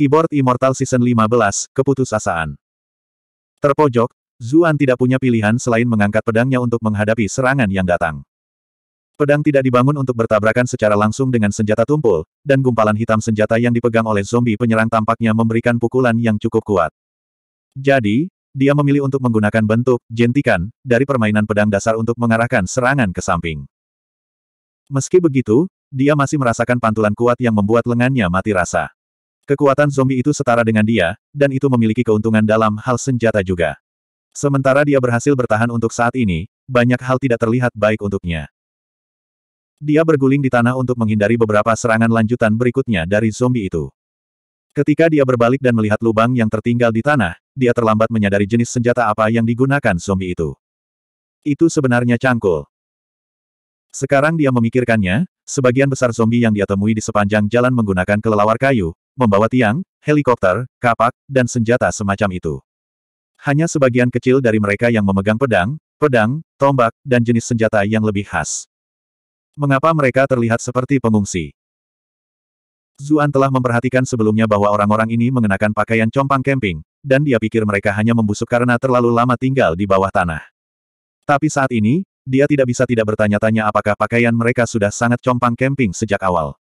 Keyboard Immortal Season 15, Keputusasaan. Terpojok, Zuan tidak punya pilihan selain mengangkat pedangnya untuk menghadapi serangan yang datang. Pedang tidak dibangun untuk bertabrakan secara langsung dengan senjata tumpul, dan gumpalan hitam senjata yang dipegang oleh zombie penyerang tampaknya memberikan pukulan yang cukup kuat. Jadi, dia memilih untuk menggunakan bentuk jentikan dari permainan pedang dasar untuk mengarahkan serangan ke samping. Meski begitu, dia masih merasakan pantulan kuat yang membuat lengannya mati rasa. Kekuatan zombie itu setara dengan dia, dan itu memiliki keuntungan dalam hal senjata juga. Sementara dia berhasil bertahan untuk saat ini, banyak hal tidak terlihat baik untuknya. Dia berguling di tanah untuk menghindari beberapa serangan lanjutan berikutnya dari zombie itu. Ketika dia berbalik dan melihat lubang yang tertinggal di tanah, dia terlambat menyadari jenis senjata apa yang digunakan zombie itu. Itu sebenarnya cangkul. Sekarang dia memikirkannya, sebagian besar zombie yang dia temui di sepanjang jalan menggunakan kelelawar kayu, membawa tiang, helikopter, kapak, dan senjata semacam itu. Hanya sebagian kecil dari mereka yang memegang pedang, pedang, tombak, dan jenis senjata yang lebih khas. Mengapa mereka terlihat seperti pengungsi? Zuan telah memperhatikan sebelumnya bahwa orang-orang ini mengenakan pakaian compang camping, dan dia pikir mereka hanya membusuk karena terlalu lama tinggal di bawah tanah. Tapi saat ini, dia tidak bisa tidak bertanya-tanya apakah pakaian mereka sudah sangat compang camping sejak awal.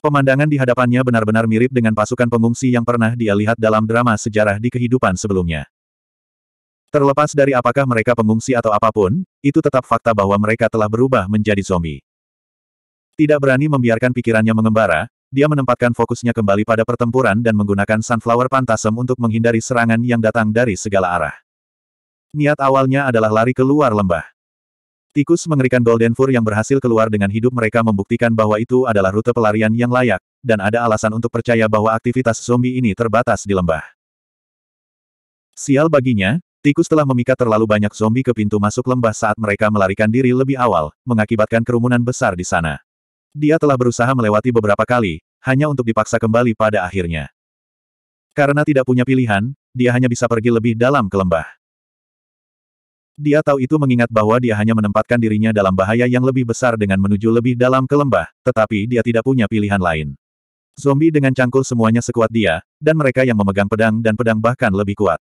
Pemandangan di hadapannya benar-benar mirip dengan pasukan pengungsi yang pernah dia lihat dalam drama sejarah di kehidupan sebelumnya. Terlepas dari apakah mereka pengungsi atau apapun, itu tetap fakta bahwa mereka telah berubah menjadi zombie. Tidak berani membiarkan pikirannya mengembara, dia menempatkan fokusnya kembali pada pertempuran dan menggunakan Sunflower Pantasem untuk menghindari serangan yang datang dari segala arah. Niat awalnya adalah lari keluar lembah. Tikus mengerikan Golden Fur yang berhasil keluar dengan hidup mereka membuktikan bahwa itu adalah rute pelarian yang layak, dan ada alasan untuk percaya bahwa aktivitas zombie ini terbatas di lembah. Sial baginya, tikus telah memikat terlalu banyak zombie ke pintu masuk lembah saat mereka melarikan diri lebih awal, mengakibatkan kerumunan besar di sana. Dia telah berusaha melewati beberapa kali, hanya untuk dipaksa kembali pada akhirnya. Karena tidak punya pilihan, dia hanya bisa pergi lebih dalam ke lembah. Dia tahu itu mengingat bahwa dia hanya menempatkan dirinya dalam bahaya yang lebih besar dengan menuju lebih dalam ke lembah, tetapi dia tidak punya pilihan lain. Zombie dengan cangkul semuanya sekuat dia, dan mereka yang memegang pedang dan pedang bahkan lebih kuat.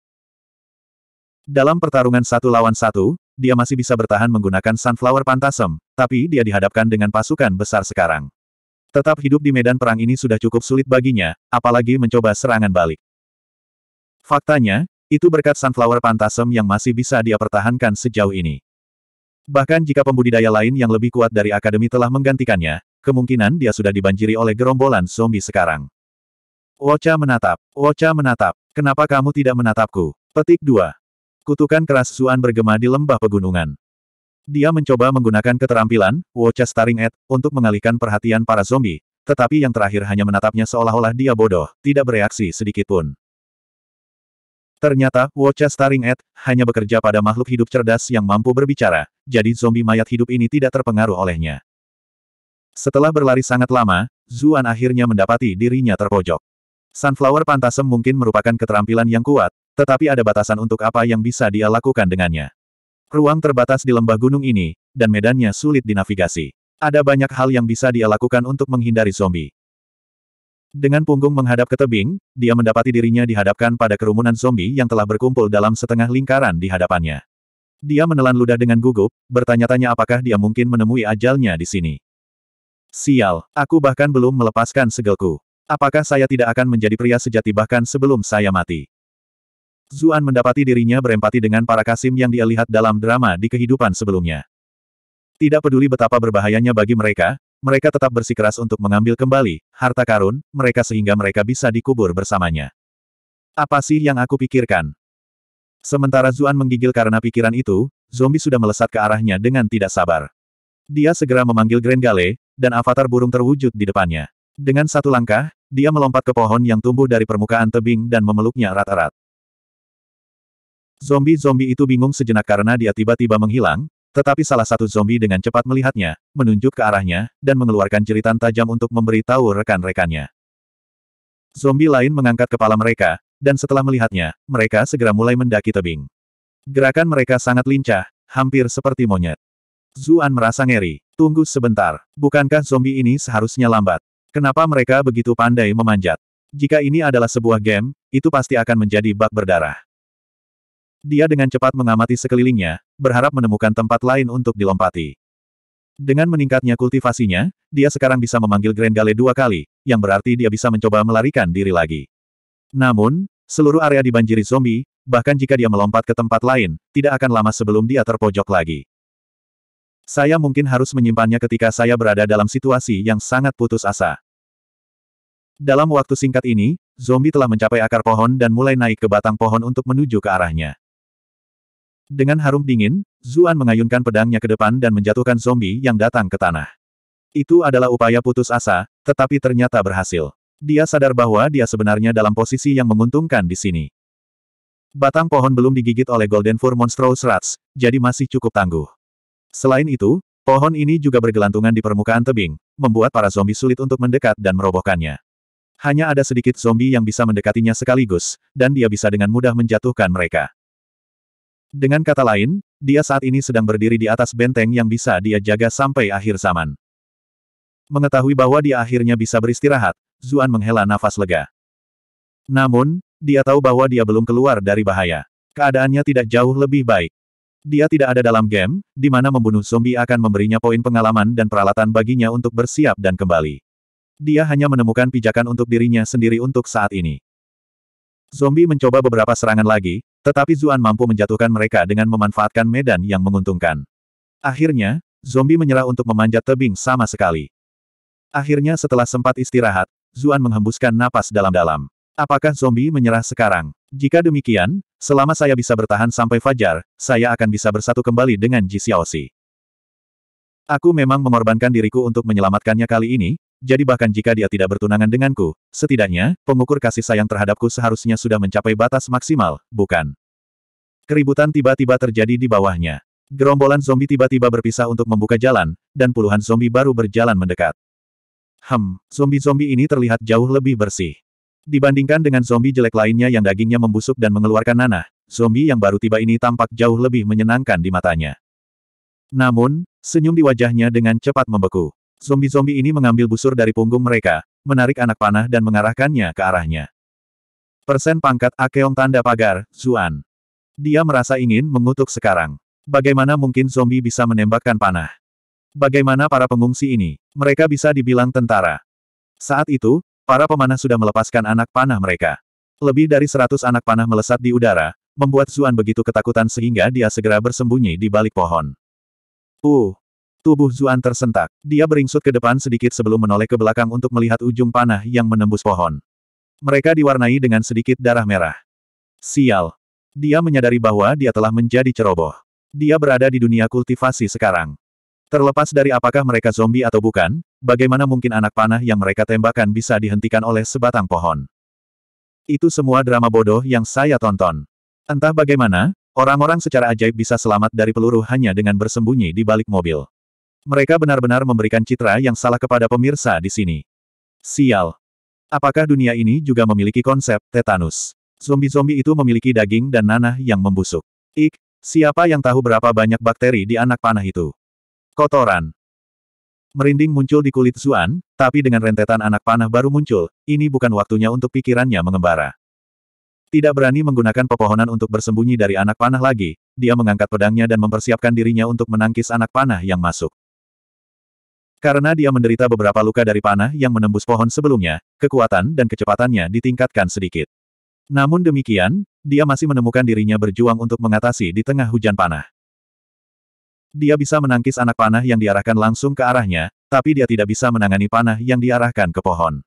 Dalam pertarungan satu lawan satu, dia masih bisa bertahan menggunakan Sunflower Pantasem, tapi dia dihadapkan dengan pasukan besar sekarang. Tetap hidup di medan perang ini sudah cukup sulit baginya, apalagi mencoba serangan balik. Faktanya, itu berkat sunflower pantasem yang masih bisa dia pertahankan sejauh ini. Bahkan jika pembudidaya lain yang lebih kuat dari akademi telah menggantikannya, kemungkinan dia sudah dibanjiri oleh gerombolan zombie sekarang. Wocha menatap. Wocha menatap. Kenapa kamu tidak menatapku? Petik 2. Kutukan keras suan bergema di lembah pegunungan. Dia mencoba menggunakan keterampilan, Wocha Staring At, untuk mengalihkan perhatian para zombie, tetapi yang terakhir hanya menatapnya seolah-olah dia bodoh, tidak bereaksi sedikitpun. Ternyata, Wocha Staring at hanya bekerja pada makhluk hidup cerdas yang mampu berbicara, jadi zombie mayat hidup ini tidak terpengaruh olehnya. Setelah berlari sangat lama, Zuan akhirnya mendapati dirinya terpojok. Sunflower Pantasem mungkin merupakan keterampilan yang kuat, tetapi ada batasan untuk apa yang bisa dia lakukan dengannya. Ruang terbatas di lembah gunung ini, dan medannya sulit dinavigasi. Ada banyak hal yang bisa dia lakukan untuk menghindari zombie. Dengan punggung menghadap ke tebing, dia mendapati dirinya dihadapkan pada kerumunan zombie yang telah berkumpul dalam setengah lingkaran di hadapannya. Dia menelan ludah dengan gugup, bertanya-tanya apakah dia mungkin menemui ajalnya di sini. Sial, aku bahkan belum melepaskan segelku. Apakah saya tidak akan menjadi pria sejati bahkan sebelum saya mati? Zuan mendapati dirinya berempati dengan para kasim yang dia lihat dalam drama di kehidupan sebelumnya. Tidak peduli betapa berbahayanya bagi mereka, mereka tetap bersikeras untuk mengambil kembali harta karun mereka sehingga mereka bisa dikubur bersamanya. Apa sih yang aku pikirkan? Sementara Zuan menggigil karena pikiran itu, zombie sudah melesat ke arahnya dengan tidak sabar. Dia segera memanggil Grand Gale, dan avatar burung terwujud di depannya. Dengan satu langkah, dia melompat ke pohon yang tumbuh dari permukaan tebing dan memeluknya erat-erat. Zombie-zombie itu bingung sejenak karena dia tiba-tiba menghilang, tetapi salah satu zombie dengan cepat melihatnya, menunjuk ke arahnya, dan mengeluarkan jeritan tajam untuk memberi tahu rekan-rekannya. Zombie lain mengangkat kepala mereka, dan setelah melihatnya, mereka segera mulai mendaki tebing. Gerakan mereka sangat lincah, hampir seperti monyet. Zuan merasa ngeri. Tunggu sebentar. Bukankah zombie ini seharusnya lambat? Kenapa mereka begitu pandai memanjat? Jika ini adalah sebuah game, itu pasti akan menjadi bak berdarah. Dia dengan cepat mengamati sekelilingnya, berharap menemukan tempat lain untuk dilompati. Dengan meningkatnya kultivasinya, dia sekarang bisa memanggil Grand Gale dua kali, yang berarti dia bisa mencoba melarikan diri lagi. Namun, seluruh area dibanjiri zombie, bahkan jika dia melompat ke tempat lain, tidak akan lama sebelum dia terpojok lagi. Saya mungkin harus menyimpannya ketika saya berada dalam situasi yang sangat putus asa. Dalam waktu singkat ini, zombie telah mencapai akar pohon dan mulai naik ke batang pohon untuk menuju ke arahnya. Dengan harum dingin, Zuan mengayunkan pedangnya ke depan dan menjatuhkan zombie yang datang ke tanah. Itu adalah upaya putus asa, tetapi ternyata berhasil. Dia sadar bahwa dia sebenarnya dalam posisi yang menguntungkan di sini. Batang pohon belum digigit oleh Golden Four Monstrous Rats, jadi masih cukup tangguh. Selain itu, pohon ini juga bergelantungan di permukaan tebing, membuat para zombie sulit untuk mendekat dan merobohkannya. Hanya ada sedikit zombie yang bisa mendekatinya sekaligus, dan dia bisa dengan mudah menjatuhkan mereka. Dengan kata lain, dia saat ini sedang berdiri di atas benteng yang bisa dia jaga sampai akhir zaman. Mengetahui bahwa dia akhirnya bisa beristirahat, Zuan menghela nafas lega. Namun, dia tahu bahwa dia belum keluar dari bahaya. Keadaannya tidak jauh lebih baik. Dia tidak ada dalam game, di mana membunuh zombie akan memberinya poin pengalaman dan peralatan baginya untuk bersiap dan kembali. Dia hanya menemukan pijakan untuk dirinya sendiri untuk saat ini. Zombie mencoba beberapa serangan lagi, tetapi Zuan mampu menjatuhkan mereka dengan memanfaatkan medan yang menguntungkan. Akhirnya, zombie menyerah untuk memanjat tebing sama sekali. Akhirnya setelah sempat istirahat, Zuan menghembuskan napas dalam-dalam. Apakah zombie menyerah sekarang? Jika demikian, selama saya bisa bertahan sampai fajar, saya akan bisa bersatu kembali dengan Ji Xiaoxi. Aku memang mengorbankan diriku untuk menyelamatkannya kali ini, jadi bahkan jika dia tidak bertunangan denganku, setidaknya, pengukur kasih sayang terhadapku seharusnya sudah mencapai batas maksimal, bukan? Keributan tiba-tiba terjadi di bawahnya. Gerombolan zombie tiba-tiba berpisah untuk membuka jalan, dan puluhan zombie baru berjalan mendekat. Hmm, zombie-zombie ini terlihat jauh lebih bersih. Dibandingkan dengan zombie jelek lainnya yang dagingnya membusuk dan mengeluarkan nanah, zombie yang baru tiba ini tampak jauh lebih menyenangkan di matanya. Namun, senyum di wajahnya dengan cepat membeku. Zombie-zombie ini mengambil busur dari punggung mereka, menarik anak panah dan mengarahkannya ke arahnya. Persen pangkat Akeong tanda pagar, Zuan. Dia merasa ingin mengutuk sekarang. Bagaimana mungkin zombie bisa menembakkan panah? Bagaimana para pengungsi ini? Mereka bisa dibilang tentara. Saat itu, para pemanah sudah melepaskan anak panah mereka. Lebih dari seratus anak panah melesat di udara, membuat Zuan begitu ketakutan sehingga dia segera bersembunyi di balik pohon. Uh, Tubuh Zuan tersentak. Dia beringsut ke depan sedikit sebelum menoleh ke belakang untuk melihat ujung panah yang menembus pohon. Mereka diwarnai dengan sedikit darah merah. Sial. Dia menyadari bahwa dia telah menjadi ceroboh. Dia berada di dunia kultivasi sekarang. Terlepas dari apakah mereka zombie atau bukan, bagaimana mungkin anak panah yang mereka tembakan bisa dihentikan oleh sebatang pohon. Itu semua drama bodoh yang saya tonton. Entah bagaimana, orang-orang secara ajaib bisa selamat dari peluru hanya dengan bersembunyi di balik mobil. Mereka benar-benar memberikan citra yang salah kepada pemirsa di sini. Sial. Apakah dunia ini juga memiliki konsep tetanus? Zombie-zombie itu memiliki daging dan nanah yang membusuk. Ik, siapa yang tahu berapa banyak bakteri di anak panah itu? Kotoran. Merinding muncul di kulit Zuan, tapi dengan rentetan anak panah baru muncul, ini bukan waktunya untuk pikirannya mengembara. Tidak berani menggunakan pepohonan untuk bersembunyi dari anak panah lagi, dia mengangkat pedangnya dan mempersiapkan dirinya untuk menangkis anak panah yang masuk. Karena dia menderita beberapa luka dari panah yang menembus pohon sebelumnya, kekuatan dan kecepatannya ditingkatkan sedikit. Namun demikian, dia masih menemukan dirinya berjuang untuk mengatasi di tengah hujan panah. Dia bisa menangkis anak panah yang diarahkan langsung ke arahnya, tapi dia tidak bisa menangani panah yang diarahkan ke pohon.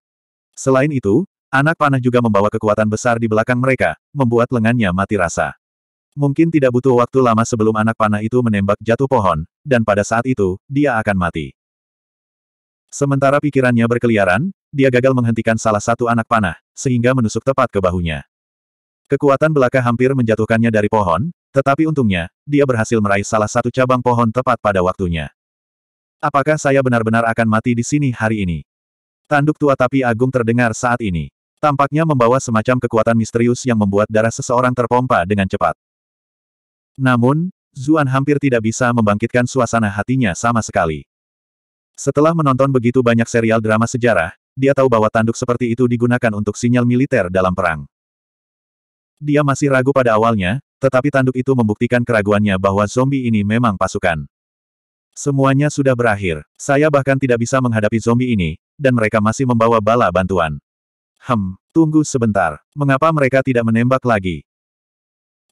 Selain itu, anak panah juga membawa kekuatan besar di belakang mereka, membuat lengannya mati rasa. Mungkin tidak butuh waktu lama sebelum anak panah itu menembak jatuh pohon, dan pada saat itu, dia akan mati. Sementara pikirannya berkeliaran, dia gagal menghentikan salah satu anak panah, sehingga menusuk tepat ke bahunya. Kekuatan belaka hampir menjatuhkannya dari pohon, tetapi untungnya, dia berhasil meraih salah satu cabang pohon tepat pada waktunya. Apakah saya benar-benar akan mati di sini hari ini? Tanduk tua tapi agung terdengar saat ini. Tampaknya membawa semacam kekuatan misterius yang membuat darah seseorang terpompa dengan cepat. Namun, Zuan hampir tidak bisa membangkitkan suasana hatinya sama sekali. Setelah menonton begitu banyak serial drama sejarah, dia tahu bahwa tanduk seperti itu digunakan untuk sinyal militer dalam perang. Dia masih ragu pada awalnya, tetapi tanduk itu membuktikan keraguannya bahwa zombie ini memang pasukan. Semuanya sudah berakhir. Saya bahkan tidak bisa menghadapi zombie ini, dan mereka masih membawa bala bantuan. Hem, tunggu sebentar. Mengapa mereka tidak menembak lagi?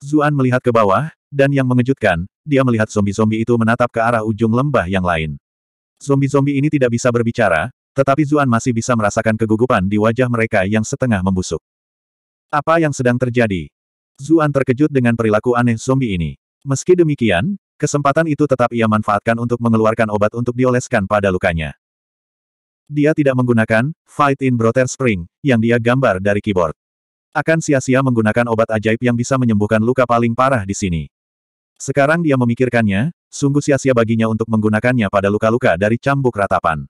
Zuan melihat ke bawah, dan yang mengejutkan, dia melihat zombie-zombie itu menatap ke arah ujung lembah yang lain. Zombie-zombie ini tidak bisa berbicara, tetapi Zuan masih bisa merasakan kegugupan di wajah mereka yang setengah membusuk. Apa yang sedang terjadi? Zuan terkejut dengan perilaku aneh zombie ini. Meski demikian, kesempatan itu tetap ia manfaatkan untuk mengeluarkan obat untuk dioleskan pada lukanya. Dia tidak menggunakan Fight in Brother Spring yang dia gambar dari keyboard. Akan sia-sia menggunakan obat ajaib yang bisa menyembuhkan luka paling parah di sini. Sekarang dia memikirkannya, sungguh sia-sia baginya untuk menggunakannya pada luka-luka dari cambuk ratapan.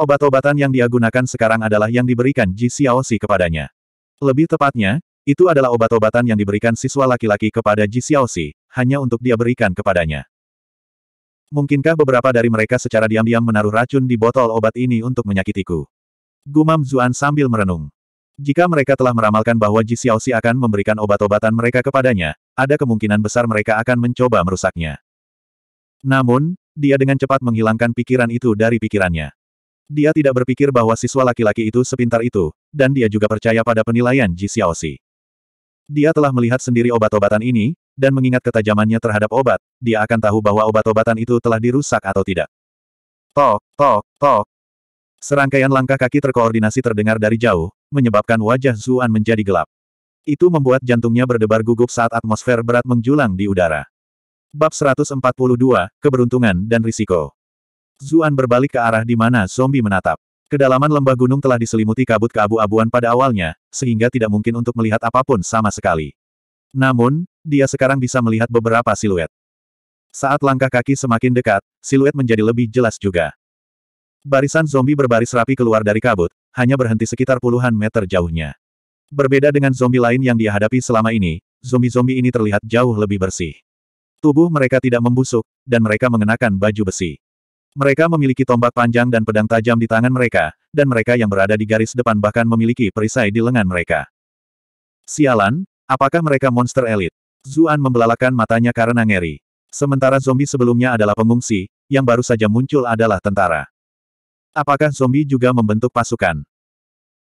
Obat-obatan yang dia gunakan sekarang adalah yang diberikan Ji Xiaoxi kepadanya. Lebih tepatnya, itu adalah obat-obatan yang diberikan siswa laki-laki kepada Ji Xiaoxi, hanya untuk dia berikan kepadanya. Mungkinkah beberapa dari mereka secara diam-diam menaruh racun di botol obat ini untuk menyakitiku? Gumam Zuan sambil merenung. Jika mereka telah meramalkan bahwa Ji Xiaoxi akan memberikan obat-obatan mereka kepadanya, ada kemungkinan besar mereka akan mencoba merusaknya. Namun, dia dengan cepat menghilangkan pikiran itu dari pikirannya. Dia tidak berpikir bahwa siswa laki-laki itu sepintar itu, dan dia juga percaya pada penilaian Ji Xiaoxi. Dia telah melihat sendiri obat-obatan ini, dan mengingat ketajamannya terhadap obat, dia akan tahu bahwa obat-obatan itu telah dirusak atau tidak. Tok, tok, tok. Serangkaian langkah kaki terkoordinasi terdengar dari jauh, menyebabkan wajah Zuan menjadi gelap. Itu membuat jantungnya berdebar gugup saat atmosfer berat menjulang di udara. Bab 142, Keberuntungan dan Risiko Zuan berbalik ke arah di mana zombie menatap. Kedalaman lembah gunung telah diselimuti kabut keabu-abuan pada awalnya, sehingga tidak mungkin untuk melihat apapun sama sekali. Namun, dia sekarang bisa melihat beberapa siluet. Saat langkah kaki semakin dekat, siluet menjadi lebih jelas juga. Barisan zombie berbaris rapi keluar dari kabut, hanya berhenti sekitar puluhan meter jauhnya. Berbeda dengan zombie lain yang dia hadapi selama ini, zombie-zombie ini terlihat jauh lebih bersih. Tubuh mereka tidak membusuk, dan mereka mengenakan baju besi. Mereka memiliki tombak panjang dan pedang tajam di tangan mereka, dan mereka yang berada di garis depan bahkan memiliki perisai di lengan mereka. Sialan, apakah mereka monster elit? Zuan membelalakan matanya karena ngeri. Sementara zombie sebelumnya adalah pengungsi, yang baru saja muncul adalah tentara. Apakah zombie juga membentuk pasukan?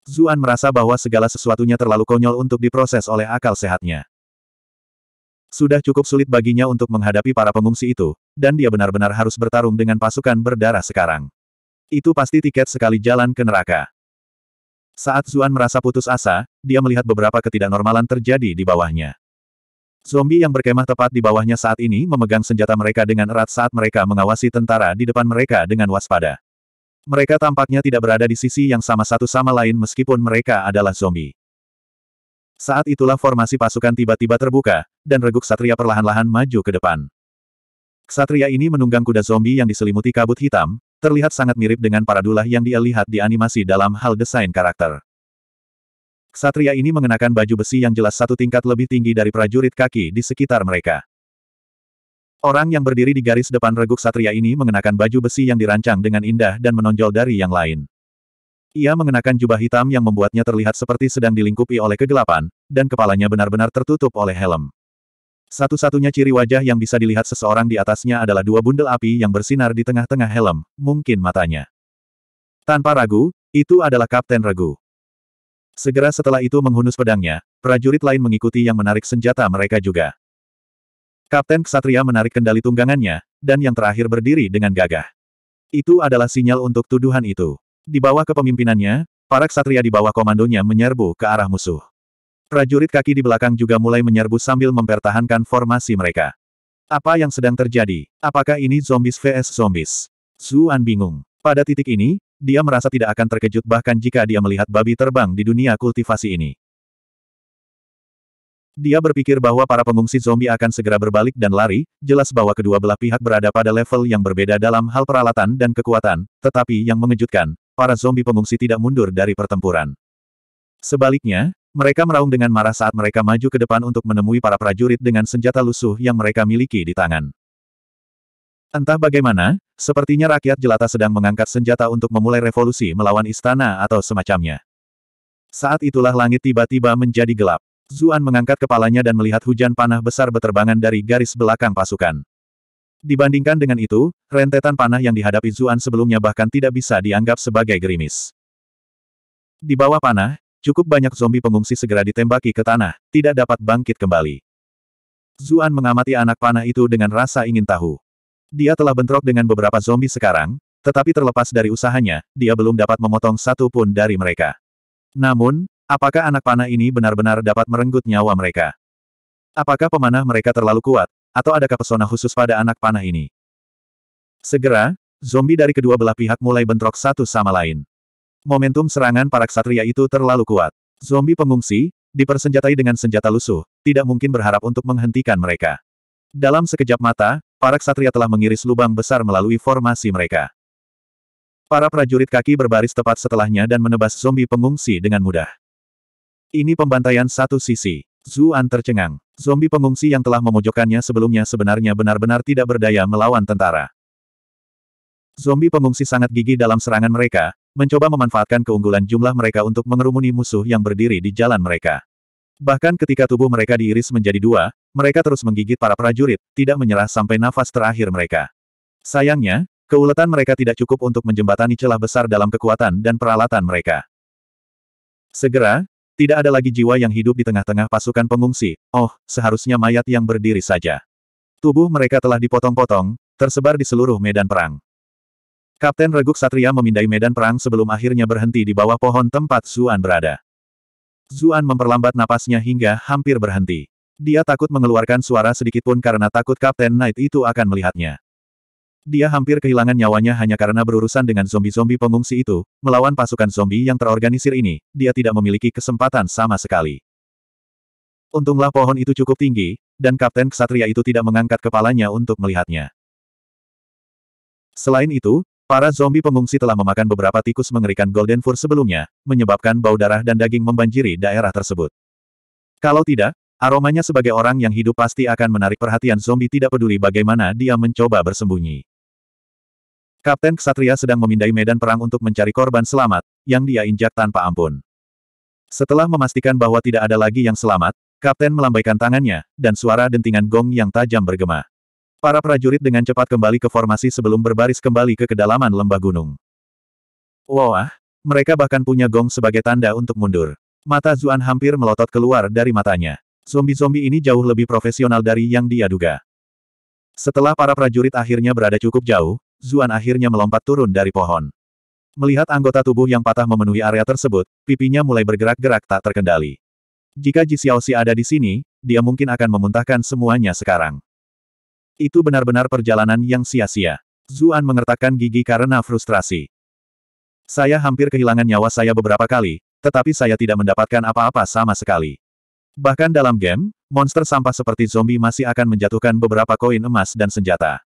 Zuan merasa bahwa segala sesuatunya terlalu konyol untuk diproses oleh akal sehatnya. Sudah cukup sulit baginya untuk menghadapi para pengungsi itu, dan dia benar-benar harus bertarung dengan pasukan berdarah sekarang. Itu pasti tiket sekali jalan ke neraka. Saat Zuan merasa putus asa, dia melihat beberapa ketidaknormalan terjadi di bawahnya. Zombie yang berkemah tepat di bawahnya saat ini memegang senjata mereka dengan erat saat mereka mengawasi tentara di depan mereka dengan waspada. Mereka tampaknya tidak berada di sisi yang sama satu sama lain meskipun mereka adalah zombie. Saat itulah formasi pasukan tiba-tiba terbuka, dan reguk satria perlahan-lahan maju ke depan. Satria ini menunggang kuda zombie yang diselimuti kabut hitam, terlihat sangat mirip dengan para dulah yang dia lihat di animasi dalam hal desain karakter. Satria ini mengenakan baju besi yang jelas satu tingkat lebih tinggi dari prajurit kaki di sekitar mereka. Orang yang berdiri di garis depan reguk satria ini mengenakan baju besi yang dirancang dengan indah dan menonjol dari yang lain. Ia mengenakan jubah hitam yang membuatnya terlihat seperti sedang dilingkupi oleh kegelapan, dan kepalanya benar-benar tertutup oleh helm. Satu-satunya ciri wajah yang bisa dilihat seseorang di atasnya adalah dua bundel api yang bersinar di tengah-tengah helm, mungkin matanya. Tanpa ragu, itu adalah Kapten Regu. Segera setelah itu menghunus pedangnya, prajurit lain mengikuti yang menarik senjata mereka juga. Kapten Ksatria menarik kendali tunggangannya, dan yang terakhir berdiri dengan gagah. Itu adalah sinyal untuk tuduhan itu. Di bawah kepemimpinannya, para ksatria di bawah komandonya menyerbu ke arah musuh. Prajurit kaki di belakang juga mulai menyerbu sambil mempertahankan formasi mereka. Apa yang sedang terjadi? Apakah ini zombies vs zombies? Zuan bingung. Pada titik ini, dia merasa tidak akan terkejut bahkan jika dia melihat babi terbang di dunia kultivasi ini. Dia berpikir bahwa para pengungsi zombie akan segera berbalik dan lari, jelas bahwa kedua belah pihak berada pada level yang berbeda dalam hal peralatan dan kekuatan, tetapi yang mengejutkan, para zombie pengungsi tidak mundur dari pertempuran. Sebaliknya, mereka meraung dengan marah saat mereka maju ke depan untuk menemui para prajurit dengan senjata lusuh yang mereka miliki di tangan. Entah bagaimana, sepertinya rakyat jelata sedang mengangkat senjata untuk memulai revolusi melawan istana atau semacamnya. Saat itulah langit tiba-tiba menjadi gelap. Zuan mengangkat kepalanya dan melihat hujan panah besar beterbangan dari garis belakang pasukan. Dibandingkan dengan itu, rentetan panah yang dihadapi Zuan sebelumnya bahkan tidak bisa dianggap sebagai gerimis. Di bawah panah, cukup banyak zombie pengungsi segera ditembaki ke tanah, tidak dapat bangkit kembali. Zuan mengamati anak panah itu dengan rasa ingin tahu. Dia telah bentrok dengan beberapa zombie sekarang, tetapi terlepas dari usahanya, dia belum dapat memotong satu pun dari mereka. Namun, Apakah anak panah ini benar-benar dapat merenggut nyawa mereka? Apakah pemanah mereka terlalu kuat, atau adakah pesona khusus pada anak panah ini? Segera, zombie dari kedua belah pihak mulai bentrok satu sama lain. Momentum serangan para ksatria itu terlalu kuat. Zombie pengungsi, dipersenjatai dengan senjata lusuh, tidak mungkin berharap untuk menghentikan mereka. Dalam sekejap mata, para ksatria telah mengiris lubang besar melalui formasi mereka. Para prajurit kaki berbaris tepat setelahnya dan menebas zombie pengungsi dengan mudah. Ini pembantaian satu sisi. Zuan tercengang. Zombie pengungsi yang telah memojokkannya sebelumnya sebenarnya benar-benar tidak berdaya melawan tentara. Zombie pengungsi sangat gigih dalam serangan mereka, mencoba memanfaatkan keunggulan jumlah mereka untuk mengerumuni musuh yang berdiri di jalan mereka. Bahkan ketika tubuh mereka diiris menjadi dua, mereka terus menggigit para prajurit, tidak menyerah sampai nafas terakhir mereka. Sayangnya, keuletan mereka tidak cukup untuk menjembatani celah besar dalam kekuatan dan peralatan mereka. Segera, tidak ada lagi jiwa yang hidup di tengah-tengah pasukan pengungsi, oh, seharusnya mayat yang berdiri saja. Tubuh mereka telah dipotong-potong, tersebar di seluruh medan perang. Kapten Reguk Satria memindai medan perang sebelum akhirnya berhenti di bawah pohon tempat Zuan berada. Zuan memperlambat napasnya hingga hampir berhenti. Dia takut mengeluarkan suara sedikitpun karena takut Kapten Knight itu akan melihatnya. Dia hampir kehilangan nyawanya hanya karena berurusan dengan zombie-zombie pengungsi itu, melawan pasukan zombie yang terorganisir ini, dia tidak memiliki kesempatan sama sekali. Untunglah pohon itu cukup tinggi, dan Kapten Ksatria itu tidak mengangkat kepalanya untuk melihatnya. Selain itu, para zombie pengungsi telah memakan beberapa tikus mengerikan Golden Fur sebelumnya, menyebabkan bau darah dan daging membanjiri daerah tersebut. Kalau tidak, aromanya sebagai orang yang hidup pasti akan menarik perhatian zombie tidak peduli bagaimana dia mencoba bersembunyi. Kapten Ksatria sedang memindai medan perang untuk mencari korban selamat, yang dia injak tanpa ampun. Setelah memastikan bahwa tidak ada lagi yang selamat, Kapten melambaikan tangannya, dan suara dentingan gong yang tajam bergema. Para prajurit dengan cepat kembali ke formasi sebelum berbaris kembali ke kedalaman lembah gunung. Wah, mereka bahkan punya gong sebagai tanda untuk mundur. Mata Zuan hampir melotot keluar dari matanya. Zombie-zombie ini jauh lebih profesional dari yang dia duga. Setelah para prajurit akhirnya berada cukup jauh, Zuan akhirnya melompat turun dari pohon. Melihat anggota tubuh yang patah memenuhi area tersebut, pipinya mulai bergerak-gerak tak terkendali. Jika Ji Xiaoxi ada di sini, dia mungkin akan memuntahkan semuanya sekarang. Itu benar-benar perjalanan yang sia-sia. Zuan mengertakkan gigi karena frustrasi. Saya hampir kehilangan nyawa saya beberapa kali, tetapi saya tidak mendapatkan apa-apa sama sekali. Bahkan dalam game, monster sampah seperti zombie masih akan menjatuhkan beberapa koin emas dan senjata.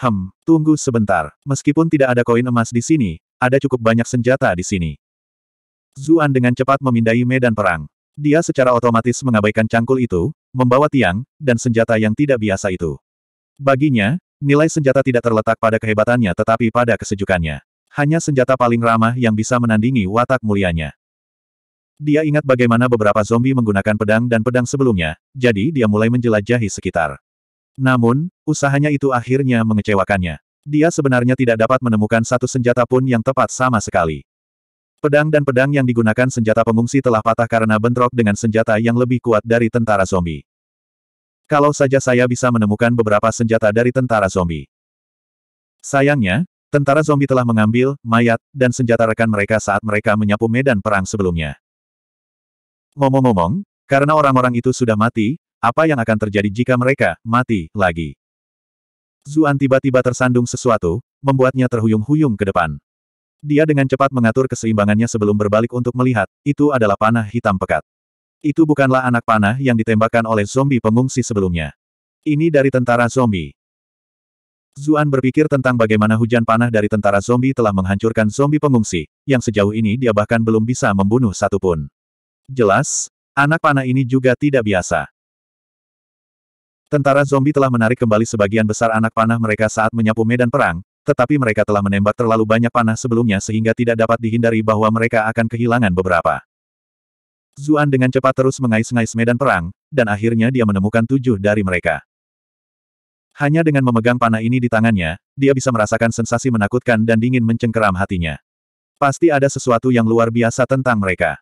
Hem, tunggu sebentar. Meskipun tidak ada koin emas di sini, ada cukup banyak senjata di sini. Zuan dengan cepat memindai medan perang. Dia secara otomatis mengabaikan cangkul itu, membawa tiang, dan senjata yang tidak biasa itu. Baginya, nilai senjata tidak terletak pada kehebatannya tetapi pada kesejukannya. Hanya senjata paling ramah yang bisa menandingi watak mulianya. Dia ingat bagaimana beberapa zombie menggunakan pedang dan pedang sebelumnya, jadi dia mulai menjelajahi sekitar. Namun, usahanya itu akhirnya mengecewakannya. Dia sebenarnya tidak dapat menemukan satu senjata pun yang tepat sama sekali. Pedang dan pedang yang digunakan senjata pengungsi telah patah karena bentrok dengan senjata yang lebih kuat dari tentara zombie. Kalau saja saya bisa menemukan beberapa senjata dari tentara zombie. Sayangnya, tentara zombie telah mengambil mayat dan senjata rekan mereka saat mereka menyapu medan perang sebelumnya. Ngomong-ngomong, karena orang-orang itu sudah mati, apa yang akan terjadi jika mereka mati lagi? Zuan tiba-tiba tersandung sesuatu, membuatnya terhuyung-huyung ke depan. Dia dengan cepat mengatur keseimbangannya sebelum berbalik untuk melihat, itu adalah panah hitam pekat. Itu bukanlah anak panah yang ditembakkan oleh zombie pengungsi sebelumnya. Ini dari tentara zombie. Zuan berpikir tentang bagaimana hujan panah dari tentara zombie telah menghancurkan zombie pengungsi, yang sejauh ini dia bahkan belum bisa membunuh satupun. Jelas, anak panah ini juga tidak biasa. Tentara zombie telah menarik kembali sebagian besar anak panah mereka saat menyapu medan perang, tetapi mereka telah menembak terlalu banyak panah sebelumnya sehingga tidak dapat dihindari bahwa mereka akan kehilangan beberapa. Zuan dengan cepat terus mengais-ngais medan perang, dan akhirnya dia menemukan tujuh dari mereka. Hanya dengan memegang panah ini di tangannya, dia bisa merasakan sensasi menakutkan dan dingin mencengkeram hatinya. Pasti ada sesuatu yang luar biasa tentang mereka.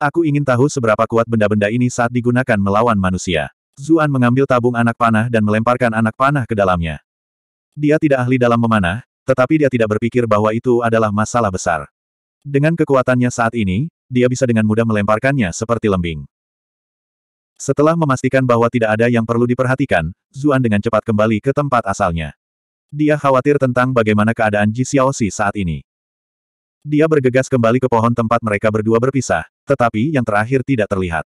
Aku ingin tahu seberapa kuat benda-benda ini saat digunakan melawan manusia. Zuan mengambil tabung anak panah dan melemparkan anak panah ke dalamnya. Dia tidak ahli dalam memanah, tetapi dia tidak berpikir bahwa itu adalah masalah besar. Dengan kekuatannya saat ini, dia bisa dengan mudah melemparkannya seperti lembing. Setelah memastikan bahwa tidak ada yang perlu diperhatikan, Zuan dengan cepat kembali ke tempat asalnya. Dia khawatir tentang bagaimana keadaan Ji Xiaoxi saat ini. Dia bergegas kembali ke pohon tempat mereka berdua berpisah, tetapi yang terakhir tidak terlihat.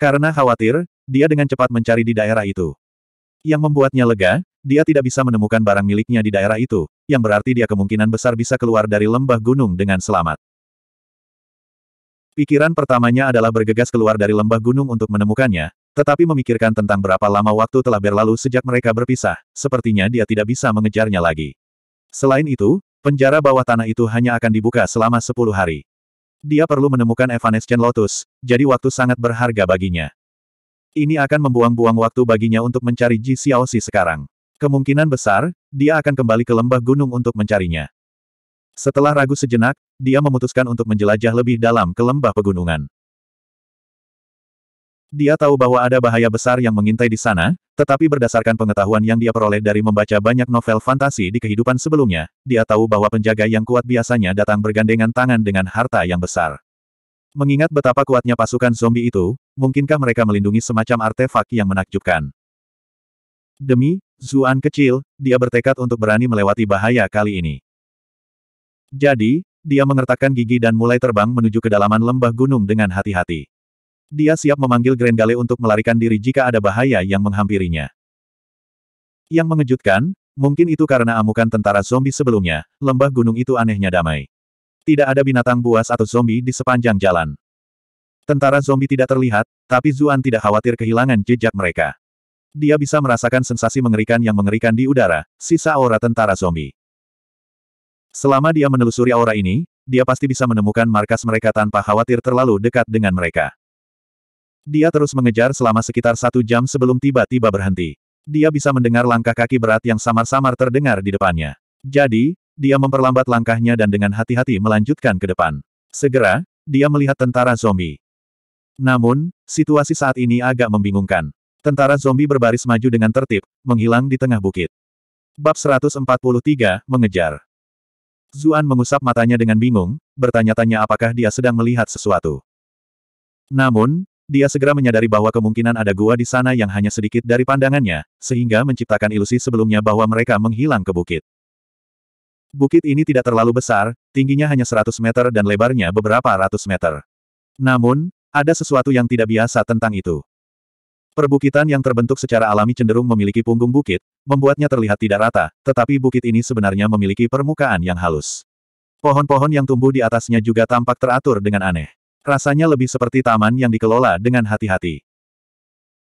Karena khawatir, dia dengan cepat mencari di daerah itu. Yang membuatnya lega, dia tidak bisa menemukan barang miliknya di daerah itu, yang berarti dia kemungkinan besar bisa keluar dari lembah gunung dengan selamat. Pikiran pertamanya adalah bergegas keluar dari lembah gunung untuk menemukannya, tetapi memikirkan tentang berapa lama waktu telah berlalu sejak mereka berpisah, sepertinya dia tidak bisa mengejarnya lagi. Selain itu, penjara bawah tanah itu hanya akan dibuka selama 10 hari. Dia perlu menemukan Evanescent Lotus, jadi waktu sangat berharga baginya. Ini akan membuang-buang waktu baginya untuk mencari Ji Xiaoxi sekarang. Kemungkinan besar, dia akan kembali ke lembah gunung untuk mencarinya. Setelah ragu sejenak, dia memutuskan untuk menjelajah lebih dalam ke lembah pegunungan. Dia tahu bahwa ada bahaya besar yang mengintai di sana, tetapi berdasarkan pengetahuan yang dia peroleh dari membaca banyak novel fantasi di kehidupan sebelumnya, dia tahu bahwa penjaga yang kuat biasanya datang bergandengan tangan dengan harta yang besar. Mengingat betapa kuatnya pasukan zombie itu, mungkinkah mereka melindungi semacam artefak yang menakjubkan? Demi, Zuan kecil, dia bertekad untuk berani melewati bahaya kali ini. Jadi, dia mengertakkan gigi dan mulai terbang menuju kedalaman lembah gunung dengan hati-hati. Dia siap memanggil Grendale untuk melarikan diri jika ada bahaya yang menghampirinya. Yang mengejutkan, mungkin itu karena amukan tentara zombie sebelumnya, lembah gunung itu anehnya damai. Tidak ada binatang buas atau zombie di sepanjang jalan. Tentara zombie tidak terlihat, tapi Zuan tidak khawatir kehilangan jejak mereka. Dia bisa merasakan sensasi mengerikan yang mengerikan di udara, sisa aura tentara zombie. Selama dia menelusuri aura ini, dia pasti bisa menemukan markas mereka tanpa khawatir terlalu dekat dengan mereka. Dia terus mengejar selama sekitar satu jam sebelum tiba-tiba berhenti. Dia bisa mendengar langkah kaki berat yang samar-samar terdengar di depannya. Jadi, dia memperlambat langkahnya dan dengan hati-hati melanjutkan ke depan. Segera, dia melihat tentara zombie. Namun, situasi saat ini agak membingungkan. Tentara zombie berbaris maju dengan tertib, menghilang di tengah bukit. Bab 143, Mengejar. Zuan mengusap matanya dengan bingung, bertanya-tanya apakah dia sedang melihat sesuatu. Namun, dia segera menyadari bahwa kemungkinan ada gua di sana yang hanya sedikit dari pandangannya, sehingga menciptakan ilusi sebelumnya bahwa mereka menghilang ke bukit. Bukit ini tidak terlalu besar, tingginya hanya 100 meter dan lebarnya beberapa ratus meter. Namun, ada sesuatu yang tidak biasa tentang itu. Perbukitan yang terbentuk secara alami cenderung memiliki punggung bukit, membuatnya terlihat tidak rata, tetapi bukit ini sebenarnya memiliki permukaan yang halus. Pohon-pohon yang tumbuh di atasnya juga tampak teratur dengan aneh. Rasanya lebih seperti taman yang dikelola dengan hati-hati.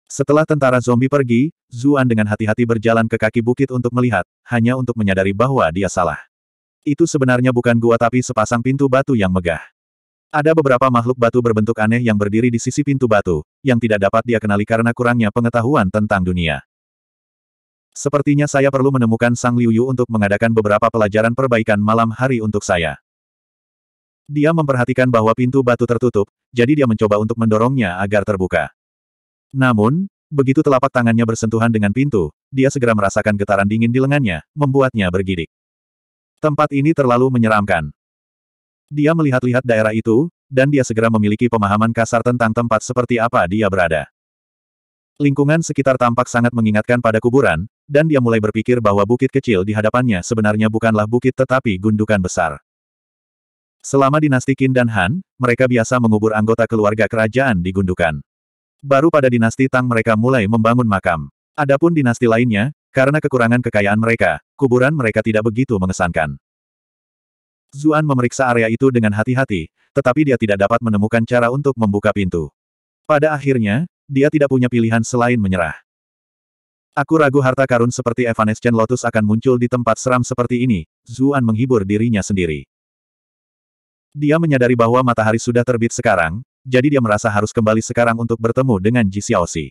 Setelah tentara zombie pergi, Zuan dengan hati-hati berjalan ke kaki bukit untuk melihat, hanya untuk menyadari bahwa dia salah. Itu sebenarnya bukan gua tapi sepasang pintu batu yang megah. Ada beberapa makhluk batu berbentuk aneh yang berdiri di sisi pintu batu, yang tidak dapat dia kenali karena kurangnya pengetahuan tentang dunia. Sepertinya saya perlu menemukan Sang Liuyu untuk mengadakan beberapa pelajaran perbaikan malam hari untuk saya. Dia memperhatikan bahwa pintu batu tertutup, jadi dia mencoba untuk mendorongnya agar terbuka. Namun, begitu telapak tangannya bersentuhan dengan pintu, dia segera merasakan getaran dingin di lengannya, membuatnya bergidik. Tempat ini terlalu menyeramkan. Dia melihat-lihat daerah itu, dan dia segera memiliki pemahaman kasar tentang tempat seperti apa dia berada. Lingkungan sekitar tampak sangat mengingatkan pada kuburan, dan dia mulai berpikir bahwa bukit kecil di hadapannya sebenarnya bukanlah bukit tetapi gundukan besar. Selama dinasti Qin dan Han, mereka biasa mengubur anggota keluarga kerajaan di gundukan. Baru pada dinasti Tang mereka mulai membangun makam. Adapun dinasti lainnya, karena kekurangan kekayaan mereka, kuburan mereka tidak begitu mengesankan. Zuan memeriksa area itu dengan hati-hati, tetapi dia tidak dapat menemukan cara untuk membuka pintu. Pada akhirnya, dia tidak punya pilihan selain menyerah. Aku ragu harta karun seperti Evanescent Lotus akan muncul di tempat seram seperti ini, Zuan menghibur dirinya sendiri. Dia menyadari bahwa matahari sudah terbit sekarang, jadi dia merasa harus kembali sekarang untuk bertemu dengan Ji Xiaoxi.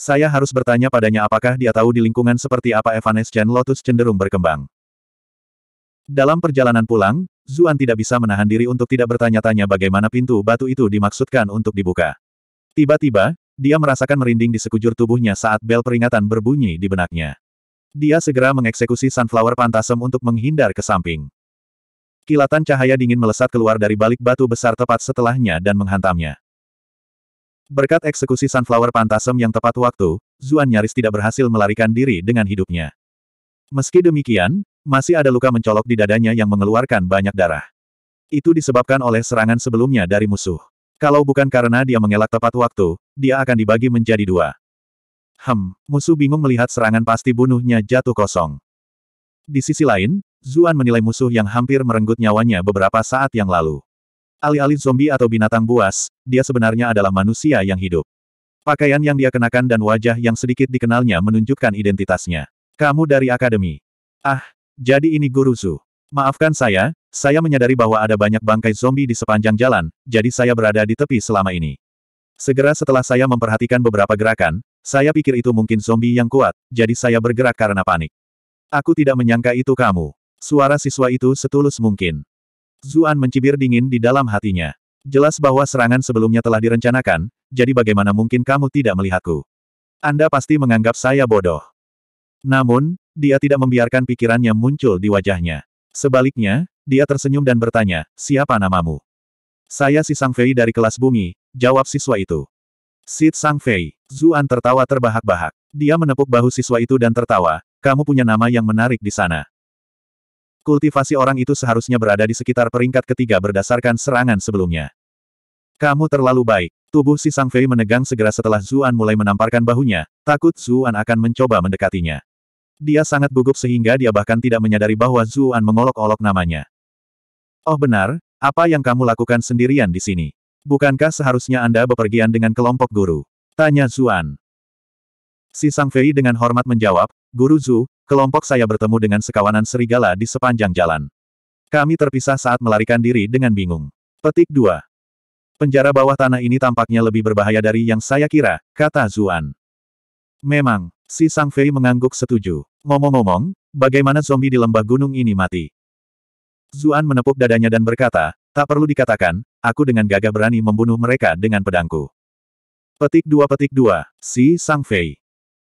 Saya harus bertanya padanya apakah dia tahu di lingkungan seperti apa Evanescent Lotus cenderung berkembang. Dalam perjalanan pulang, Zuan tidak bisa menahan diri untuk tidak bertanya-tanya bagaimana pintu batu itu dimaksudkan untuk dibuka. Tiba-tiba, dia merasakan merinding di sekujur tubuhnya saat bel peringatan berbunyi di benaknya. Dia segera mengeksekusi Sunflower Pantasem untuk menghindar ke samping. Kilatan cahaya dingin melesat keluar dari balik batu besar tepat setelahnya dan menghantamnya. Berkat eksekusi Sunflower Pantasem yang tepat waktu, Zuan nyaris tidak berhasil melarikan diri dengan hidupnya. Meski demikian, masih ada luka mencolok di dadanya yang mengeluarkan banyak darah. Itu disebabkan oleh serangan sebelumnya dari musuh. Kalau bukan karena dia mengelak tepat waktu, dia akan dibagi menjadi dua. Hem, musuh bingung melihat serangan pasti bunuhnya jatuh kosong. Di sisi lain, Zuan menilai musuh yang hampir merenggut nyawanya beberapa saat yang lalu. Alih-alih zombie atau binatang buas, dia sebenarnya adalah manusia yang hidup. Pakaian yang dia kenakan dan wajah yang sedikit dikenalnya menunjukkan identitasnya. Kamu dari akademi. Ah, jadi ini Guru Zu. Maafkan saya, saya menyadari bahwa ada banyak bangkai zombie di sepanjang jalan, jadi saya berada di tepi selama ini. Segera setelah saya memperhatikan beberapa gerakan, saya pikir itu mungkin zombie yang kuat, jadi saya bergerak karena panik. Aku tidak menyangka itu kamu. Suara siswa itu setulus mungkin. Zuan mencibir dingin di dalam hatinya. Jelas bahwa serangan sebelumnya telah direncanakan, jadi bagaimana mungkin kamu tidak melihatku? Anda pasti menganggap saya bodoh. Namun, dia tidak membiarkan pikirannya muncul di wajahnya. Sebaliknya, dia tersenyum dan bertanya, siapa namamu? Saya si Sang Fei dari kelas bumi, jawab siswa itu. Sid Sang Fei, Zuan tertawa terbahak-bahak. Dia menepuk bahu siswa itu dan tertawa, kamu punya nama yang menarik di sana. Kultivasi orang itu seharusnya berada di sekitar peringkat ketiga berdasarkan serangan sebelumnya. Kamu terlalu baik. Tubuh si Sang Fei menegang segera setelah Zuan mulai menamparkan bahunya, takut Zuan akan mencoba mendekatinya. Dia sangat gugup sehingga dia bahkan tidak menyadari bahwa Zuan mengolok-olok namanya. Oh benar, apa yang kamu lakukan sendirian di sini? Bukankah seharusnya Anda bepergian dengan kelompok guru? Tanya Zuan. Si Sang Fei dengan hormat menjawab, Guru Zhu, kelompok saya bertemu dengan sekawanan serigala di sepanjang jalan. Kami terpisah saat melarikan diri dengan bingung. Petik 2. Penjara bawah tanah ini tampaknya lebih berbahaya dari yang saya kira, kata Zuan. Memang, si Sang Fei mengangguk setuju. Ngomong-ngomong, bagaimana zombie di lembah gunung ini mati? Zuan menepuk dadanya dan berkata, tak perlu dikatakan, aku dengan gagah berani membunuh mereka dengan pedangku. Petik 2 Petik 2, si Sang Fei.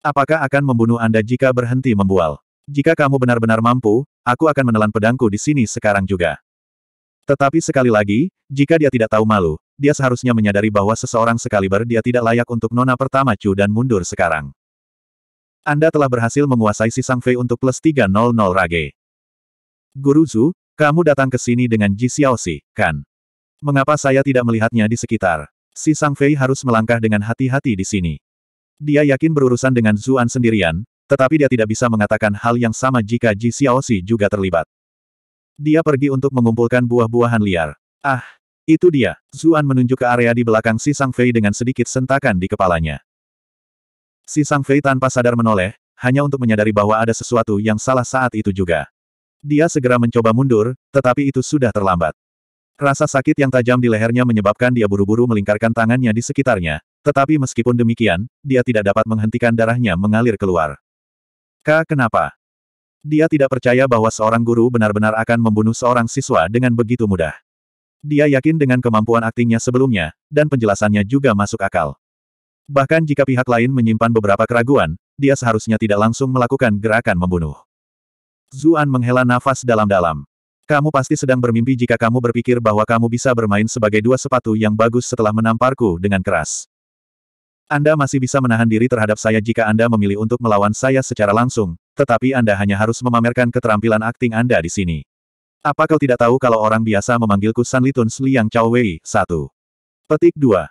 Apakah akan membunuh Anda jika berhenti membual? Jika kamu benar-benar mampu, aku akan menelan pedangku di sini sekarang juga. Tetapi sekali lagi, jika dia tidak tahu malu, dia seharusnya menyadari bahwa seseorang sekaliber dia tidak layak untuk nona pertama Chu dan mundur sekarang. Anda telah berhasil menguasai si Sang Fei untuk plus 300 rage. Guru Zhu, kamu datang ke sini dengan Ji Xiao Si, kan? Mengapa saya tidak melihatnya di sekitar? Si Sang Fei harus melangkah dengan hati-hati di sini. Dia yakin berurusan dengan Zuan sendirian, tetapi dia tidak bisa mengatakan hal yang sama jika Ji Xiaoxi juga terlibat. Dia pergi untuk mengumpulkan buah-buahan liar. Ah, itu dia. Zuan menunjuk ke area di belakang Si Sang Fei dengan sedikit sentakan di kepalanya. Si Sang Fei tanpa sadar menoleh, hanya untuk menyadari bahwa ada sesuatu yang salah saat itu juga. Dia segera mencoba mundur, tetapi itu sudah terlambat. Rasa sakit yang tajam di lehernya menyebabkan dia buru-buru melingkarkan tangannya di sekitarnya, tetapi meskipun demikian, dia tidak dapat menghentikan darahnya mengalir keluar. K. Kenapa? Dia tidak percaya bahwa seorang guru benar-benar akan membunuh seorang siswa dengan begitu mudah. Dia yakin dengan kemampuan aktingnya sebelumnya, dan penjelasannya juga masuk akal. Bahkan jika pihak lain menyimpan beberapa keraguan, dia seharusnya tidak langsung melakukan gerakan membunuh. Zuan menghela nafas dalam-dalam. Kamu pasti sedang bermimpi jika kamu berpikir bahwa kamu bisa bermain sebagai dua sepatu yang bagus setelah menamparku dengan keras. Anda masih bisa menahan diri terhadap saya jika Anda memilih untuk melawan saya secara langsung, tetapi Anda hanya harus memamerkan keterampilan akting Anda di sini. Apa kau tidak tahu kalau orang biasa memanggilku San Litun Liang Chao Wei? 1. Petik 2.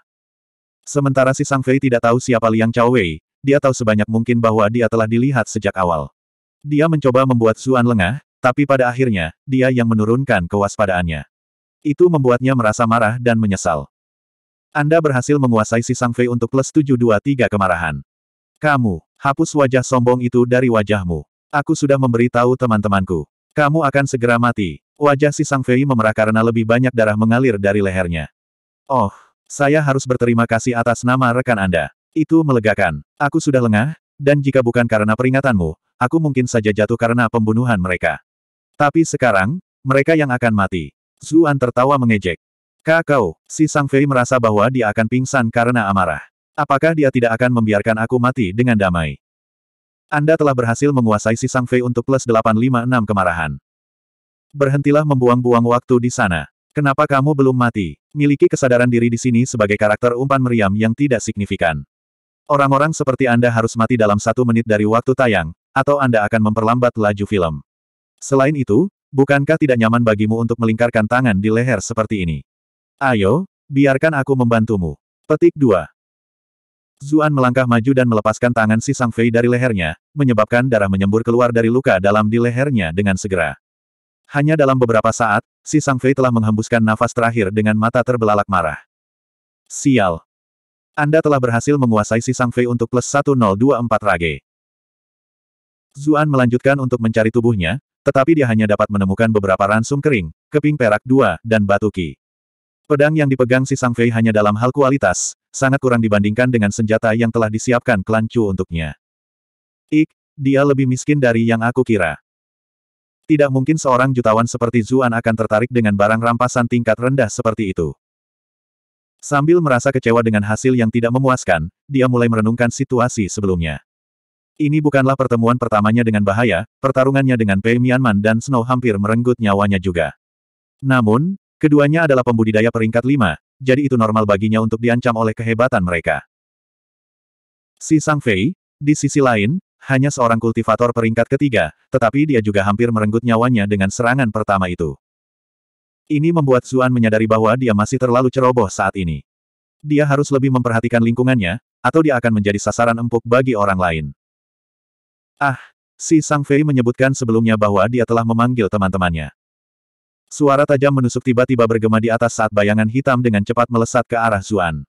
Sementara si Sang Fei tidak tahu siapa Liang Chao Wei, dia tahu sebanyak mungkin bahwa dia telah dilihat sejak awal. Dia mencoba membuat Zuan lengah, tapi pada akhirnya, dia yang menurunkan kewaspadaannya. Itu membuatnya merasa marah dan menyesal. Anda berhasil menguasai si Sang Fei untuk plus 723 kemarahan. Kamu, hapus wajah sombong itu dari wajahmu. Aku sudah memberitahu teman-temanku. Kamu akan segera mati. Wajah si Sang Fei memerah karena lebih banyak darah mengalir dari lehernya. Oh, saya harus berterima kasih atas nama rekan Anda. Itu melegakan. Aku sudah lengah, dan jika bukan karena peringatanmu, aku mungkin saja jatuh karena pembunuhan mereka. Tapi sekarang, mereka yang akan mati. Zuan tertawa mengejek. Kakao, si Sang Fei merasa bahwa dia akan pingsan karena amarah. Apakah dia tidak akan membiarkan aku mati dengan damai? Anda telah berhasil menguasai si Sang Fei untuk plus 856 kemarahan. Berhentilah membuang-buang waktu di sana. Kenapa kamu belum mati? Miliki kesadaran diri di sini sebagai karakter umpan meriam yang tidak signifikan. Orang-orang seperti Anda harus mati dalam satu menit dari waktu tayang, atau Anda akan memperlambat laju film. Selain itu, bukankah tidak nyaman bagimu untuk melingkarkan tangan di leher seperti ini? Ayo, biarkan aku membantumu. Petik 2. Zuan melangkah maju dan melepaskan tangan si Sang Fei dari lehernya, menyebabkan darah menyembur keluar dari luka dalam di lehernya dengan segera. Hanya dalam beberapa saat, si Sang Fei telah menghembuskan nafas terakhir dengan mata terbelalak marah. Sial. Anda telah berhasil menguasai si Sang Fei untuk plus 1024 rage. Zuan melanjutkan untuk mencari tubuhnya, tetapi dia hanya dapat menemukan beberapa ransum kering, keping perak dua, dan batu ki. Pedang yang dipegang si Sang Fei hanya dalam hal kualitas, sangat kurang dibandingkan dengan senjata yang telah disiapkan klan Chu untuknya. Ik, dia lebih miskin dari yang aku kira. Tidak mungkin seorang jutawan seperti Zuan akan tertarik dengan barang rampasan tingkat rendah seperti itu. Sambil merasa kecewa dengan hasil yang tidak memuaskan, dia mulai merenungkan situasi sebelumnya. Ini bukanlah pertemuan pertamanya dengan bahaya, pertarungannya dengan Pei Mianman dan Snow hampir merenggut nyawanya juga. Namun, Keduanya adalah pembudidaya peringkat lima, jadi itu normal baginya untuk diancam oleh kehebatan mereka. Si Sang Fei, di sisi lain, hanya seorang kultivator peringkat ketiga, tetapi dia juga hampir merenggut nyawanya dengan serangan pertama itu. Ini membuat Zuan menyadari bahwa dia masih terlalu ceroboh saat ini. Dia harus lebih memperhatikan lingkungannya, atau dia akan menjadi sasaran empuk bagi orang lain. Ah, si Sang Fei menyebutkan sebelumnya bahwa dia telah memanggil teman-temannya. Suara tajam menusuk tiba-tiba bergema di atas saat bayangan hitam dengan cepat melesat ke arah Zuan.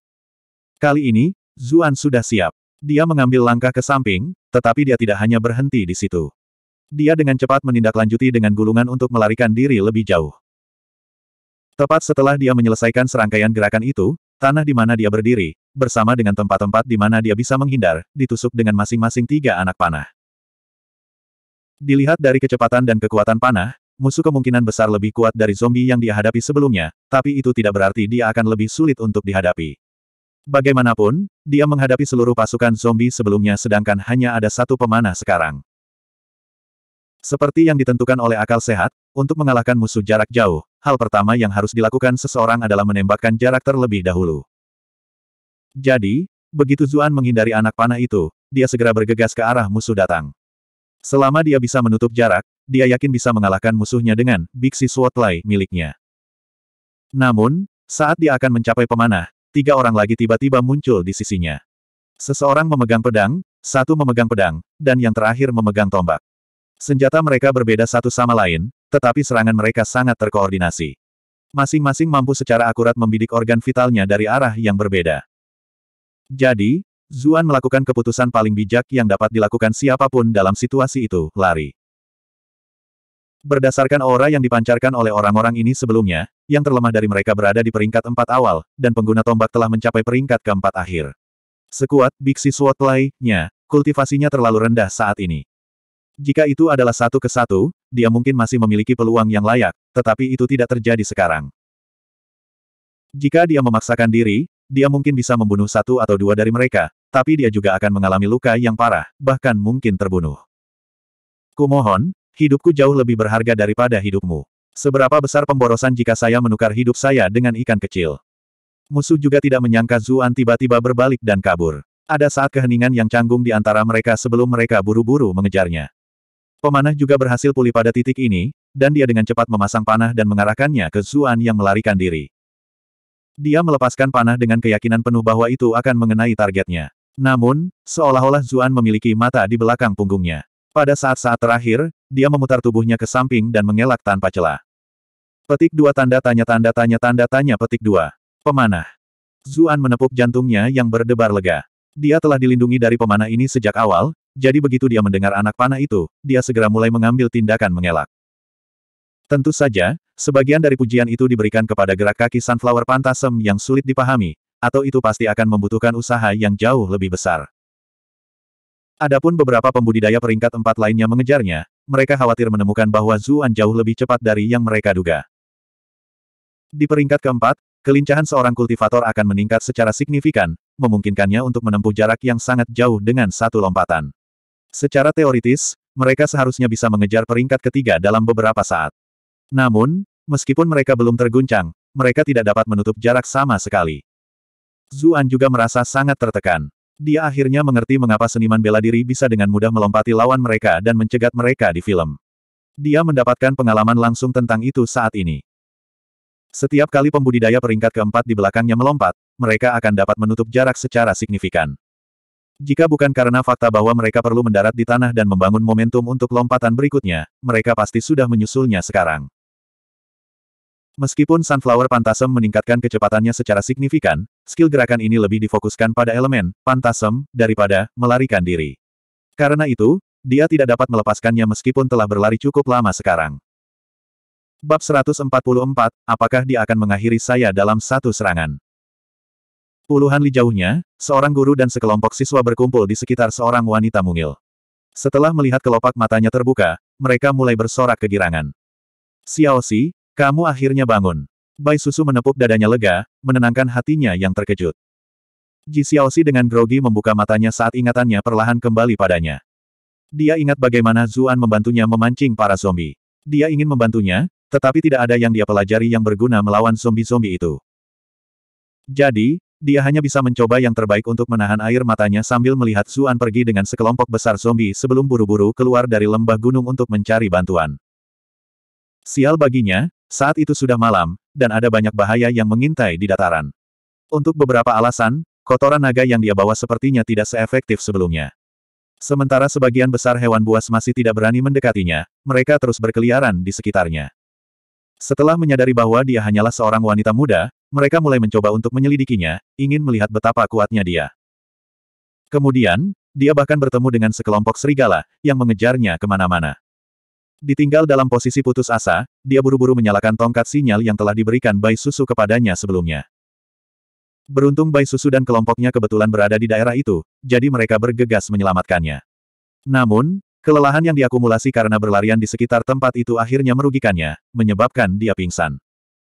Kali ini, Zuan sudah siap. Dia mengambil langkah ke samping, tetapi dia tidak hanya berhenti di situ. Dia dengan cepat menindaklanjuti dengan gulungan untuk melarikan diri lebih jauh. Tepat setelah dia menyelesaikan serangkaian gerakan itu, tanah di mana dia berdiri, bersama dengan tempat-tempat di mana dia bisa menghindar, ditusuk dengan masing-masing tiga anak panah. Dilihat dari kecepatan dan kekuatan panah, musuh kemungkinan besar lebih kuat dari zombie yang dia hadapi sebelumnya, tapi itu tidak berarti dia akan lebih sulit untuk dihadapi. Bagaimanapun, dia menghadapi seluruh pasukan zombie sebelumnya sedangkan hanya ada satu pemanah sekarang. Seperti yang ditentukan oleh akal sehat, untuk mengalahkan musuh jarak jauh, hal pertama yang harus dilakukan seseorang adalah menembakkan jarak terlebih dahulu. Jadi, begitu Zuan menghindari anak panah itu, dia segera bergegas ke arah musuh datang. Selama dia bisa menutup jarak, dia yakin bisa mengalahkan musuhnya dengan Bixi Swordfly miliknya. Namun, saat dia akan mencapai pemanah, tiga orang lagi tiba-tiba muncul di sisinya. Seseorang memegang pedang, satu memegang pedang, dan yang terakhir memegang tombak. Senjata mereka berbeda satu sama lain, tetapi serangan mereka sangat terkoordinasi. Masing-masing mampu secara akurat membidik organ vitalnya dari arah yang berbeda. Jadi, Zuan melakukan keputusan paling bijak yang dapat dilakukan siapapun dalam situasi itu, lari. Berdasarkan aura yang dipancarkan oleh orang-orang ini sebelumnya, yang terlemah dari mereka berada di peringkat empat awal, dan pengguna tombak telah mencapai peringkat keempat akhir. Sekuat, Biksi swordplay lainnya, kultivasinya terlalu rendah saat ini. Jika itu adalah satu ke satu, dia mungkin masih memiliki peluang yang layak, tetapi itu tidak terjadi sekarang. Jika dia memaksakan diri, dia mungkin bisa membunuh satu atau dua dari mereka, tapi dia juga akan mengalami luka yang parah, bahkan mungkin terbunuh. Kumohon, Hidupku jauh lebih berharga daripada hidupmu. Seberapa besar pemborosan jika saya menukar hidup saya dengan ikan kecil. Musuh juga tidak menyangka Zuan tiba-tiba berbalik dan kabur. Ada saat keheningan yang canggung di antara mereka sebelum mereka buru-buru mengejarnya. Pemanah juga berhasil pulih pada titik ini, dan dia dengan cepat memasang panah dan mengarahkannya ke Zuan yang melarikan diri. Dia melepaskan panah dengan keyakinan penuh bahwa itu akan mengenai targetnya. Namun, seolah-olah Zuan memiliki mata di belakang punggungnya. Pada saat-saat terakhir, dia memutar tubuhnya ke samping dan mengelak tanpa celah. Petik dua tanda tanya tanda tanya tanda tanya petik dua. Pemanah. Zuan menepuk jantungnya yang berdebar lega. Dia telah dilindungi dari pemanah ini sejak awal, jadi begitu dia mendengar anak panah itu, dia segera mulai mengambil tindakan mengelak. Tentu saja, sebagian dari pujian itu diberikan kepada gerak kaki Sunflower Pantasem yang sulit dipahami, atau itu pasti akan membutuhkan usaha yang jauh lebih besar. Adapun beberapa pembudidaya peringkat empat lainnya mengejarnya, mereka khawatir menemukan bahwa Zuan jauh lebih cepat dari yang mereka duga. Di peringkat keempat, kelincahan seorang kultivator akan meningkat secara signifikan, memungkinkannya untuk menempuh jarak yang sangat jauh dengan satu lompatan. Secara teoritis, mereka seharusnya bisa mengejar peringkat ketiga dalam beberapa saat. Namun, meskipun mereka belum terguncang, mereka tidak dapat menutup jarak sama sekali. Zuan juga merasa sangat tertekan. Dia akhirnya mengerti mengapa seniman bela diri bisa dengan mudah melompati lawan mereka dan mencegat mereka di film. Dia mendapatkan pengalaman langsung tentang itu saat ini. Setiap kali pembudidaya peringkat keempat di belakangnya melompat, mereka akan dapat menutup jarak secara signifikan. Jika bukan karena fakta bahwa mereka perlu mendarat di tanah dan membangun momentum untuk lompatan berikutnya, mereka pasti sudah menyusulnya sekarang. Meskipun Sunflower Pantasem meningkatkan kecepatannya secara signifikan, Skill gerakan ini lebih difokuskan pada elemen, pantasem, daripada melarikan diri. Karena itu, dia tidak dapat melepaskannya meskipun telah berlari cukup lama sekarang. Bab 144, apakah dia akan mengakhiri saya dalam satu serangan? Puluhan li jauhnya, seorang guru dan sekelompok siswa berkumpul di sekitar seorang wanita mungil. Setelah melihat kelopak matanya terbuka, mereka mulai bersorak kegirangan. Xiao Si, kamu akhirnya bangun. Bai Susu menepuk dadanya lega, menenangkan hatinya yang terkejut. Ji Xiaoxi dengan grogi membuka matanya saat ingatannya perlahan kembali padanya. Dia ingat bagaimana Zuan membantunya memancing para zombie. Dia ingin membantunya, tetapi tidak ada yang dia pelajari yang berguna melawan zombie-zombie itu. Jadi, dia hanya bisa mencoba yang terbaik untuk menahan air matanya sambil melihat Zuan pergi dengan sekelompok besar zombie sebelum buru-buru keluar dari lembah gunung untuk mencari bantuan. Sial baginya, saat itu sudah malam, dan ada banyak bahaya yang mengintai di dataran. Untuk beberapa alasan, kotoran naga yang dia bawa sepertinya tidak seefektif sebelumnya. Sementara sebagian besar hewan buas masih tidak berani mendekatinya, mereka terus berkeliaran di sekitarnya. Setelah menyadari bahwa dia hanyalah seorang wanita muda, mereka mulai mencoba untuk menyelidikinya, ingin melihat betapa kuatnya dia. Kemudian, dia bahkan bertemu dengan sekelompok serigala, yang mengejarnya kemana-mana. Ditinggal dalam posisi putus asa, dia buru-buru menyalakan tongkat sinyal yang telah diberikan Bai Susu kepadanya sebelumnya. Beruntung Bai Susu dan kelompoknya kebetulan berada di daerah itu, jadi mereka bergegas menyelamatkannya. Namun, kelelahan yang diakumulasi karena berlarian di sekitar tempat itu akhirnya merugikannya, menyebabkan dia pingsan.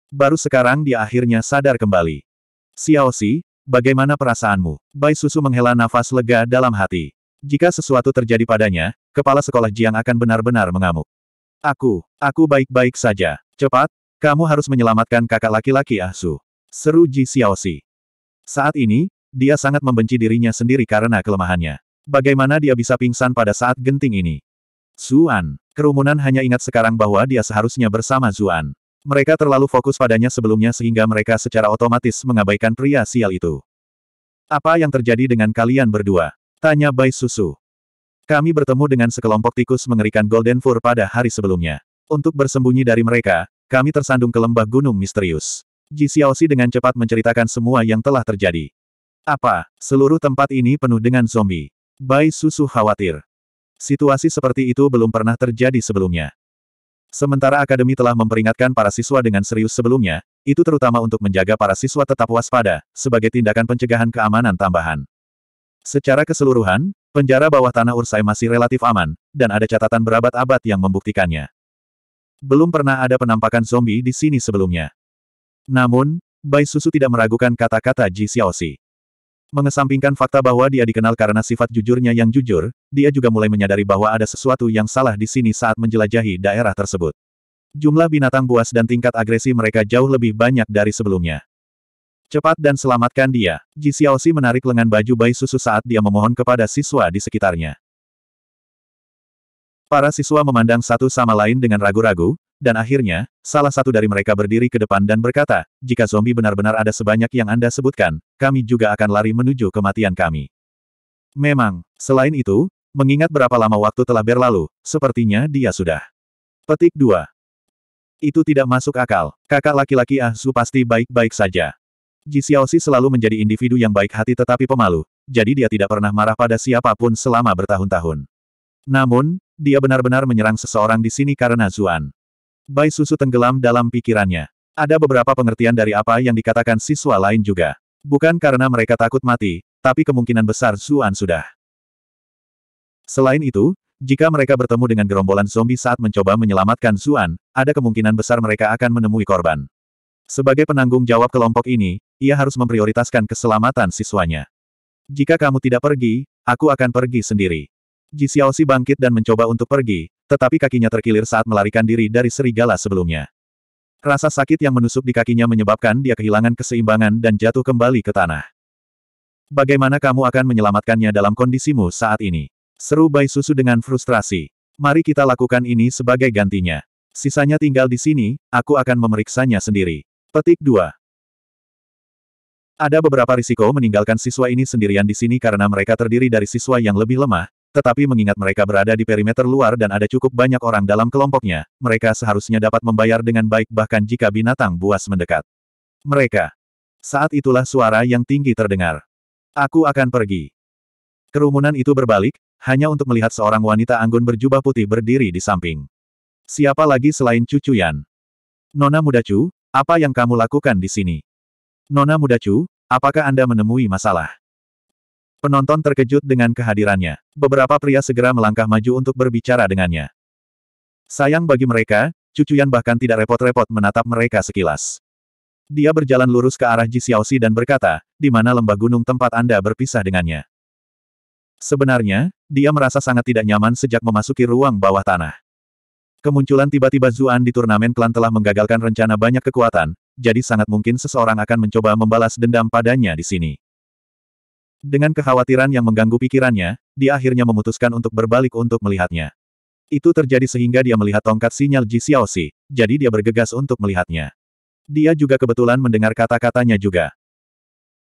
Baru sekarang dia akhirnya sadar kembali. Xiao Si, bagaimana perasaanmu? Bai Susu menghela nafas lega dalam hati. Jika sesuatu terjadi padanya, kepala sekolah Jiang akan benar-benar mengamuk. Aku, aku baik-baik saja. Cepat, kamu harus menyelamatkan kakak laki-laki Ah Su. Seru Ji Xiaoxi. Saat ini, dia sangat membenci dirinya sendiri karena kelemahannya. Bagaimana dia bisa pingsan pada saat genting ini? Zuan. Kerumunan hanya ingat sekarang bahwa dia seharusnya bersama Zuan. Mereka terlalu fokus padanya sebelumnya sehingga mereka secara otomatis mengabaikan pria sial itu. Apa yang terjadi dengan kalian berdua? Tanya Bai Susu. Kami bertemu dengan sekelompok tikus mengerikan Golden Fur pada hari sebelumnya. Untuk bersembunyi dari mereka, kami tersandung ke lembah gunung misterius. Ji Xiaoxi dengan cepat menceritakan semua yang telah terjadi. Apa, seluruh tempat ini penuh dengan zombie. Bai Susu khawatir. Situasi seperti itu belum pernah terjadi sebelumnya. Sementara akademi telah memperingatkan para siswa dengan serius sebelumnya, itu terutama untuk menjaga para siswa tetap waspada, sebagai tindakan pencegahan keamanan tambahan. Secara keseluruhan, Penjara bawah tanah Ursai masih relatif aman, dan ada catatan berabad-abad yang membuktikannya. Belum pernah ada penampakan zombie di sini sebelumnya. Namun, Bai Susu tidak meragukan kata-kata Ji Xiaoxi. Mengesampingkan fakta bahwa dia dikenal karena sifat jujurnya yang jujur, dia juga mulai menyadari bahwa ada sesuatu yang salah di sini saat menjelajahi daerah tersebut. Jumlah binatang buas dan tingkat agresi mereka jauh lebih banyak dari sebelumnya. Cepat dan selamatkan dia. Ji Xiaoxi menarik lengan baju bayi Susu saat dia memohon kepada siswa di sekitarnya. Para siswa memandang satu sama lain dengan ragu-ragu, dan akhirnya, salah satu dari mereka berdiri ke depan dan berkata, jika zombie benar-benar ada sebanyak yang Anda sebutkan, kami juga akan lari menuju kematian kami. Memang, selain itu, mengingat berapa lama waktu telah berlalu, sepertinya dia sudah. Petik 2. Itu tidak masuk akal. Kakak laki-laki Ah pasti baik-baik saja. Ji Xiaoxi selalu menjadi individu yang baik hati tetapi pemalu, jadi dia tidak pernah marah pada siapapun selama bertahun-tahun. Namun, dia benar-benar menyerang seseorang di sini karena Zuan. Bai Susu tenggelam dalam pikirannya. Ada beberapa pengertian dari apa yang dikatakan siswa lain juga. Bukan karena mereka takut mati, tapi kemungkinan besar Zuan sudah. Selain itu, jika mereka bertemu dengan gerombolan zombie saat mencoba menyelamatkan Zuan, ada kemungkinan besar mereka akan menemui korban. Sebagai penanggung jawab kelompok ini, ia harus memprioritaskan keselamatan siswanya. Jika kamu tidak pergi, aku akan pergi sendiri. Ji Xiaoxi bangkit dan mencoba untuk pergi, tetapi kakinya terkilir saat melarikan diri dari serigala sebelumnya. Rasa sakit yang menusuk di kakinya menyebabkan dia kehilangan keseimbangan dan jatuh kembali ke tanah. Bagaimana kamu akan menyelamatkannya dalam kondisimu saat ini? Seru Bai Susu dengan frustrasi. Mari kita lakukan ini sebagai gantinya. Sisanya tinggal di sini, aku akan memeriksanya sendiri. Petik 2. Ada beberapa risiko meninggalkan siswa ini sendirian di sini karena mereka terdiri dari siswa yang lebih lemah, tetapi mengingat mereka berada di perimeter luar dan ada cukup banyak orang dalam kelompoknya, mereka seharusnya dapat membayar dengan baik bahkan jika binatang buas mendekat. Mereka. Saat itulah suara yang tinggi terdengar. Aku akan pergi. Kerumunan itu berbalik, hanya untuk melihat seorang wanita anggun berjubah putih berdiri di samping. Siapa lagi selain Cucu Yan? Nona muda Cu, apa yang kamu lakukan di sini? Nona muda Chu, apakah Anda menemui masalah? Penonton terkejut dengan kehadirannya. Beberapa pria segera melangkah maju untuk berbicara dengannya. Sayang bagi mereka, Cucuyan bahkan tidak repot-repot menatap mereka sekilas. Dia berjalan lurus ke arah Ji Xiaoxi dan berkata, di mana lembah gunung tempat Anda berpisah dengannya. Sebenarnya, dia merasa sangat tidak nyaman sejak memasuki ruang bawah tanah. Kemunculan tiba-tiba Zuan di turnamen klan telah menggagalkan rencana banyak kekuatan, jadi sangat mungkin seseorang akan mencoba membalas dendam padanya di sini. Dengan kekhawatiran yang mengganggu pikirannya, dia akhirnya memutuskan untuk berbalik untuk melihatnya. Itu terjadi sehingga dia melihat tongkat sinyal Ji Xiaoxi, jadi dia bergegas untuk melihatnya. Dia juga kebetulan mendengar kata-katanya juga.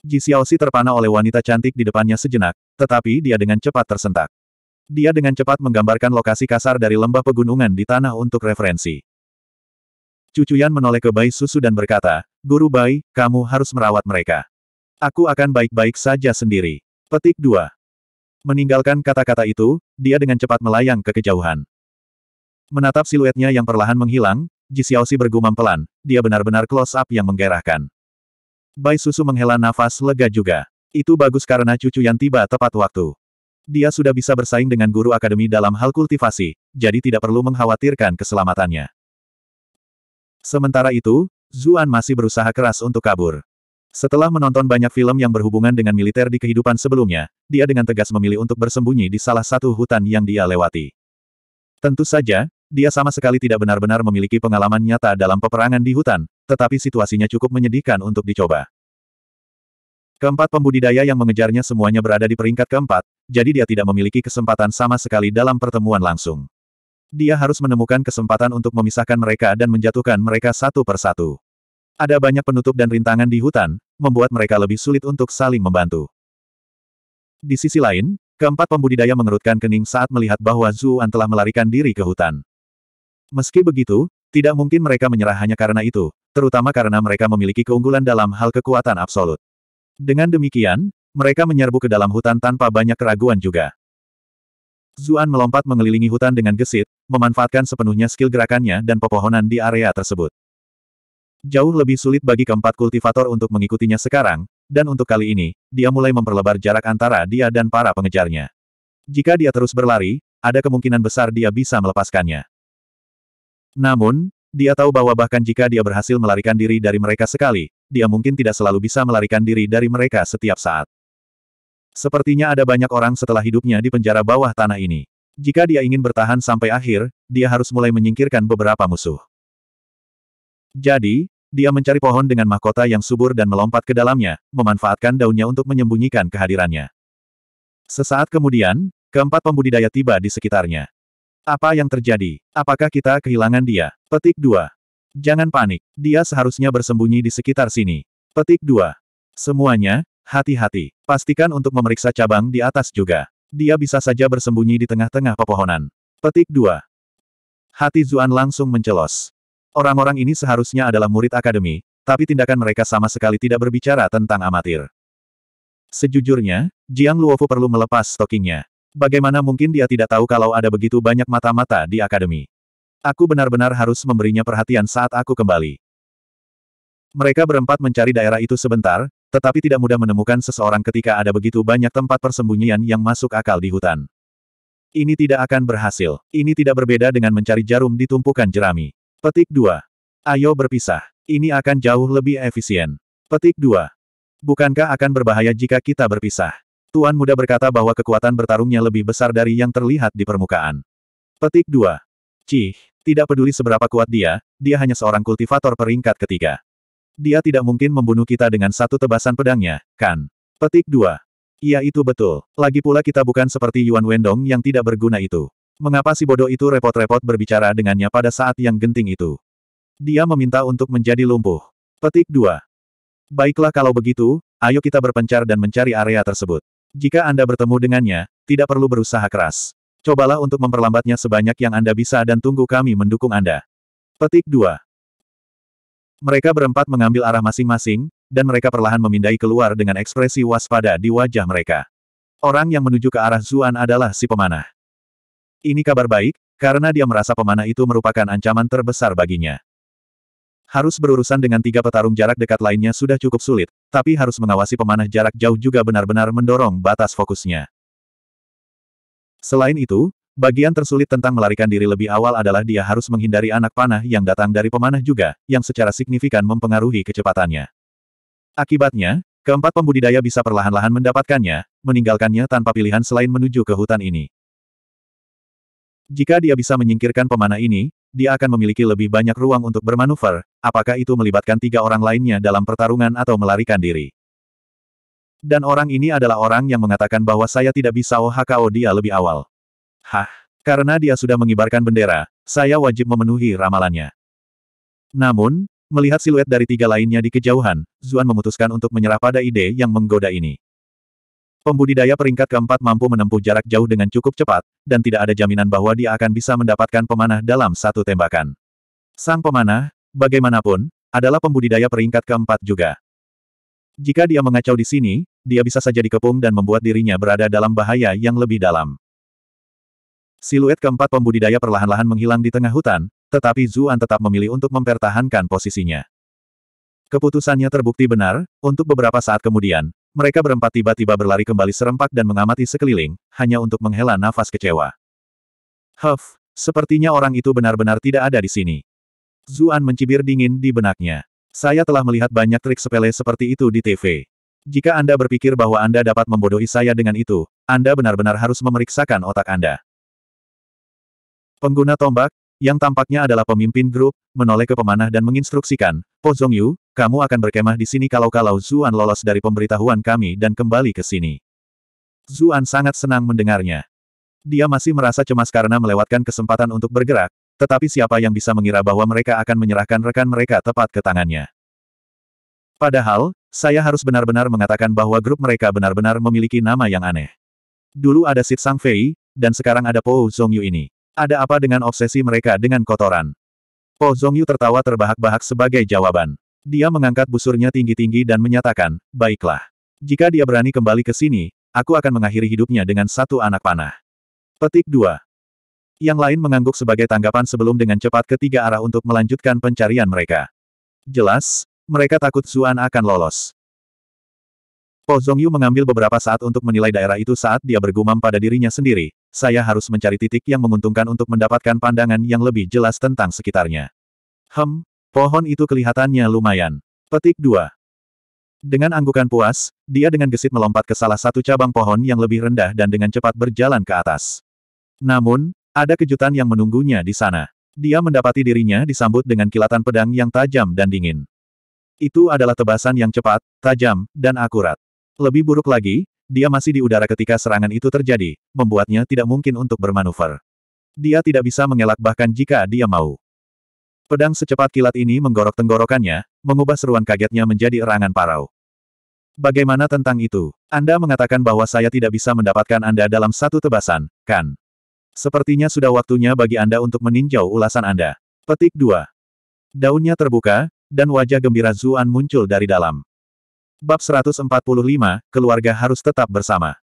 Ji Xiaoxi terpana oleh wanita cantik di depannya sejenak, tetapi dia dengan cepat tersentak. Dia dengan cepat menggambarkan lokasi kasar dari lembah pegunungan di tanah untuk referensi. Cucuyan menoleh ke Bai Susu dan berkata, Guru Bai, kamu harus merawat mereka. Aku akan baik-baik saja sendiri. Petik 2. Meninggalkan kata-kata itu, dia dengan cepat melayang ke kejauhan. Menatap siluetnya yang perlahan menghilang, Ji Xiaoxi bergumam pelan, dia benar-benar close up yang menggerakkan." Bai Susu menghela nafas lega juga. Itu bagus karena cucu yang tiba tepat waktu. Dia sudah bisa bersaing dengan guru akademi dalam hal kultivasi, jadi tidak perlu mengkhawatirkan keselamatannya. Sementara itu, Zuan masih berusaha keras untuk kabur. Setelah menonton banyak film yang berhubungan dengan militer di kehidupan sebelumnya, dia dengan tegas memilih untuk bersembunyi di salah satu hutan yang dia lewati. Tentu saja, dia sama sekali tidak benar-benar memiliki pengalaman nyata dalam peperangan di hutan, tetapi situasinya cukup menyedihkan untuk dicoba. Keempat pembudidaya yang mengejarnya semuanya berada di peringkat keempat, jadi dia tidak memiliki kesempatan sama sekali dalam pertemuan langsung. Dia harus menemukan kesempatan untuk memisahkan mereka dan menjatuhkan mereka satu persatu. Ada banyak penutup dan rintangan di hutan, membuat mereka lebih sulit untuk saling membantu. Di sisi lain, keempat pembudidaya mengerutkan kening saat melihat bahwa Zuan telah melarikan diri ke hutan. Meski begitu, tidak mungkin mereka menyerah hanya karena itu, terutama karena mereka memiliki keunggulan dalam hal kekuatan absolut. Dengan demikian, mereka menyerbu ke dalam hutan tanpa banyak keraguan juga. Zuan melompat mengelilingi hutan dengan gesit, memanfaatkan sepenuhnya skill gerakannya dan pepohonan di area tersebut. Jauh lebih sulit bagi keempat kultivator untuk mengikutinya sekarang, dan untuk kali ini, dia mulai memperlebar jarak antara dia dan para pengejarnya. Jika dia terus berlari, ada kemungkinan besar dia bisa melepaskannya. Namun, dia tahu bahwa bahkan jika dia berhasil melarikan diri dari mereka sekali, dia mungkin tidak selalu bisa melarikan diri dari mereka setiap saat. Sepertinya ada banyak orang setelah hidupnya di penjara bawah tanah ini. Jika dia ingin bertahan sampai akhir, dia harus mulai menyingkirkan beberapa musuh. Jadi, dia mencari pohon dengan mahkota yang subur dan melompat ke dalamnya, memanfaatkan daunnya untuk menyembunyikan kehadirannya. Sesaat kemudian, keempat pembudidaya tiba di sekitarnya. Apa yang terjadi? Apakah kita kehilangan dia? Petik 2. Jangan panik, dia seharusnya bersembunyi di sekitar sini. Petik 2. Semuanya, Hati-hati, pastikan untuk memeriksa cabang di atas juga. Dia bisa saja bersembunyi di tengah-tengah pepohonan. Petik 2. Hati Zuan langsung mencelos. Orang-orang ini seharusnya adalah murid akademi, tapi tindakan mereka sama sekali tidak berbicara tentang amatir. Sejujurnya, Jiang Luofu perlu melepas stokingnya. Bagaimana mungkin dia tidak tahu kalau ada begitu banyak mata-mata di akademi? Aku benar-benar harus memberinya perhatian saat aku kembali. Mereka berempat mencari daerah itu sebentar, tetapi tidak mudah menemukan seseorang ketika ada begitu banyak tempat persembunyian yang masuk akal di hutan. Ini tidak akan berhasil. Ini tidak berbeda dengan mencari jarum di tumpukan jerami. Petik 2. Ayo berpisah. Ini akan jauh lebih efisien. Petik 2. Bukankah akan berbahaya jika kita berpisah? Tuan muda berkata bahwa kekuatan bertarungnya lebih besar dari yang terlihat di permukaan. Petik 2. Cih, tidak peduli seberapa kuat dia, dia hanya seorang kultivator peringkat ketiga. Dia tidak mungkin membunuh kita dengan satu tebasan pedangnya, kan? Petik 2. Iya itu betul. Lagi pula kita bukan seperti Yuan Wendong yang tidak berguna itu. Mengapa si bodoh itu repot-repot berbicara dengannya pada saat yang genting itu? Dia meminta untuk menjadi lumpuh. Petik 2. Baiklah kalau begitu, ayo kita berpencar dan mencari area tersebut. Jika Anda bertemu dengannya, tidak perlu berusaha keras. Cobalah untuk memperlambatnya sebanyak yang Anda bisa dan tunggu kami mendukung Anda. Petik 2. Mereka berempat mengambil arah masing-masing, dan mereka perlahan memindai keluar dengan ekspresi waspada di wajah mereka. Orang yang menuju ke arah Zuan adalah si pemanah. Ini kabar baik, karena dia merasa pemanah itu merupakan ancaman terbesar baginya. Harus berurusan dengan tiga petarung jarak dekat lainnya sudah cukup sulit, tapi harus mengawasi pemanah jarak jauh juga benar-benar mendorong batas fokusnya. Selain itu, Bagian tersulit tentang melarikan diri lebih awal adalah dia harus menghindari anak panah yang datang dari pemanah juga, yang secara signifikan mempengaruhi kecepatannya. Akibatnya, keempat pembudidaya bisa perlahan-lahan mendapatkannya, meninggalkannya tanpa pilihan selain menuju ke hutan ini. Jika dia bisa menyingkirkan pemanah ini, dia akan memiliki lebih banyak ruang untuk bermanuver, apakah itu melibatkan tiga orang lainnya dalam pertarungan atau melarikan diri. Dan orang ini adalah orang yang mengatakan bahwa saya tidak bisa OHKO dia lebih awal. Hah? Karena dia sudah mengibarkan bendera, saya wajib memenuhi ramalannya. Namun, melihat siluet dari tiga lainnya di kejauhan, Zuan memutuskan untuk menyerah pada ide yang menggoda ini. Pembudidaya peringkat keempat mampu menempuh jarak jauh dengan cukup cepat, dan tidak ada jaminan bahwa dia akan bisa mendapatkan pemanah dalam satu tembakan. Sang pemanah, bagaimanapun, adalah pembudidaya peringkat keempat juga. Jika dia mengacau di sini, dia bisa saja dikepung dan membuat dirinya berada dalam bahaya yang lebih dalam. Siluet keempat pembudidaya perlahan-lahan menghilang di tengah hutan, tetapi Zuan tetap memilih untuk mempertahankan posisinya. Keputusannya terbukti benar, untuk beberapa saat kemudian, mereka berempat tiba-tiba berlari kembali serempak dan mengamati sekeliling, hanya untuk menghela nafas kecewa. Huff, sepertinya orang itu benar-benar tidak ada di sini. Zuan mencibir dingin di benaknya. Saya telah melihat banyak trik sepele seperti itu di TV. Jika Anda berpikir bahwa Anda dapat membodohi saya dengan itu, Anda benar-benar harus memeriksakan otak Anda. Pengguna tombak, yang tampaknya adalah pemimpin grup, menoleh ke pemanah dan menginstruksikan, Po oh, Zongyu, kamu akan berkemah di sini kalau-kalau Zuan lolos dari pemberitahuan kami dan kembali ke sini. Zuan sangat senang mendengarnya. Dia masih merasa cemas karena melewatkan kesempatan untuk bergerak, tetapi siapa yang bisa mengira bahwa mereka akan menyerahkan rekan mereka tepat ke tangannya. Padahal, saya harus benar-benar mengatakan bahwa grup mereka benar-benar memiliki nama yang aneh. Dulu ada Sit Sang Fei, dan sekarang ada Po Zongyu ini. Ada apa dengan obsesi mereka dengan kotoran? Po oh, Zongyu tertawa terbahak-bahak sebagai jawaban. Dia mengangkat busurnya tinggi-tinggi dan menyatakan, baiklah. Jika dia berani kembali ke sini, aku akan mengakhiri hidupnya dengan satu anak panah. Petik 2. Yang lain mengangguk sebagai tanggapan sebelum dengan cepat ketiga arah untuk melanjutkan pencarian mereka. Jelas, mereka takut Zuan akan lolos. Po oh, Zongyu mengambil beberapa saat untuk menilai daerah itu saat dia bergumam pada dirinya sendiri, saya harus mencari titik yang menguntungkan untuk mendapatkan pandangan yang lebih jelas tentang sekitarnya. Hem, pohon itu kelihatannya lumayan. Petik 2. Dengan anggukan puas, dia dengan gesit melompat ke salah satu cabang pohon yang lebih rendah dan dengan cepat berjalan ke atas. Namun, ada kejutan yang menunggunya di sana. Dia mendapati dirinya disambut dengan kilatan pedang yang tajam dan dingin. Itu adalah tebasan yang cepat, tajam, dan akurat. Lebih buruk lagi, dia masih di udara ketika serangan itu terjadi, membuatnya tidak mungkin untuk bermanuver. Dia tidak bisa mengelak bahkan jika dia mau. Pedang secepat kilat ini menggorok tenggorokannya, mengubah seruan kagetnya menjadi erangan parau. Bagaimana tentang itu? Anda mengatakan bahwa saya tidak bisa mendapatkan Anda dalam satu tebasan, kan? Sepertinya sudah waktunya bagi Anda untuk meninjau ulasan Anda. Petik 2. Daunnya terbuka, dan wajah gembira Zuan muncul dari dalam. Bab 145, keluarga harus tetap bersama.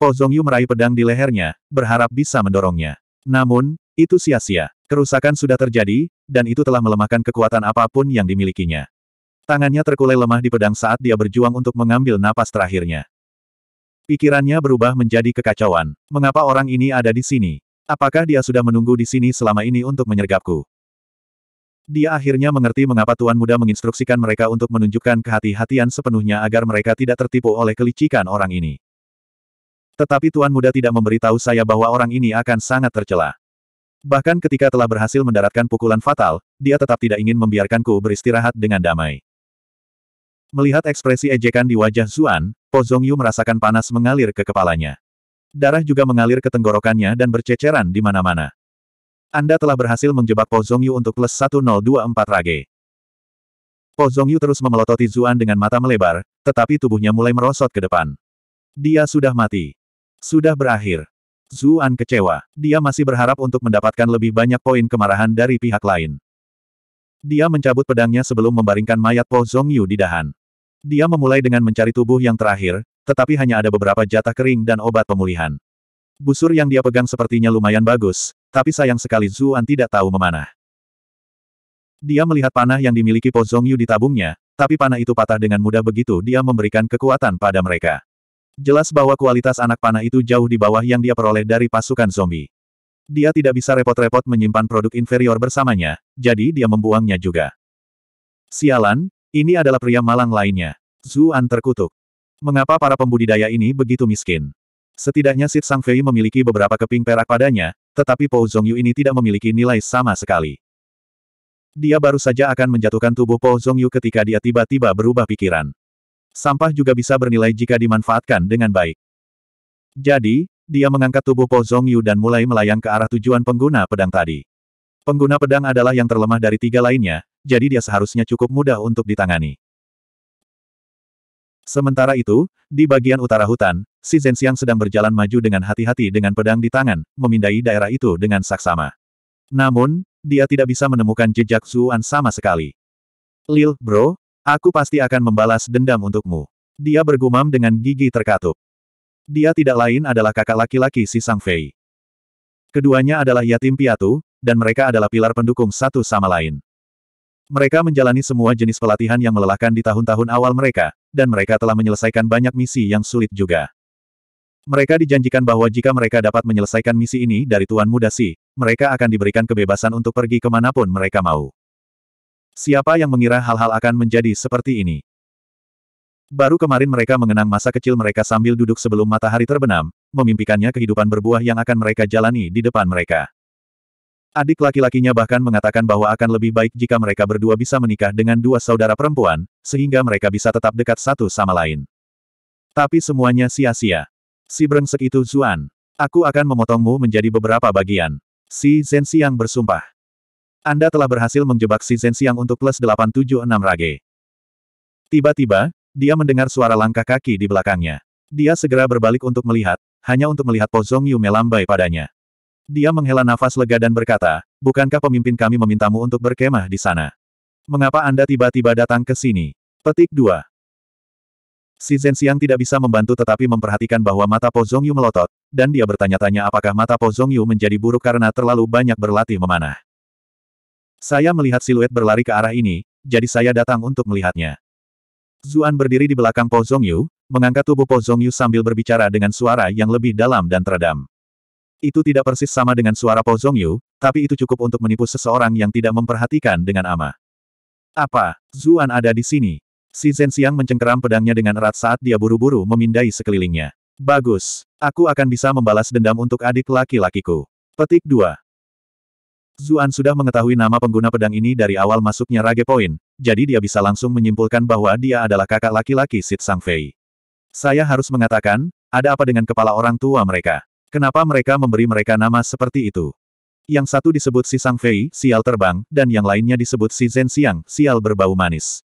Po Zongyu meraih pedang di lehernya, berharap bisa mendorongnya. Namun, itu sia-sia. Kerusakan sudah terjadi, dan itu telah melemahkan kekuatan apapun yang dimilikinya. Tangannya terkulai lemah di pedang saat dia berjuang untuk mengambil napas terakhirnya. Pikirannya berubah menjadi kekacauan. Mengapa orang ini ada di sini? Apakah dia sudah menunggu di sini selama ini untuk menyergapku? Dia akhirnya mengerti mengapa Tuan Muda menginstruksikan mereka untuk menunjukkan kehati-hatian sepenuhnya agar mereka tidak tertipu oleh kelicikan orang ini. Tetapi Tuan Muda tidak memberitahu saya bahwa orang ini akan sangat tercela. Bahkan ketika telah berhasil mendaratkan pukulan fatal, dia tetap tidak ingin membiarkanku beristirahat dengan damai. Melihat ekspresi ejekan di wajah Zuan, Po Zongyu merasakan panas mengalir ke kepalanya. Darah juga mengalir ke tenggorokannya dan berceceran di mana-mana. Anda telah berhasil menjebak Po Zongyu untuk plus 1024 rage. Po Zongyu terus memelototi Zuan dengan mata melebar, tetapi tubuhnya mulai merosot ke depan. Dia sudah mati. Sudah berakhir. Zuan kecewa. Dia masih berharap untuk mendapatkan lebih banyak poin kemarahan dari pihak lain. Dia mencabut pedangnya sebelum membaringkan mayat Po Zongyu di dahan. Dia memulai dengan mencari tubuh yang terakhir, tetapi hanya ada beberapa jatah kering dan obat pemulihan. Busur yang dia pegang sepertinya lumayan bagus, tapi sayang sekali Zuan tidak tahu memanah. Dia melihat panah yang dimiliki Po Zongyu di tabungnya, tapi panah itu patah dengan mudah begitu dia memberikan kekuatan pada mereka. Jelas bahwa kualitas anak panah itu jauh di bawah yang dia peroleh dari pasukan zombie. Dia tidak bisa repot-repot menyimpan produk inferior bersamanya, jadi dia membuangnya juga. Sialan, ini adalah pria malang lainnya. Zuan terkutuk. Mengapa para pembudidaya ini begitu miskin? Setidaknya Sit Sang Fei memiliki beberapa keping perak padanya, tetapi Po Zongyu ini tidak memiliki nilai sama sekali. Dia baru saja akan menjatuhkan tubuh Po Zongyu ketika dia tiba-tiba berubah pikiran. Sampah juga bisa bernilai jika dimanfaatkan dengan baik. Jadi, dia mengangkat tubuh Po Zongyu dan mulai melayang ke arah tujuan pengguna pedang tadi. Pengguna pedang adalah yang terlemah dari tiga lainnya, jadi dia seharusnya cukup mudah untuk ditangani. Sementara itu, di bagian utara hutan, Si Zhenxiang sedang berjalan maju dengan hati-hati dengan pedang di tangan, memindai daerah itu dengan saksama. Namun, dia tidak bisa menemukan jejak Zuan sama sekali. Lil, bro, aku pasti akan membalas dendam untukmu. Dia bergumam dengan gigi terkatup. Dia tidak lain adalah kakak laki-laki si Sang Fei. Keduanya adalah yatim piatu, dan mereka adalah pilar pendukung satu sama lain. Mereka menjalani semua jenis pelatihan yang melelahkan di tahun-tahun awal mereka, dan mereka telah menyelesaikan banyak misi yang sulit juga. Mereka dijanjikan bahwa jika mereka dapat menyelesaikan misi ini dari Tuan Muda Si, mereka akan diberikan kebebasan untuk pergi kemanapun mereka mau. Siapa yang mengira hal-hal akan menjadi seperti ini? Baru kemarin mereka mengenang masa kecil mereka sambil duduk sebelum matahari terbenam, memimpikannya kehidupan berbuah yang akan mereka jalani di depan mereka. Adik laki-lakinya bahkan mengatakan bahwa akan lebih baik jika mereka berdua bisa menikah dengan dua saudara perempuan, sehingga mereka bisa tetap dekat satu sama lain. Tapi semuanya sia-sia. Si brengsek itu Zuan. Aku akan memotongmu menjadi beberapa bagian. Si Zhenxiang bersumpah. Anda telah berhasil menjebak si Zhenxiang untuk plus 876 rage. Tiba-tiba, dia mendengar suara langkah kaki di belakangnya. Dia segera berbalik untuk melihat, hanya untuk melihat Po Zong Yu melambai padanya. Dia menghela nafas lega dan berkata, Bukankah pemimpin kami memintamu untuk berkemah di sana? Mengapa Anda tiba-tiba datang ke sini? Petik 2. Si Zhenxiang tidak bisa membantu tetapi memperhatikan bahwa mata Po Zongyu melotot, dan dia bertanya-tanya apakah mata Po Zongyu menjadi buruk karena terlalu banyak berlatih memanah. Saya melihat siluet berlari ke arah ini, jadi saya datang untuk melihatnya. Zuan berdiri di belakang Po Zongyu, mengangkat tubuh Po Zongyu sambil berbicara dengan suara yang lebih dalam dan teredam. Itu tidak persis sama dengan suara Po Zongyu, tapi itu cukup untuk menipu seseorang yang tidak memperhatikan dengan ama. Apa, Zuan ada di sini? Si Zhenxiang mencengkeram pedangnya dengan erat saat dia buru-buru memindai sekelilingnya. Bagus. Aku akan bisa membalas dendam untuk adik laki-lakiku. Petik 2. Zuan sudah mengetahui nama pengguna pedang ini dari awal masuknya Rage Point, jadi dia bisa langsung menyimpulkan bahwa dia adalah kakak laki-laki Sit Sang Fei. Saya harus mengatakan, ada apa dengan kepala orang tua mereka? Kenapa mereka memberi mereka nama seperti itu? Yang satu disebut si Sang Fei, sial terbang, dan yang lainnya disebut si Zhen Xiang, sial berbau manis.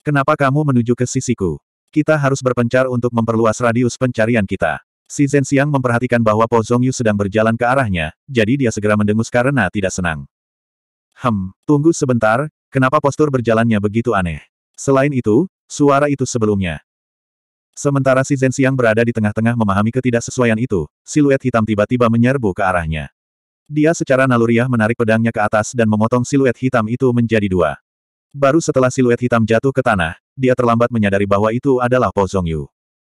Kenapa kamu menuju ke sisiku? Kita harus berpencar untuk memperluas radius pencarian kita. Si Zhenxiang memperhatikan bahwa Po Zongyu sedang berjalan ke arahnya, jadi dia segera mendengus karena tidak senang. Hem, tunggu sebentar, kenapa postur berjalannya begitu aneh? Selain itu, suara itu sebelumnya. Sementara si Zhenxiang berada di tengah-tengah memahami ketidaksesuaian itu, siluet hitam tiba-tiba menyerbu ke arahnya. Dia secara naluriah menarik pedangnya ke atas dan memotong siluet hitam itu menjadi dua. Baru setelah siluet hitam jatuh ke tanah, dia terlambat menyadari bahwa itu adalah Po Zongyu.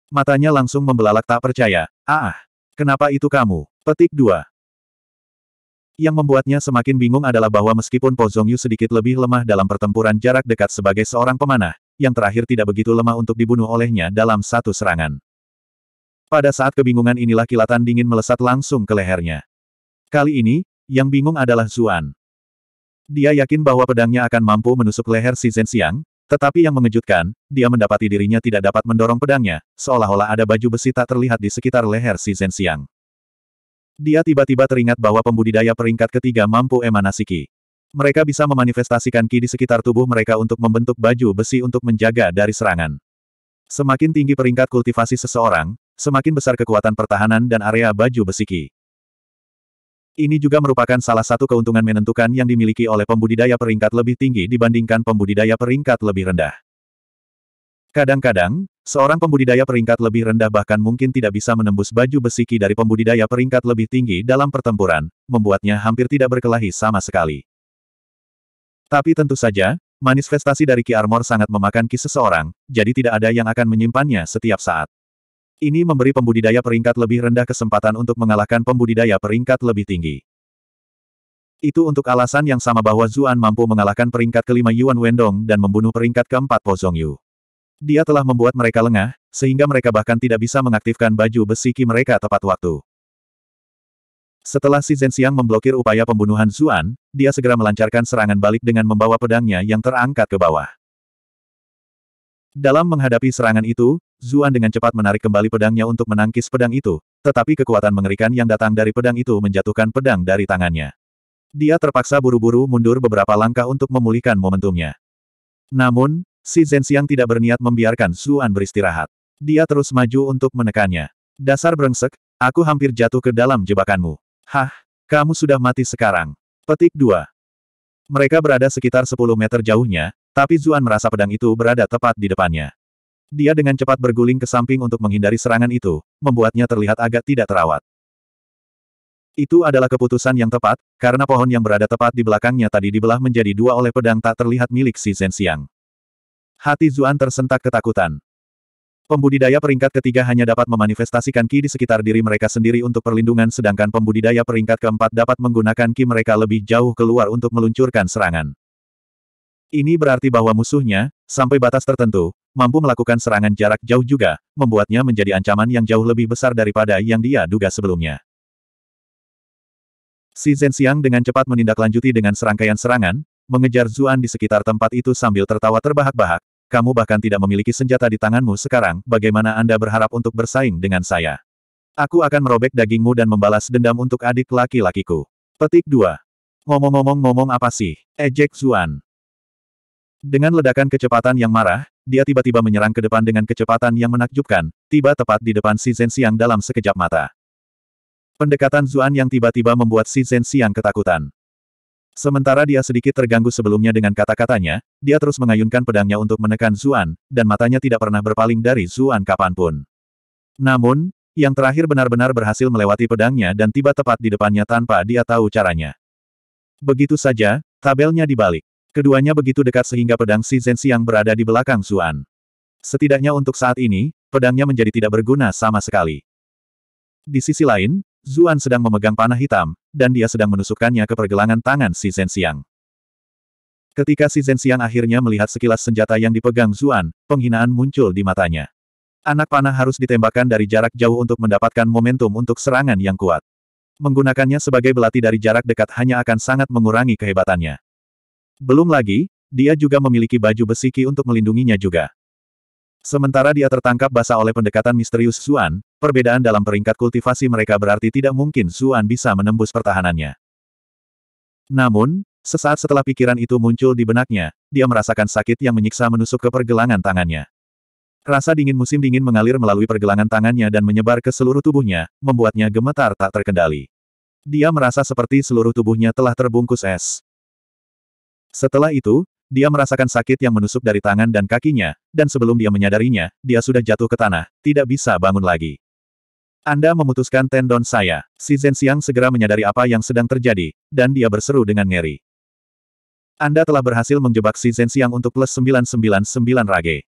Matanya langsung membelalak tak percaya. Ah, ah kenapa itu kamu? Petik 2. Yang membuatnya semakin bingung adalah bahwa meskipun Po Zongyu sedikit lebih lemah dalam pertempuran jarak dekat sebagai seorang pemanah, yang terakhir tidak begitu lemah untuk dibunuh olehnya dalam satu serangan. Pada saat kebingungan inilah kilatan dingin melesat langsung ke lehernya. Kali ini, yang bingung adalah Zuan. Dia yakin bahwa pedangnya akan mampu menusuk leher si Zhen Xiang, tetapi yang mengejutkan, dia mendapati dirinya tidak dapat mendorong pedangnya, seolah-olah ada baju besi tak terlihat di sekitar leher si Zhen Xiang. Dia tiba-tiba teringat bahwa pembudidaya peringkat ketiga mampu emanasi Qi. Mereka bisa memanifestasikan Ki di sekitar tubuh mereka untuk membentuk baju besi untuk menjaga dari serangan. Semakin tinggi peringkat kultivasi seseorang, semakin besar kekuatan pertahanan dan area baju besi Ki. Ini juga merupakan salah satu keuntungan menentukan yang dimiliki oleh pembudidaya peringkat lebih tinggi dibandingkan pembudidaya peringkat lebih rendah. Kadang-kadang, seorang pembudidaya peringkat lebih rendah bahkan mungkin tidak bisa menembus baju besi dari pembudidaya peringkat lebih tinggi dalam pertempuran, membuatnya hampir tidak berkelahi sama sekali. Tapi tentu saja, manifestasi dari Ki Armor sangat memakan ki seseorang, jadi tidak ada yang akan menyimpannya setiap saat. Ini memberi pembudidaya peringkat lebih rendah kesempatan untuk mengalahkan pembudidaya peringkat lebih tinggi. Itu untuk alasan yang sama bahwa Zuan mampu mengalahkan peringkat kelima Yuan Wendong dan membunuh peringkat keempat Po Dia telah membuat mereka lengah, sehingga mereka bahkan tidak bisa mengaktifkan baju besi ki mereka tepat waktu. Setelah si Zhenxiang memblokir upaya pembunuhan Zuan, dia segera melancarkan serangan balik dengan membawa pedangnya yang terangkat ke bawah. Dalam menghadapi serangan itu, Zuan dengan cepat menarik kembali pedangnya untuk menangkis pedang itu, tetapi kekuatan mengerikan yang datang dari pedang itu menjatuhkan pedang dari tangannya. Dia terpaksa buru-buru mundur beberapa langkah untuk memulihkan momentumnya. Namun, si Zhenxiang tidak berniat membiarkan Zuan beristirahat. Dia terus maju untuk menekannya. Dasar brengsek, aku hampir jatuh ke dalam jebakanmu. Hah, kamu sudah mati sekarang. Petik 2. Mereka berada sekitar 10 meter jauhnya, tapi Zuan merasa pedang itu berada tepat di depannya. Dia dengan cepat berguling ke samping untuk menghindari serangan itu, membuatnya terlihat agak tidak terawat. Itu adalah keputusan yang tepat, karena pohon yang berada tepat di belakangnya tadi dibelah menjadi dua oleh pedang tak terlihat milik si Zhenxiang. Hati Zuan tersentak ketakutan. Pembudidaya peringkat ketiga hanya dapat memanifestasikan ki di sekitar diri mereka sendiri untuk perlindungan sedangkan pembudidaya peringkat keempat dapat menggunakan ki mereka lebih jauh keluar untuk meluncurkan serangan. Ini berarti bahwa musuhnya, sampai batas tertentu, mampu melakukan serangan jarak jauh juga, membuatnya menjadi ancaman yang jauh lebih besar daripada yang dia duga sebelumnya. Si Zhenxiang dengan cepat menindaklanjuti dengan serangkaian serangan, mengejar Zuan di sekitar tempat itu sambil tertawa terbahak-bahak, kamu bahkan tidak memiliki senjata di tanganmu sekarang, bagaimana Anda berharap untuk bersaing dengan saya? Aku akan merobek dagingmu dan membalas dendam untuk adik laki-lakiku. Petik 2. Ngomong-ngomong ngomong apa sih? Ejek Zuan. Dengan ledakan kecepatan yang marah, dia tiba-tiba menyerang ke depan dengan kecepatan yang menakjubkan, tiba tepat di depan si Zhenxiang dalam sekejap mata. Pendekatan Zuan yang tiba-tiba membuat si Zhenxiang ketakutan. Sementara dia sedikit terganggu sebelumnya dengan kata-katanya, dia terus mengayunkan pedangnya untuk menekan Zuan, dan matanya tidak pernah berpaling dari Zuan kapanpun. Namun, yang terakhir benar-benar berhasil melewati pedangnya dan tiba tepat di depannya tanpa dia tahu caranya. Begitu saja, tabelnya dibalik. Keduanya begitu dekat sehingga pedang si Zensi yang berada di belakang Zuan. Setidaknya untuk saat ini, pedangnya menjadi tidak berguna sama sekali. Di sisi lain, Zuan sedang memegang panah hitam, dan dia sedang menusukkannya ke pergelangan tangan si Zensiang. Ketika si Zensiang akhirnya melihat sekilas senjata yang dipegang Zuan, penghinaan muncul di matanya. Anak panah harus ditembakkan dari jarak jauh untuk mendapatkan momentum untuk serangan yang kuat. Menggunakannya sebagai belati dari jarak dekat hanya akan sangat mengurangi kehebatannya. Belum lagi, dia juga memiliki baju besiki untuk melindunginya juga. Sementara dia tertangkap basah oleh pendekatan misterius Suan, perbedaan dalam peringkat kultivasi mereka berarti tidak mungkin Suan bisa menembus pertahanannya. Namun, sesaat setelah pikiran itu muncul di benaknya, dia merasakan sakit yang menyiksa menusuk ke pergelangan tangannya. Rasa dingin musim dingin mengalir melalui pergelangan tangannya dan menyebar ke seluruh tubuhnya, membuatnya gemetar tak terkendali. Dia merasa seperti seluruh tubuhnya telah terbungkus es. Setelah itu, dia merasakan sakit yang menusuk dari tangan dan kakinya, dan sebelum dia menyadarinya, dia sudah jatuh ke tanah, tidak bisa bangun lagi. Anda memutuskan tendon saya. Si Zhenxiang segera menyadari apa yang sedang terjadi, dan dia berseru dengan ngeri. Anda telah berhasil menjebak si Zhenxiang untuk plus 999 rage.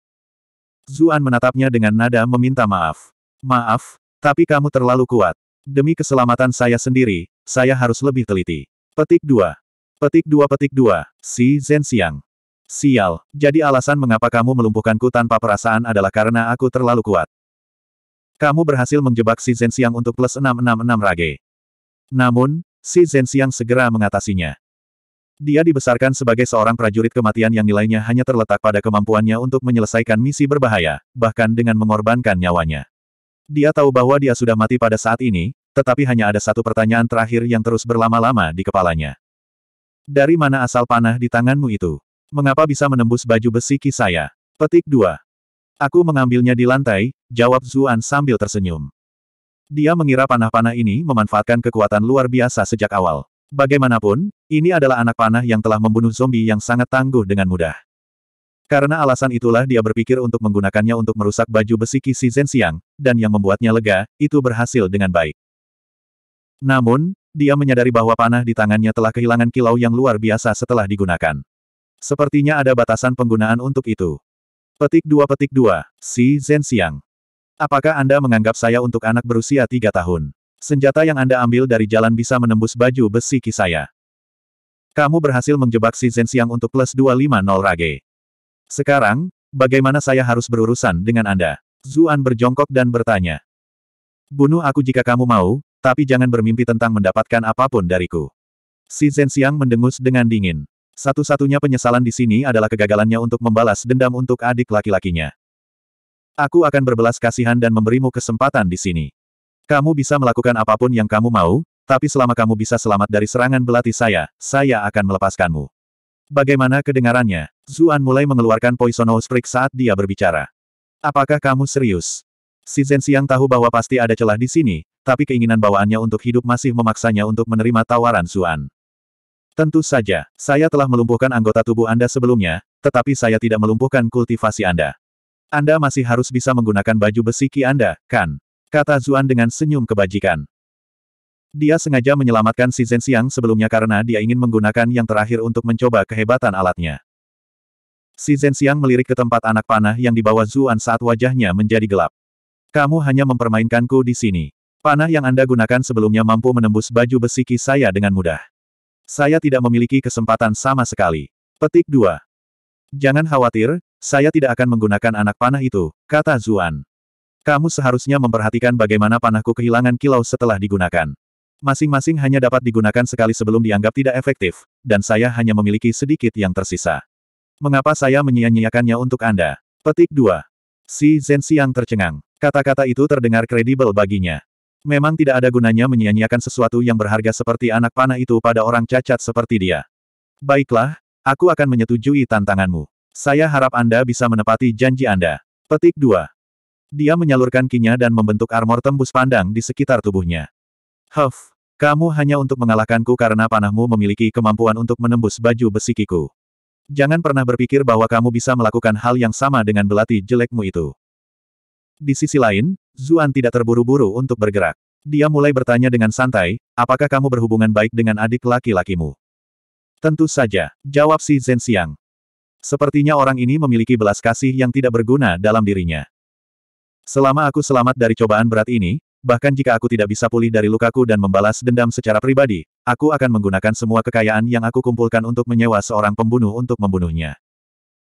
Zuan menatapnya dengan nada meminta maaf. Maaf, tapi kamu terlalu kuat. Demi keselamatan saya sendiri, saya harus lebih teliti. Petik 2. Petik dua petik dua, si Zhenxiang. Sial, jadi alasan mengapa kamu melumpuhkanku tanpa perasaan adalah karena aku terlalu kuat. Kamu berhasil menjebak si Zhenxiang untuk plus 666 rage. Namun, si Zhenxiang segera mengatasinya. Dia dibesarkan sebagai seorang prajurit kematian yang nilainya hanya terletak pada kemampuannya untuk menyelesaikan misi berbahaya, bahkan dengan mengorbankan nyawanya. Dia tahu bahwa dia sudah mati pada saat ini, tetapi hanya ada satu pertanyaan terakhir yang terus berlama-lama di kepalanya. Dari mana asal panah di tanganmu itu? Mengapa bisa menembus baju besi ki saya? Petik 2. Aku mengambilnya di lantai, jawab Zuan sambil tersenyum. Dia mengira panah-panah ini memanfaatkan kekuatan luar biasa sejak awal. Bagaimanapun, ini adalah anak panah yang telah membunuh zombie yang sangat tangguh dengan mudah. Karena alasan itulah dia berpikir untuk menggunakannya untuk merusak baju besi kisi Zhen Xiang, dan yang membuatnya lega, itu berhasil dengan baik. Namun, dia menyadari bahwa panah di tangannya telah kehilangan kilau yang luar biasa setelah digunakan. Sepertinya ada batasan penggunaan untuk itu. Petik 2 petik 2, Si Zhenxiang. Apakah Anda menganggap saya untuk anak berusia 3 tahun? Senjata yang Anda ambil dari jalan bisa menembus baju besi ki saya. Kamu berhasil menjebak si Zhenxiang untuk plus 250 rage. Sekarang, bagaimana saya harus berurusan dengan Anda? Zuan berjongkok dan bertanya. Bunuh aku jika kamu mau, tapi jangan bermimpi tentang mendapatkan apapun dariku. Si Zhenxiang mendengus dengan dingin. Satu-satunya penyesalan di sini adalah kegagalannya untuk membalas dendam untuk adik laki-lakinya. Aku akan berbelas kasihan dan memberimu kesempatan di sini. Kamu bisa melakukan apapun yang kamu mau, tapi selama kamu bisa selamat dari serangan belati saya, saya akan melepaskanmu. Bagaimana kedengarannya? Zuan mulai mengeluarkan poison osprey saat dia berbicara. Apakah kamu serius? Si Zhenxiang tahu bahwa pasti ada celah di sini, tapi keinginan bawaannya untuk hidup masih memaksanya untuk menerima tawaran Zuan. Tentu saja, saya telah melumpuhkan anggota tubuh Anda sebelumnya, tetapi saya tidak melumpuhkan kultivasi Anda. Anda masih harus bisa menggunakan baju besi Ki Anda, kan? Kata Zuan dengan senyum kebajikan. Dia sengaja menyelamatkan si Zhen Xiang sebelumnya karena dia ingin menggunakan yang terakhir untuk mencoba kehebatan alatnya. Si Zhen Xiang melirik ke tempat anak panah yang dibawa Zuan saat wajahnya menjadi gelap. Kamu hanya mempermainkanku di sini. Panah yang Anda gunakan sebelumnya mampu menembus baju besi ki saya dengan mudah. Saya tidak memiliki kesempatan sama sekali. Petik 2. Jangan khawatir, saya tidak akan menggunakan anak panah itu, kata Zuan. Kamu seharusnya memperhatikan bagaimana panahku kehilangan kilau setelah digunakan. Masing-masing hanya dapat digunakan sekali sebelum dianggap tidak efektif, dan saya hanya memiliki sedikit yang tersisa. Mengapa saya menyia-nyiakannya untuk Anda? Petik 2. Si Zensi yang tercengang. Kata-kata itu terdengar kredibel baginya. Memang tidak ada gunanya menyia-nyiakan sesuatu yang berharga seperti anak panah itu pada orang cacat seperti dia. Baiklah, aku akan menyetujui tantanganmu. Saya harap Anda bisa menepati janji Anda. Petik 2. Dia menyalurkan kinya dan membentuk armor tembus pandang di sekitar tubuhnya. Huff, kamu hanya untuk mengalahkanku karena panahmu memiliki kemampuan untuk menembus baju besikiku. Jangan pernah berpikir bahwa kamu bisa melakukan hal yang sama dengan belati jelekmu itu. Di sisi lain, Zuan tidak terburu-buru untuk bergerak. Dia mulai bertanya dengan santai, apakah kamu berhubungan baik dengan adik laki-lakimu? Tentu saja, jawab si Zhen Xiang. Sepertinya orang ini memiliki belas kasih yang tidak berguna dalam dirinya. Selama aku selamat dari cobaan berat ini, bahkan jika aku tidak bisa pulih dari lukaku dan membalas dendam secara pribadi, aku akan menggunakan semua kekayaan yang aku kumpulkan untuk menyewa seorang pembunuh untuk membunuhnya.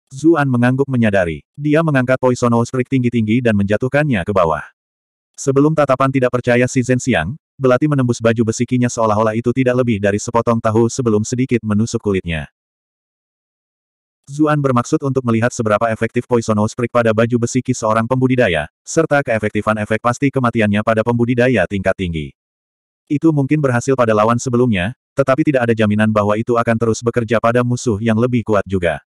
Zuan mengangguk menyadari. Dia mengangkat Poison Ostrich tinggi-tinggi dan menjatuhkannya ke bawah. Sebelum tatapan tidak percaya si Zen Xiang, belati menembus baju besikinya seolah-olah itu tidak lebih dari sepotong tahu sebelum sedikit menusuk kulitnya. Zuan bermaksud untuk melihat seberapa efektif Poison Osprey pada baju besiki seorang pembudidaya, serta keefektifan efek pasti kematiannya pada pembudidaya tingkat tinggi. Itu mungkin berhasil pada lawan sebelumnya, tetapi tidak ada jaminan bahwa itu akan terus bekerja pada musuh yang lebih kuat juga.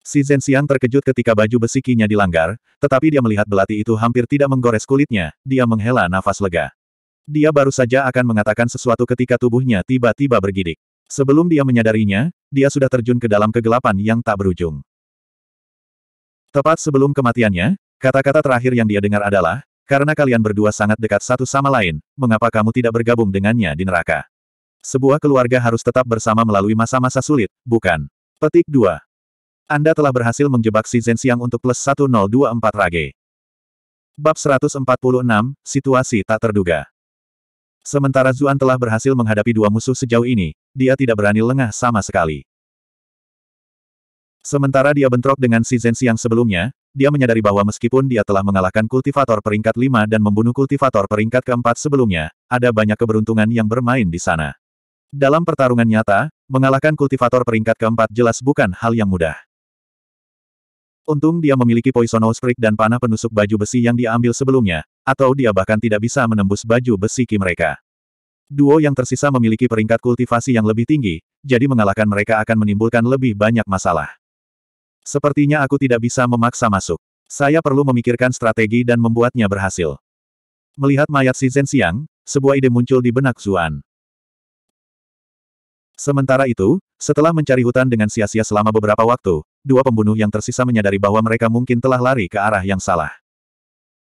Si Zhenxian terkejut ketika baju besikinya dilanggar, tetapi dia melihat belati itu hampir tidak menggores kulitnya, dia menghela nafas lega. Dia baru saja akan mengatakan sesuatu ketika tubuhnya tiba-tiba bergidik. Sebelum dia menyadarinya, dia sudah terjun ke dalam kegelapan yang tak berujung. Tepat sebelum kematiannya, kata-kata terakhir yang dia dengar adalah, karena kalian berdua sangat dekat satu sama lain, mengapa kamu tidak bergabung dengannya di neraka? Sebuah keluarga harus tetap bersama melalui masa-masa sulit, bukan? Petik 2. Anda telah berhasil menjebak si Zensiang untuk plus 1024 rage. Bab 146, Situasi Tak Terduga Sementara Zuan telah berhasil menghadapi dua musuh sejauh ini, dia tidak berani lengah sama sekali. Sementara dia bentrok dengan si Zensiang sebelumnya, dia menyadari bahwa meskipun dia telah mengalahkan kultivator peringkat 5 dan membunuh kultivator peringkat keempat sebelumnya, ada banyak keberuntungan yang bermain di sana. Dalam pertarungan nyata, mengalahkan kultivator peringkat keempat jelas bukan hal yang mudah. Untung dia memiliki poisonous osprey dan panah penusuk baju besi yang diambil sebelumnya, atau dia bahkan tidak bisa menembus baju besi ki mereka. Duo yang tersisa memiliki peringkat kultivasi yang lebih tinggi, jadi mengalahkan mereka akan menimbulkan lebih banyak masalah. Sepertinya aku tidak bisa memaksa masuk. Saya perlu memikirkan strategi dan membuatnya berhasil. Melihat mayat si Zen siang, sebuah ide muncul di benak Zuan. Sementara itu, setelah mencari hutan dengan sia-sia selama beberapa waktu, dua pembunuh yang tersisa menyadari bahwa mereka mungkin telah lari ke arah yang salah.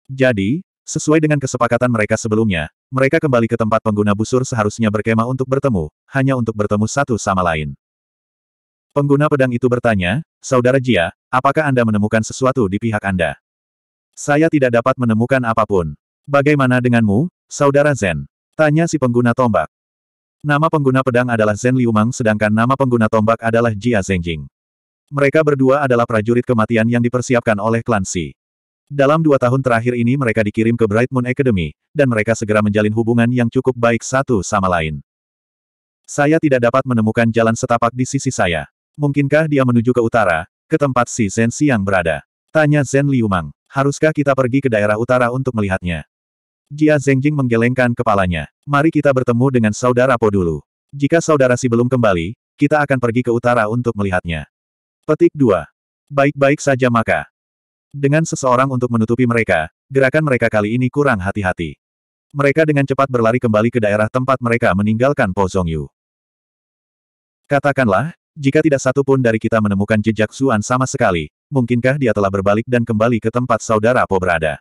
Jadi, sesuai dengan kesepakatan mereka sebelumnya, mereka kembali ke tempat pengguna busur seharusnya berkemah untuk bertemu, hanya untuk bertemu satu sama lain. Pengguna pedang itu bertanya, Saudara Jia, apakah Anda menemukan sesuatu di pihak Anda? Saya tidak dapat menemukan apapun. Bagaimana denganmu, Saudara Zen? Tanya si pengguna tombak. Nama pengguna pedang adalah Zen Liumang sedangkan nama pengguna tombak adalah Jia Zengjing. Mereka berdua adalah prajurit kematian yang dipersiapkan oleh klan Xi. Dalam dua tahun terakhir ini mereka dikirim ke Bright Moon Academy, dan mereka segera menjalin hubungan yang cukup baik satu sama lain. Saya tidak dapat menemukan jalan setapak di sisi saya. Mungkinkah dia menuju ke utara, ke tempat si Zhen Xiang berada? Tanya Zhen Liumang. Haruskah kita pergi ke daerah utara untuk melihatnya? Jia Zhengjing menggelengkan kepalanya. Mari kita bertemu dengan saudara Po dulu. Jika saudara si belum kembali, kita akan pergi ke utara untuk melihatnya. Petik 2. Baik-baik saja maka. Dengan seseorang untuk menutupi mereka, gerakan mereka kali ini kurang hati-hati. Mereka dengan cepat berlari kembali ke daerah tempat mereka meninggalkan Po Zongyu. Katakanlah, jika tidak satu pun dari kita menemukan jejak Zuan sama sekali, mungkinkah dia telah berbalik dan kembali ke tempat saudara Po berada?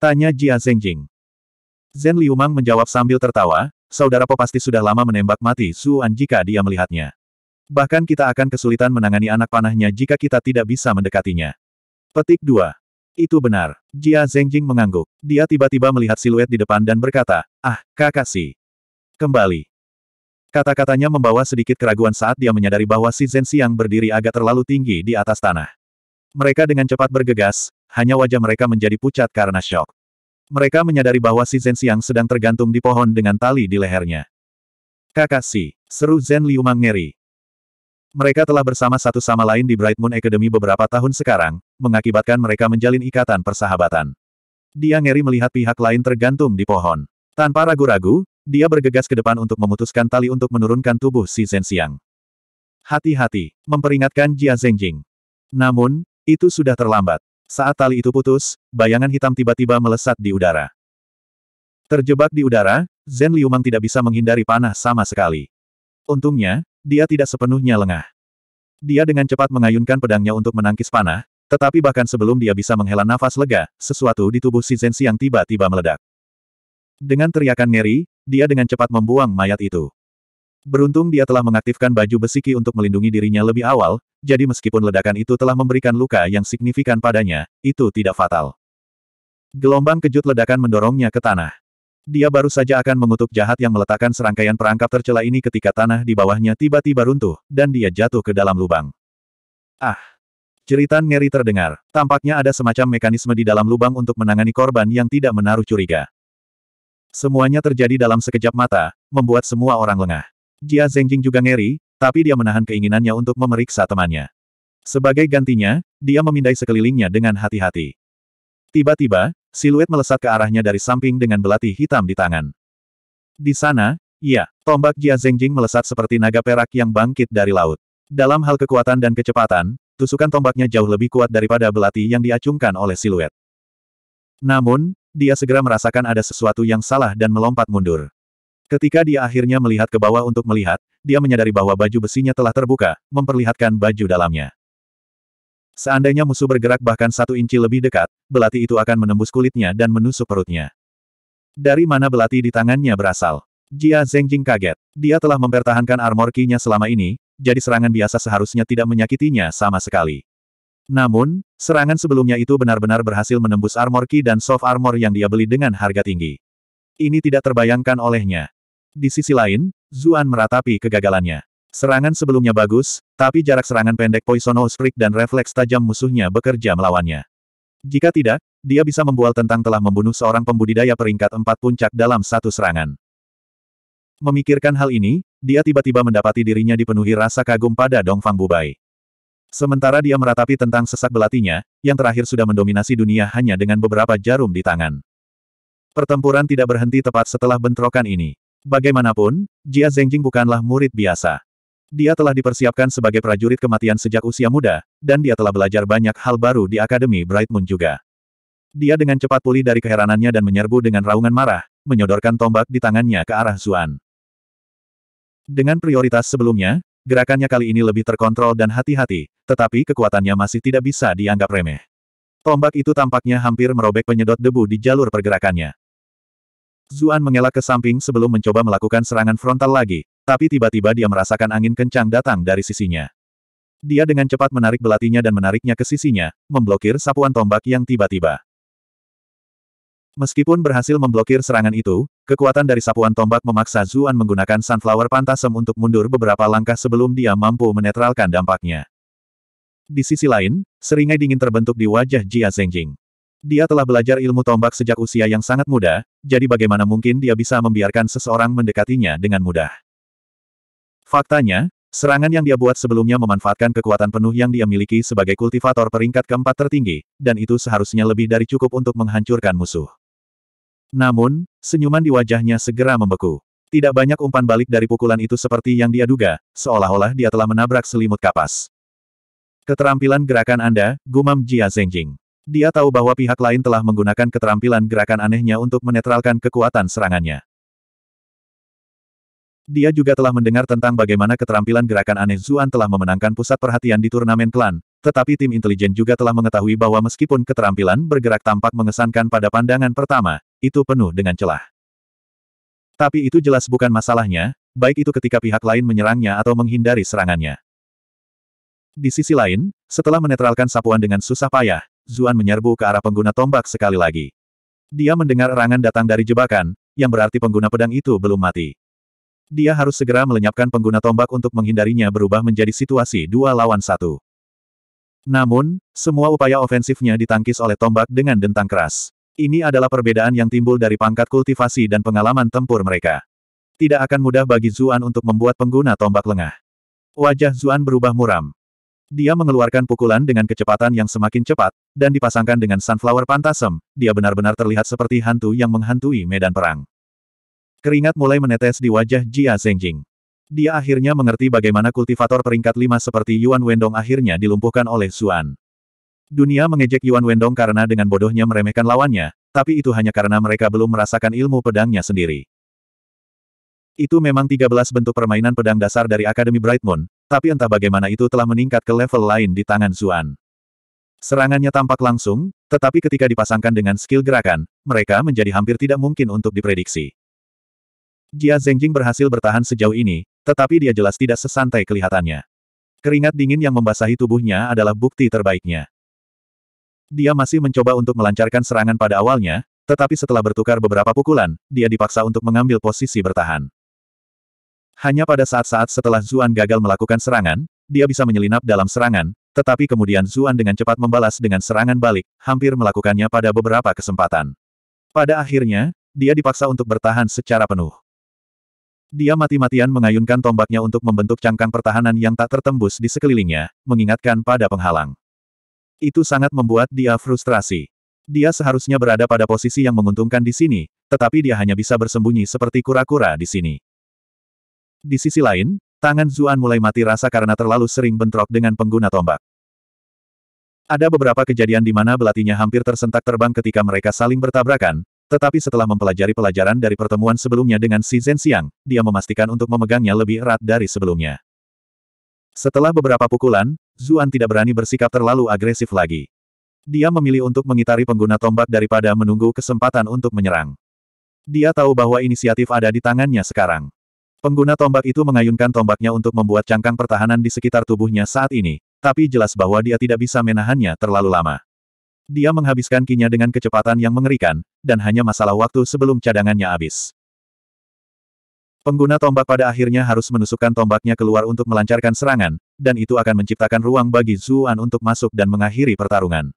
Tanya Jia Zhengjing. Zhen Liumang menjawab sambil tertawa, saudara Po pasti sudah lama menembak mati Zuan jika dia melihatnya. Bahkan kita akan kesulitan menangani anak panahnya jika kita tidak bisa mendekatinya. Petik 2. Itu benar. Jia Zhengjing mengangguk. Dia tiba-tiba melihat siluet di depan dan berkata, Ah, Kakashi. Kembali. Kata-katanya membawa sedikit keraguan saat dia menyadari bahwa si Zen Xiang berdiri agak terlalu tinggi di atas tanah. Mereka dengan cepat bergegas, hanya wajah mereka menjadi pucat karena shock. Mereka menyadari bahwa si Zen Xiang sedang tergantung di pohon dengan tali di lehernya. Kakashi, seru Zen Liu Mangeri. Mereka telah bersama satu sama lain di Bright Moon Academy beberapa tahun sekarang, mengakibatkan mereka menjalin ikatan persahabatan. Dia ngeri melihat pihak lain tergantung di pohon. Tanpa ragu-ragu, dia bergegas ke depan untuk memutuskan tali untuk menurunkan tubuh si Zhenxiang. Hati-hati, memperingatkan Jia Zhengjing. Namun, itu sudah terlambat. Saat tali itu putus, bayangan hitam tiba-tiba melesat di udara. Terjebak di udara, Zen Liumang tidak bisa menghindari panah sama sekali. Untungnya, dia tidak sepenuhnya lengah. Dia dengan cepat mengayunkan pedangnya untuk menangkis panah, tetapi bahkan sebelum dia bisa menghela nafas lega, sesuatu di tubuh si Zensi yang tiba-tiba meledak. Dengan teriakan ngeri, dia dengan cepat membuang mayat itu. Beruntung dia telah mengaktifkan baju besi untuk melindungi dirinya lebih awal, jadi meskipun ledakan itu telah memberikan luka yang signifikan padanya, itu tidak fatal. Gelombang kejut ledakan mendorongnya ke tanah. Dia baru saja akan mengutuk jahat yang meletakkan serangkaian perangkap tercela ini ketika tanah di bawahnya tiba-tiba runtuh, dan dia jatuh ke dalam lubang. Ah! Ceritan ngeri terdengar. Tampaknya ada semacam mekanisme di dalam lubang untuk menangani korban yang tidak menaruh curiga. Semuanya terjadi dalam sekejap mata, membuat semua orang lengah. Jia Zengjing juga ngeri, tapi dia menahan keinginannya untuk memeriksa temannya. Sebagai gantinya, dia memindai sekelilingnya dengan hati-hati. Tiba-tiba, Siluet melesat ke arahnya dari samping dengan belati hitam di tangan. Di sana, iya, tombak Jia Zengjing melesat seperti naga perak yang bangkit dari laut. Dalam hal kekuatan dan kecepatan, tusukan tombaknya jauh lebih kuat daripada belati yang diacungkan oleh siluet. Namun, dia segera merasakan ada sesuatu yang salah dan melompat mundur. Ketika dia akhirnya melihat ke bawah untuk melihat, dia menyadari bahwa baju besinya telah terbuka, memperlihatkan baju dalamnya. Seandainya musuh bergerak bahkan satu inci lebih dekat, belati itu akan menembus kulitnya dan menusuk perutnya. Dari mana belati di tangannya berasal? Jia Zhengjing kaget. Dia telah mempertahankan armor kinya selama ini, jadi serangan biasa seharusnya tidak menyakitinya sama sekali. Namun, serangan sebelumnya itu benar-benar berhasil menembus armor ki dan soft armor yang dia beli dengan harga tinggi. Ini tidak terbayangkan olehnya. Di sisi lain, Zuan meratapi kegagalannya. Serangan sebelumnya bagus, tapi jarak serangan pendek Poisonous Streak dan refleks tajam musuhnya bekerja melawannya. Jika tidak, dia bisa membual tentang telah membunuh seorang pembudidaya peringkat empat puncak dalam satu serangan. Memikirkan hal ini, dia tiba-tiba mendapati dirinya dipenuhi rasa kagum pada Dongfang Bubai. Sementara dia meratapi tentang sesak belatinya, yang terakhir sudah mendominasi dunia hanya dengan beberapa jarum di tangan. Pertempuran tidak berhenti tepat setelah bentrokan ini. Bagaimanapun, Jia Zhengjing bukanlah murid biasa. Dia telah dipersiapkan sebagai prajurit kematian sejak usia muda, dan dia telah belajar banyak hal baru di Akademi Bright Moon juga. Dia dengan cepat pulih dari keheranannya dan menyerbu dengan raungan marah, menyodorkan tombak di tangannya ke arah Zuan. Dengan prioritas sebelumnya, gerakannya kali ini lebih terkontrol dan hati-hati, tetapi kekuatannya masih tidak bisa dianggap remeh. Tombak itu tampaknya hampir merobek penyedot debu di jalur pergerakannya. Zuan mengelak ke samping sebelum mencoba melakukan serangan frontal lagi, tapi tiba-tiba dia merasakan angin kencang datang dari sisinya. Dia dengan cepat menarik belatinya dan menariknya ke sisinya, memblokir sapuan tombak yang tiba-tiba. Meskipun berhasil memblokir serangan itu, kekuatan dari sapuan tombak memaksa Zuan menggunakan Sunflower Pantasem untuk mundur beberapa langkah sebelum dia mampu menetralkan dampaknya. Di sisi lain, seringai dingin terbentuk di wajah Jia Zengjing. Dia telah belajar ilmu tombak sejak usia yang sangat muda, jadi bagaimana mungkin dia bisa membiarkan seseorang mendekatinya dengan mudah. Faktanya, serangan yang dia buat sebelumnya memanfaatkan kekuatan penuh yang dia miliki sebagai kultivator peringkat keempat tertinggi, dan itu seharusnya lebih dari cukup untuk menghancurkan musuh. Namun, senyuman di wajahnya segera membeku. Tidak banyak umpan balik dari pukulan itu seperti yang dia duga, seolah-olah dia telah menabrak selimut kapas. Keterampilan gerakan Anda, gumam Jia Zengjing. Dia tahu bahwa pihak lain telah menggunakan keterampilan gerakan anehnya untuk menetralkan kekuatan serangannya. Dia juga telah mendengar tentang bagaimana keterampilan gerakan aneh Zuan telah memenangkan pusat perhatian di turnamen klan, tetapi tim intelijen juga telah mengetahui bahwa meskipun keterampilan bergerak tampak mengesankan pada pandangan pertama, itu penuh dengan celah. Tapi itu jelas bukan masalahnya, baik itu ketika pihak lain menyerangnya atau menghindari serangannya. Di sisi lain, setelah menetralkan sapuan dengan susah payah, Zuan menyerbu ke arah pengguna tombak sekali lagi. Dia mendengar erangan datang dari jebakan, yang berarti pengguna pedang itu belum mati. Dia harus segera melenyapkan pengguna tombak untuk menghindarinya berubah menjadi situasi dua lawan satu. Namun, semua upaya ofensifnya ditangkis oleh tombak dengan dentang keras. Ini adalah perbedaan yang timbul dari pangkat kultivasi dan pengalaman tempur mereka. Tidak akan mudah bagi Zuan untuk membuat pengguna tombak lengah. Wajah Zuan berubah muram. Dia mengeluarkan pukulan dengan kecepatan yang semakin cepat, dan dipasangkan dengan sunflower pantasem, dia benar-benar terlihat seperti hantu yang menghantui medan perang. Keringat mulai menetes di wajah Jia Zhengjing. Dia akhirnya mengerti bagaimana kultivator peringkat lima seperti Yuan Wendong akhirnya dilumpuhkan oleh Xuan. Dunia mengejek Yuan Wendong karena dengan bodohnya meremehkan lawannya, tapi itu hanya karena mereka belum merasakan ilmu pedangnya sendiri. Itu memang 13 bentuk permainan pedang dasar dari Akademi Bright Moon, tapi entah bagaimana itu telah meningkat ke level lain di tangan Xuan. Serangannya tampak langsung, tetapi ketika dipasangkan dengan skill gerakan, mereka menjadi hampir tidak mungkin untuk diprediksi. Jia Zengjing berhasil bertahan sejauh ini, tetapi dia jelas tidak sesantai kelihatannya. Keringat dingin yang membasahi tubuhnya adalah bukti terbaiknya. Dia masih mencoba untuk melancarkan serangan pada awalnya, tetapi setelah bertukar beberapa pukulan, dia dipaksa untuk mengambil posisi bertahan. Hanya pada saat-saat setelah Zuan gagal melakukan serangan, dia bisa menyelinap dalam serangan, tetapi kemudian Zuan dengan cepat membalas dengan serangan balik, hampir melakukannya pada beberapa kesempatan. Pada akhirnya, dia dipaksa untuk bertahan secara penuh. Dia mati-matian mengayunkan tombaknya untuk membentuk cangkang pertahanan yang tak tertembus di sekelilingnya, mengingatkan pada penghalang. Itu sangat membuat dia frustrasi. Dia seharusnya berada pada posisi yang menguntungkan di sini, tetapi dia hanya bisa bersembunyi seperti kura-kura di sini. Di sisi lain, tangan Zuan mulai mati rasa karena terlalu sering bentrok dengan pengguna tombak. Ada beberapa kejadian di mana belatinya hampir tersentak terbang ketika mereka saling bertabrakan, tetapi setelah mempelajari pelajaran dari pertemuan sebelumnya dengan si Zhenxiang, dia memastikan untuk memegangnya lebih erat dari sebelumnya. Setelah beberapa pukulan, Zuan tidak berani bersikap terlalu agresif lagi. Dia memilih untuk mengitari pengguna tombak daripada menunggu kesempatan untuk menyerang. Dia tahu bahwa inisiatif ada di tangannya sekarang. Pengguna tombak itu mengayunkan tombaknya untuk membuat cangkang pertahanan di sekitar tubuhnya saat ini, tapi jelas bahwa dia tidak bisa menahannya terlalu lama. Dia menghabiskan kinya dengan kecepatan yang mengerikan, dan hanya masalah waktu sebelum cadangannya habis. Pengguna tombak pada akhirnya harus menusukkan tombaknya keluar untuk melancarkan serangan, dan itu akan menciptakan ruang bagi Zuan untuk masuk dan mengakhiri pertarungan.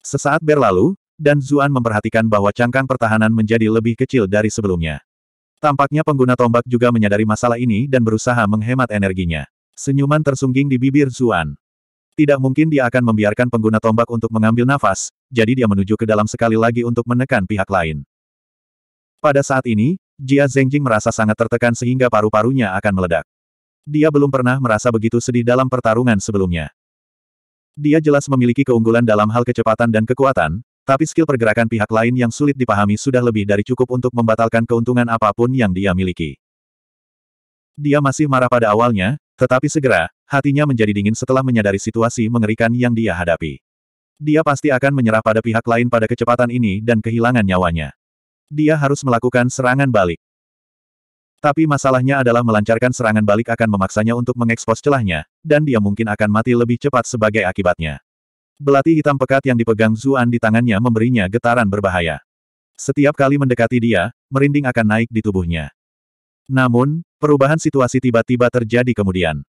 Sesaat berlalu, dan Zuan memperhatikan bahwa cangkang pertahanan menjadi lebih kecil dari sebelumnya. Tampaknya pengguna tombak juga menyadari masalah ini dan berusaha menghemat energinya. Senyuman tersungging di bibir Zuan. Tidak mungkin dia akan membiarkan pengguna tombak untuk mengambil nafas, jadi dia menuju ke dalam sekali lagi untuk menekan pihak lain. Pada saat ini, Jia Zhengjing merasa sangat tertekan sehingga paru-parunya akan meledak. Dia belum pernah merasa begitu sedih dalam pertarungan sebelumnya. Dia jelas memiliki keunggulan dalam hal kecepatan dan kekuatan, tapi skill pergerakan pihak lain yang sulit dipahami sudah lebih dari cukup untuk membatalkan keuntungan apapun yang dia miliki. Dia masih marah pada awalnya, tetapi segera, hatinya menjadi dingin setelah menyadari situasi mengerikan yang dia hadapi. Dia pasti akan menyerah pada pihak lain pada kecepatan ini dan kehilangan nyawanya. Dia harus melakukan serangan balik. Tapi masalahnya adalah melancarkan serangan balik akan memaksanya untuk mengekspos celahnya, dan dia mungkin akan mati lebih cepat sebagai akibatnya. Belati hitam pekat yang dipegang Zuan di tangannya memberinya getaran berbahaya. Setiap kali mendekati dia, merinding akan naik di tubuhnya. Namun, Perubahan situasi tiba-tiba terjadi kemudian.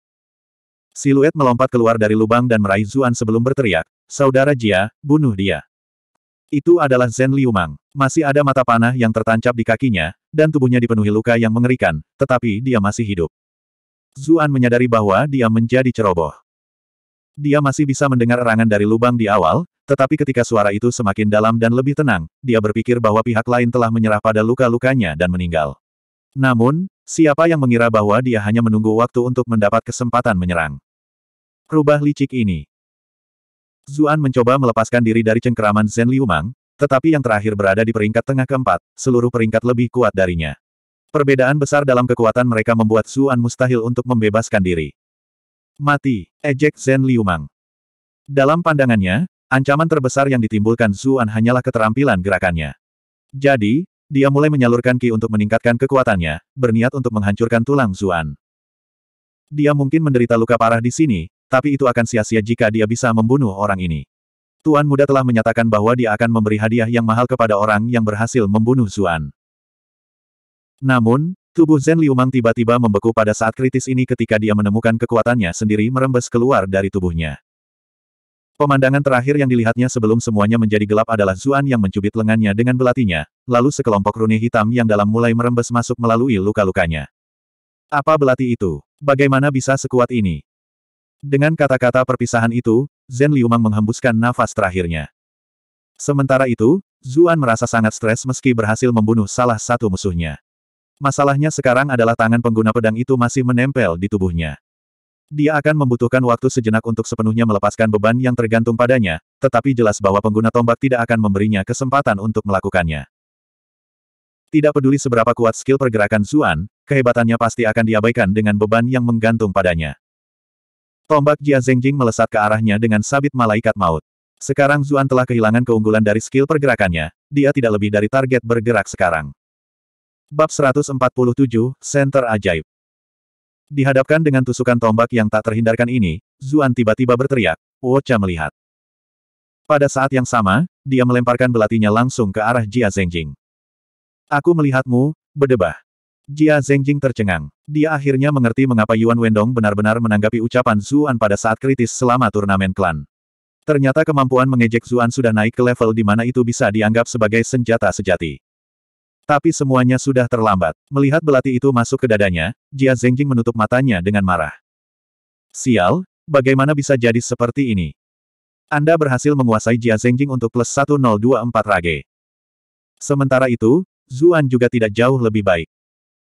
Siluet melompat keluar dari lubang dan meraih Zuan sebelum berteriak, Saudara Jia, bunuh dia. Itu adalah Zen Liumang. Masih ada mata panah yang tertancap di kakinya, dan tubuhnya dipenuhi luka yang mengerikan, tetapi dia masih hidup. Zuan menyadari bahwa dia menjadi ceroboh. Dia masih bisa mendengar erangan dari lubang di awal, tetapi ketika suara itu semakin dalam dan lebih tenang, dia berpikir bahwa pihak lain telah menyerah pada luka-lukanya dan meninggal. Namun, Siapa yang mengira bahwa dia hanya menunggu waktu untuk mendapat kesempatan menyerang? Rubah licik ini. Zuan mencoba melepaskan diri dari cengkeraman Zhen Liumang, tetapi yang terakhir berada di peringkat tengah keempat, seluruh peringkat lebih kuat darinya. Perbedaan besar dalam kekuatan mereka membuat Zuan mustahil untuk membebaskan diri. Mati, ejek Zhen Liumang. Dalam pandangannya, ancaman terbesar yang ditimbulkan Zuan hanyalah keterampilan gerakannya. Jadi, dia mulai menyalurkan ki untuk meningkatkan kekuatannya, berniat untuk menghancurkan tulang Zuan. Dia mungkin menderita luka parah di sini, tapi itu akan sia-sia jika dia bisa membunuh orang ini. Tuan muda telah menyatakan bahwa dia akan memberi hadiah yang mahal kepada orang yang berhasil membunuh Zuan. Namun, tubuh Zen Liumang tiba-tiba membeku pada saat kritis ini ketika dia menemukan kekuatannya sendiri merembes keluar dari tubuhnya. Pemandangan terakhir yang dilihatnya sebelum semuanya menjadi gelap adalah Zuan yang mencubit lengannya dengan belatinya, lalu sekelompok rune hitam yang dalam mulai merembes masuk melalui luka-lukanya. Apa belati itu? Bagaimana bisa sekuat ini? Dengan kata-kata perpisahan itu, Zen Liumang menghembuskan nafas terakhirnya. Sementara itu, Zuan merasa sangat stres meski berhasil membunuh salah satu musuhnya. Masalahnya sekarang adalah tangan pengguna pedang itu masih menempel di tubuhnya. Dia akan membutuhkan waktu sejenak untuk sepenuhnya melepaskan beban yang tergantung padanya, tetapi jelas bahwa pengguna tombak tidak akan memberinya kesempatan untuk melakukannya. Tidak peduli seberapa kuat skill pergerakan Zuan, kehebatannya pasti akan diabaikan dengan beban yang menggantung padanya. Tombak Jia Zhengjing melesat ke arahnya dengan sabit malaikat maut. Sekarang Zuan telah kehilangan keunggulan dari skill pergerakannya, dia tidak lebih dari target bergerak sekarang. Bab 147, Center Ajaib Dihadapkan dengan tusukan tombak yang tak terhindarkan ini, Zuan tiba-tiba berteriak, Wocha oh, melihat. Pada saat yang sama, dia melemparkan belatinya langsung ke arah Jia Zengjing. Aku melihatmu, berdebah. Jia Zengjing tercengang. Dia akhirnya mengerti mengapa Yuan Wendong benar-benar menanggapi ucapan Zuan pada saat kritis selama turnamen klan. Ternyata kemampuan mengejek Zuan sudah naik ke level di mana itu bisa dianggap sebagai senjata sejati. Tapi semuanya sudah terlambat. Melihat belati itu masuk ke dadanya, Jia Zengjing menutup matanya dengan marah. Sial, bagaimana bisa jadi seperti ini? Anda berhasil menguasai Jia Zengjing untuk plus 1024 rage. Sementara itu, Zuan juga tidak jauh lebih baik.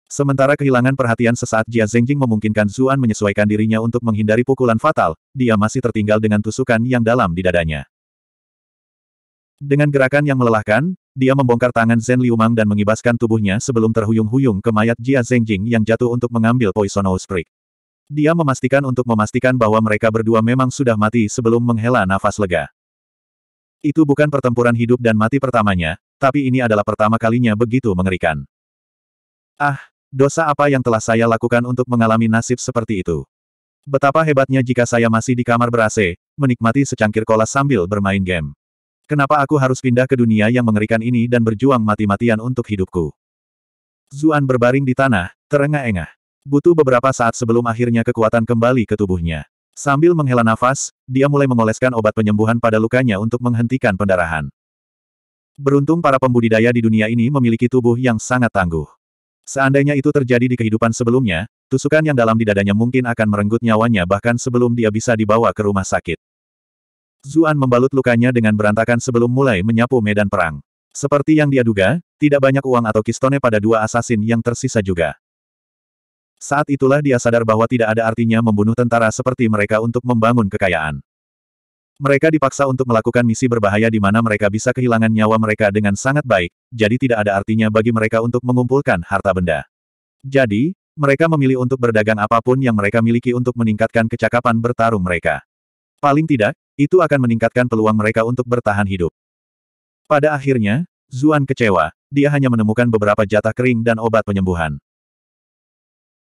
Sementara kehilangan perhatian sesaat Jia Zengjing memungkinkan Zuan menyesuaikan dirinya untuk menghindari pukulan fatal, dia masih tertinggal dengan tusukan yang dalam di dadanya. Dengan gerakan yang melelahkan, dia membongkar tangan Zhen Liumang dan mengibaskan tubuhnya sebelum terhuyung-huyung ke mayat Jia Zhengjing yang jatuh untuk mengambil Poisonous Prick. Dia memastikan untuk memastikan bahwa mereka berdua memang sudah mati sebelum menghela nafas lega. Itu bukan pertempuran hidup dan mati pertamanya, tapi ini adalah pertama kalinya begitu mengerikan. Ah, dosa apa yang telah saya lakukan untuk mengalami nasib seperti itu? Betapa hebatnya jika saya masih di kamar ber menikmati secangkir cola sambil bermain game. Kenapa aku harus pindah ke dunia yang mengerikan ini dan berjuang mati-matian untuk hidupku? Zuan berbaring di tanah, terengah-engah. Butuh beberapa saat sebelum akhirnya kekuatan kembali ke tubuhnya. Sambil menghela nafas, dia mulai mengoleskan obat penyembuhan pada lukanya untuk menghentikan pendarahan. Beruntung para pembudidaya di dunia ini memiliki tubuh yang sangat tangguh. Seandainya itu terjadi di kehidupan sebelumnya, tusukan yang dalam di dadanya mungkin akan merenggut nyawanya bahkan sebelum dia bisa dibawa ke rumah sakit. Zuan membalut lukanya dengan berantakan sebelum mulai menyapu medan perang. Seperti yang dia duga, tidak banyak uang atau kistone pada dua asasin yang tersisa juga. Saat itulah dia sadar bahwa tidak ada artinya membunuh tentara seperti mereka untuk membangun kekayaan. Mereka dipaksa untuk melakukan misi berbahaya di mana mereka bisa kehilangan nyawa mereka dengan sangat baik, jadi tidak ada artinya bagi mereka untuk mengumpulkan harta benda. Jadi, mereka memilih untuk berdagang apapun yang mereka miliki untuk meningkatkan kecakapan bertarung mereka. Paling tidak, itu akan meningkatkan peluang mereka untuk bertahan hidup. Pada akhirnya, Zuan kecewa, dia hanya menemukan beberapa jatah kering dan obat penyembuhan.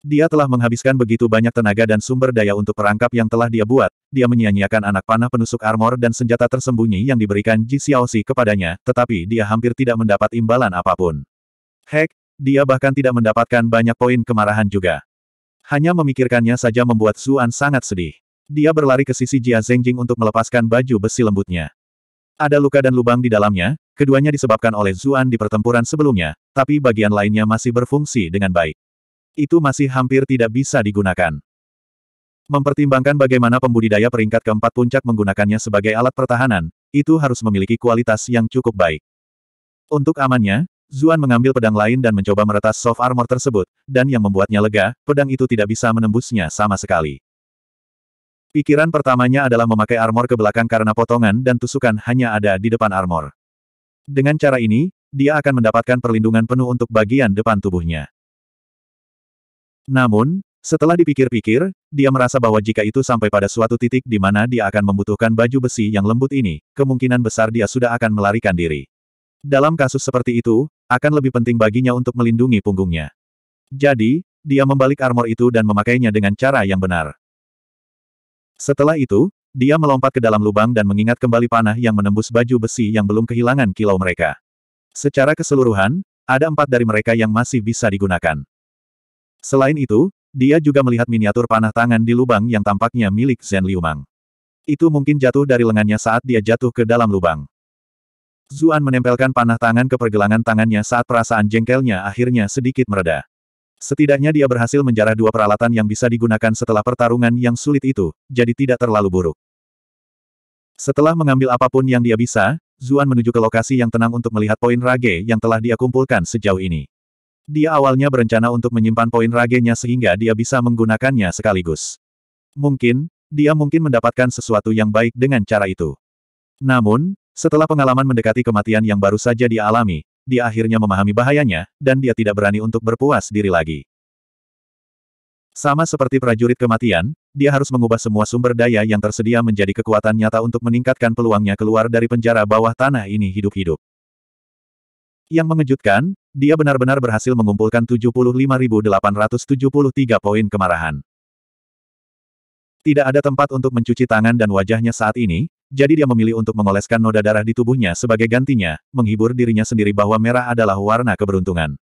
Dia telah menghabiskan begitu banyak tenaga dan sumber daya untuk perangkap yang telah dia buat, dia menyia-nyiakan anak panah penusuk armor dan senjata tersembunyi yang diberikan Ji Xiaoxi kepadanya, tetapi dia hampir tidak mendapat imbalan apapun. Heck, dia bahkan tidak mendapatkan banyak poin kemarahan juga. Hanya memikirkannya saja membuat Zuan sangat sedih. Dia berlari ke sisi Jia Zengjing untuk melepaskan baju besi lembutnya. Ada luka dan lubang di dalamnya, keduanya disebabkan oleh Zuan di pertempuran sebelumnya, tapi bagian lainnya masih berfungsi dengan baik. Itu masih hampir tidak bisa digunakan. Mempertimbangkan bagaimana pembudidaya peringkat keempat puncak menggunakannya sebagai alat pertahanan, itu harus memiliki kualitas yang cukup baik. Untuk amannya, Zuan mengambil pedang lain dan mencoba meretas soft armor tersebut, dan yang membuatnya lega, pedang itu tidak bisa menembusnya sama sekali. Pikiran pertamanya adalah memakai armor ke belakang karena potongan dan tusukan hanya ada di depan armor. Dengan cara ini, dia akan mendapatkan perlindungan penuh untuk bagian depan tubuhnya. Namun, setelah dipikir-pikir, dia merasa bahwa jika itu sampai pada suatu titik di mana dia akan membutuhkan baju besi yang lembut ini, kemungkinan besar dia sudah akan melarikan diri. Dalam kasus seperti itu, akan lebih penting baginya untuk melindungi punggungnya. Jadi, dia membalik armor itu dan memakainya dengan cara yang benar. Setelah itu, dia melompat ke dalam lubang dan mengingat kembali panah yang menembus baju besi yang belum kehilangan kilau mereka. Secara keseluruhan, ada empat dari mereka yang masih bisa digunakan. Selain itu, dia juga melihat miniatur panah tangan di lubang yang tampaknya milik Zhen Liumang. Itu mungkin jatuh dari lengannya saat dia jatuh ke dalam lubang. Zuan menempelkan panah tangan ke pergelangan tangannya saat perasaan jengkelnya akhirnya sedikit mereda. Setidaknya dia berhasil menjarah dua peralatan yang bisa digunakan setelah pertarungan yang sulit itu, jadi tidak terlalu buruk. Setelah mengambil apapun yang dia bisa, Zuan menuju ke lokasi yang tenang untuk melihat poin rage yang telah dia kumpulkan sejauh ini. Dia awalnya berencana untuk menyimpan poin ragenya sehingga dia bisa menggunakannya sekaligus. Mungkin, dia mungkin mendapatkan sesuatu yang baik dengan cara itu. Namun, setelah pengalaman mendekati kematian yang baru saja dia alami, dia akhirnya memahami bahayanya, dan dia tidak berani untuk berpuas diri lagi. Sama seperti prajurit kematian, dia harus mengubah semua sumber daya yang tersedia menjadi kekuatan nyata untuk meningkatkan peluangnya keluar dari penjara bawah tanah ini hidup-hidup. Yang mengejutkan, dia benar-benar berhasil mengumpulkan 75.873 poin kemarahan. Tidak ada tempat untuk mencuci tangan dan wajahnya saat ini, jadi dia memilih untuk mengoleskan noda darah di tubuhnya sebagai gantinya, menghibur dirinya sendiri bahwa merah adalah warna keberuntungan.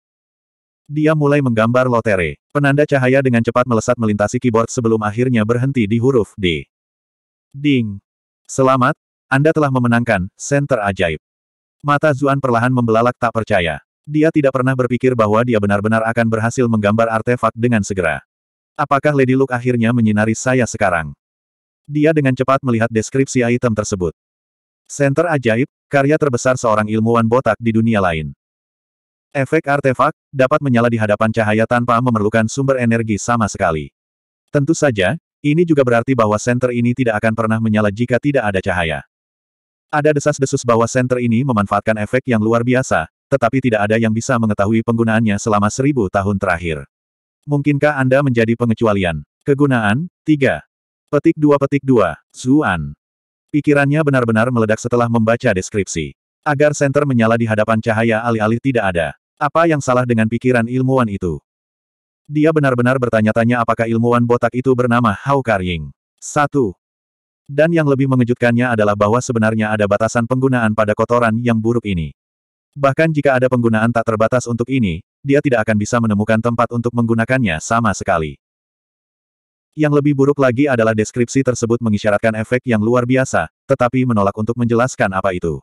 Dia mulai menggambar lotere. Penanda cahaya dengan cepat melesat melintasi keyboard sebelum akhirnya berhenti di huruf D. Ding. Selamat, Anda telah memenangkan, Center ajaib. Mata Zuan perlahan membelalak tak percaya. Dia tidak pernah berpikir bahwa dia benar-benar akan berhasil menggambar artefak dengan segera. Apakah Lady Luke akhirnya menyinari saya sekarang? Dia dengan cepat melihat deskripsi item tersebut. Center ajaib, karya terbesar seorang ilmuwan botak di dunia lain. Efek artefak, dapat menyala di hadapan cahaya tanpa memerlukan sumber energi sama sekali. Tentu saja, ini juga berarti bahwa center ini tidak akan pernah menyala jika tidak ada cahaya. Ada desas-desus bahwa center ini memanfaatkan efek yang luar biasa, tetapi tidak ada yang bisa mengetahui penggunaannya selama seribu tahun terakhir. Mungkinkah Anda menjadi pengecualian? Kegunaan, 3. Petik 2 Petik 2, Zuan. Pikirannya benar-benar meledak setelah membaca deskripsi. Agar senter menyala di hadapan cahaya alih-alih tidak ada. Apa yang salah dengan pikiran ilmuwan itu? Dia benar-benar bertanya-tanya apakah ilmuwan botak itu bernama Hao Karying. 1. Dan yang lebih mengejutkannya adalah bahwa sebenarnya ada batasan penggunaan pada kotoran yang buruk ini. Bahkan jika ada penggunaan tak terbatas untuk ini, dia tidak akan bisa menemukan tempat untuk menggunakannya sama sekali. Yang lebih buruk lagi adalah deskripsi tersebut mengisyaratkan efek yang luar biasa, tetapi menolak untuk menjelaskan apa itu.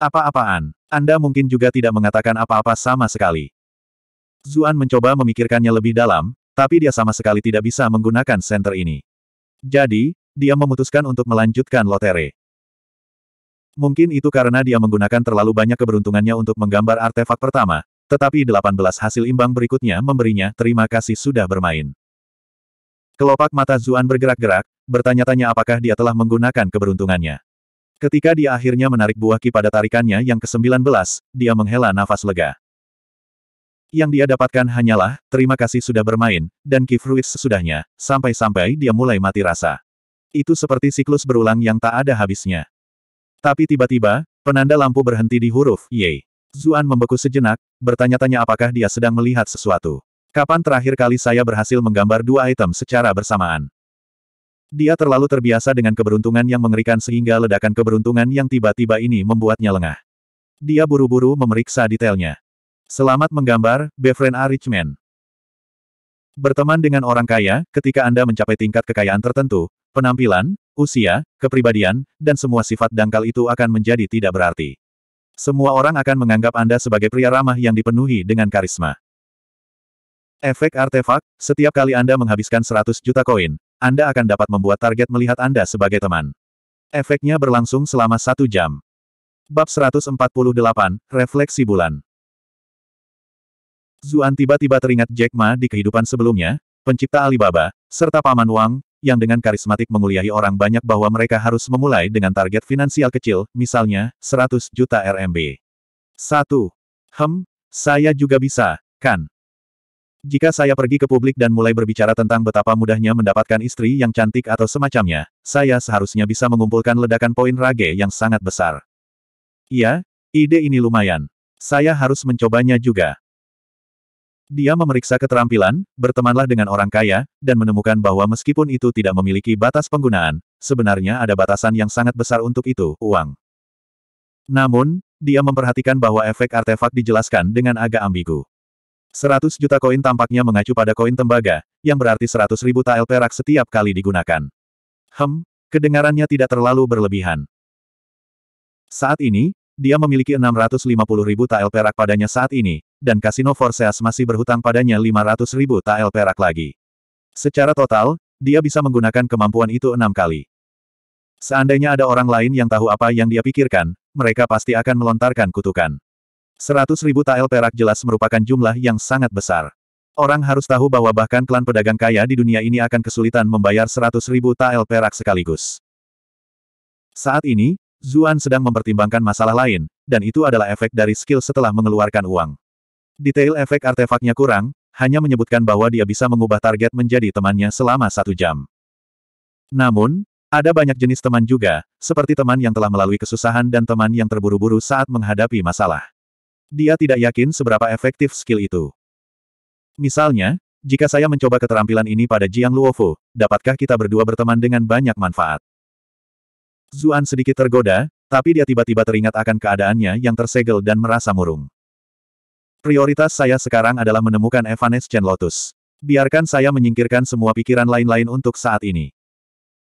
Apa-apaan, Anda mungkin juga tidak mengatakan apa-apa sama sekali. Zuan mencoba memikirkannya lebih dalam, tapi dia sama sekali tidak bisa menggunakan senter ini. Jadi, dia memutuskan untuk melanjutkan lotere. Mungkin itu karena dia menggunakan terlalu banyak keberuntungannya untuk menggambar artefak pertama, tetapi 18 hasil imbang berikutnya memberinya terima kasih sudah bermain. Kelopak mata Zuan bergerak-gerak, bertanya-tanya apakah dia telah menggunakan keberuntungannya. Ketika dia akhirnya menarik buah ki pada tarikannya yang ke-19, dia menghela nafas lega. Yang dia dapatkan hanyalah, terima kasih sudah bermain, dan ki fruit sesudahnya, sampai-sampai dia mulai mati rasa. Itu seperti siklus berulang yang tak ada habisnya. Tapi tiba-tiba, penanda lampu berhenti di huruf Y. Zuan membeku sejenak, bertanya-tanya apakah dia sedang melihat sesuatu. Kapan terakhir kali saya berhasil menggambar dua item secara bersamaan? Dia terlalu terbiasa dengan keberuntungan yang mengerikan sehingga ledakan keberuntungan yang tiba-tiba ini membuatnya lengah. Dia buru-buru memeriksa detailnya. Selamat menggambar, Befren A. Richman. Berteman dengan orang kaya, ketika Anda mencapai tingkat kekayaan tertentu, penampilan, usia, kepribadian, dan semua sifat dangkal itu akan menjadi tidak berarti. Semua orang akan menganggap Anda sebagai pria ramah yang dipenuhi dengan karisma. Efek artefak, setiap kali Anda menghabiskan 100 juta koin, Anda akan dapat membuat target melihat Anda sebagai teman. Efeknya berlangsung selama satu jam. Bab 148, Refleksi Bulan Zuan tiba-tiba teringat Jack Ma di kehidupan sebelumnya, pencipta Alibaba, serta Paman Wang, yang dengan karismatik menguliahi orang banyak bahwa mereka harus memulai dengan target finansial kecil, misalnya, 100 juta RMB. 1. Hem, saya juga bisa, kan? Jika saya pergi ke publik dan mulai berbicara tentang betapa mudahnya mendapatkan istri yang cantik atau semacamnya, saya seharusnya bisa mengumpulkan ledakan poin rage yang sangat besar. Iya, ide ini lumayan. Saya harus mencobanya juga. Dia memeriksa keterampilan, bertemanlah dengan orang kaya, dan menemukan bahwa meskipun itu tidak memiliki batas penggunaan, sebenarnya ada batasan yang sangat besar untuk itu, uang. Namun, dia memperhatikan bahwa efek artefak dijelaskan dengan agak ambigu. 100 juta koin tampaknya mengacu pada koin tembaga, yang berarti 100 ribu tael perak setiap kali digunakan. Hem, kedengarannya tidak terlalu berlebihan. Saat ini, dia memiliki 650 ribu tael perak padanya saat ini, dan Kasino Forseas masih berhutang padanya 500 ribu tael perak lagi. Secara total, dia bisa menggunakan kemampuan itu enam kali. Seandainya ada orang lain yang tahu apa yang dia pikirkan, mereka pasti akan melontarkan kutukan. 100 ribu tael perak jelas merupakan jumlah yang sangat besar. Orang harus tahu bahwa bahkan klan pedagang kaya di dunia ini akan kesulitan membayar 100 ribu tael perak sekaligus. Saat ini, Zuan sedang mempertimbangkan masalah lain, dan itu adalah efek dari skill setelah mengeluarkan uang. Detail efek artefaknya kurang, hanya menyebutkan bahwa dia bisa mengubah target menjadi temannya selama satu jam. Namun, ada banyak jenis teman juga, seperti teman yang telah melalui kesusahan dan teman yang terburu-buru saat menghadapi masalah. Dia tidak yakin seberapa efektif skill itu. Misalnya, jika saya mencoba keterampilan ini pada Jiang Luofu, dapatkah kita berdua berteman dengan banyak manfaat? Zuan sedikit tergoda, tapi dia tiba-tiba teringat akan keadaannya yang tersegel dan merasa murung. Prioritas saya sekarang adalah menemukan Evanescent Lotus. Biarkan saya menyingkirkan semua pikiran lain-lain untuk saat ini.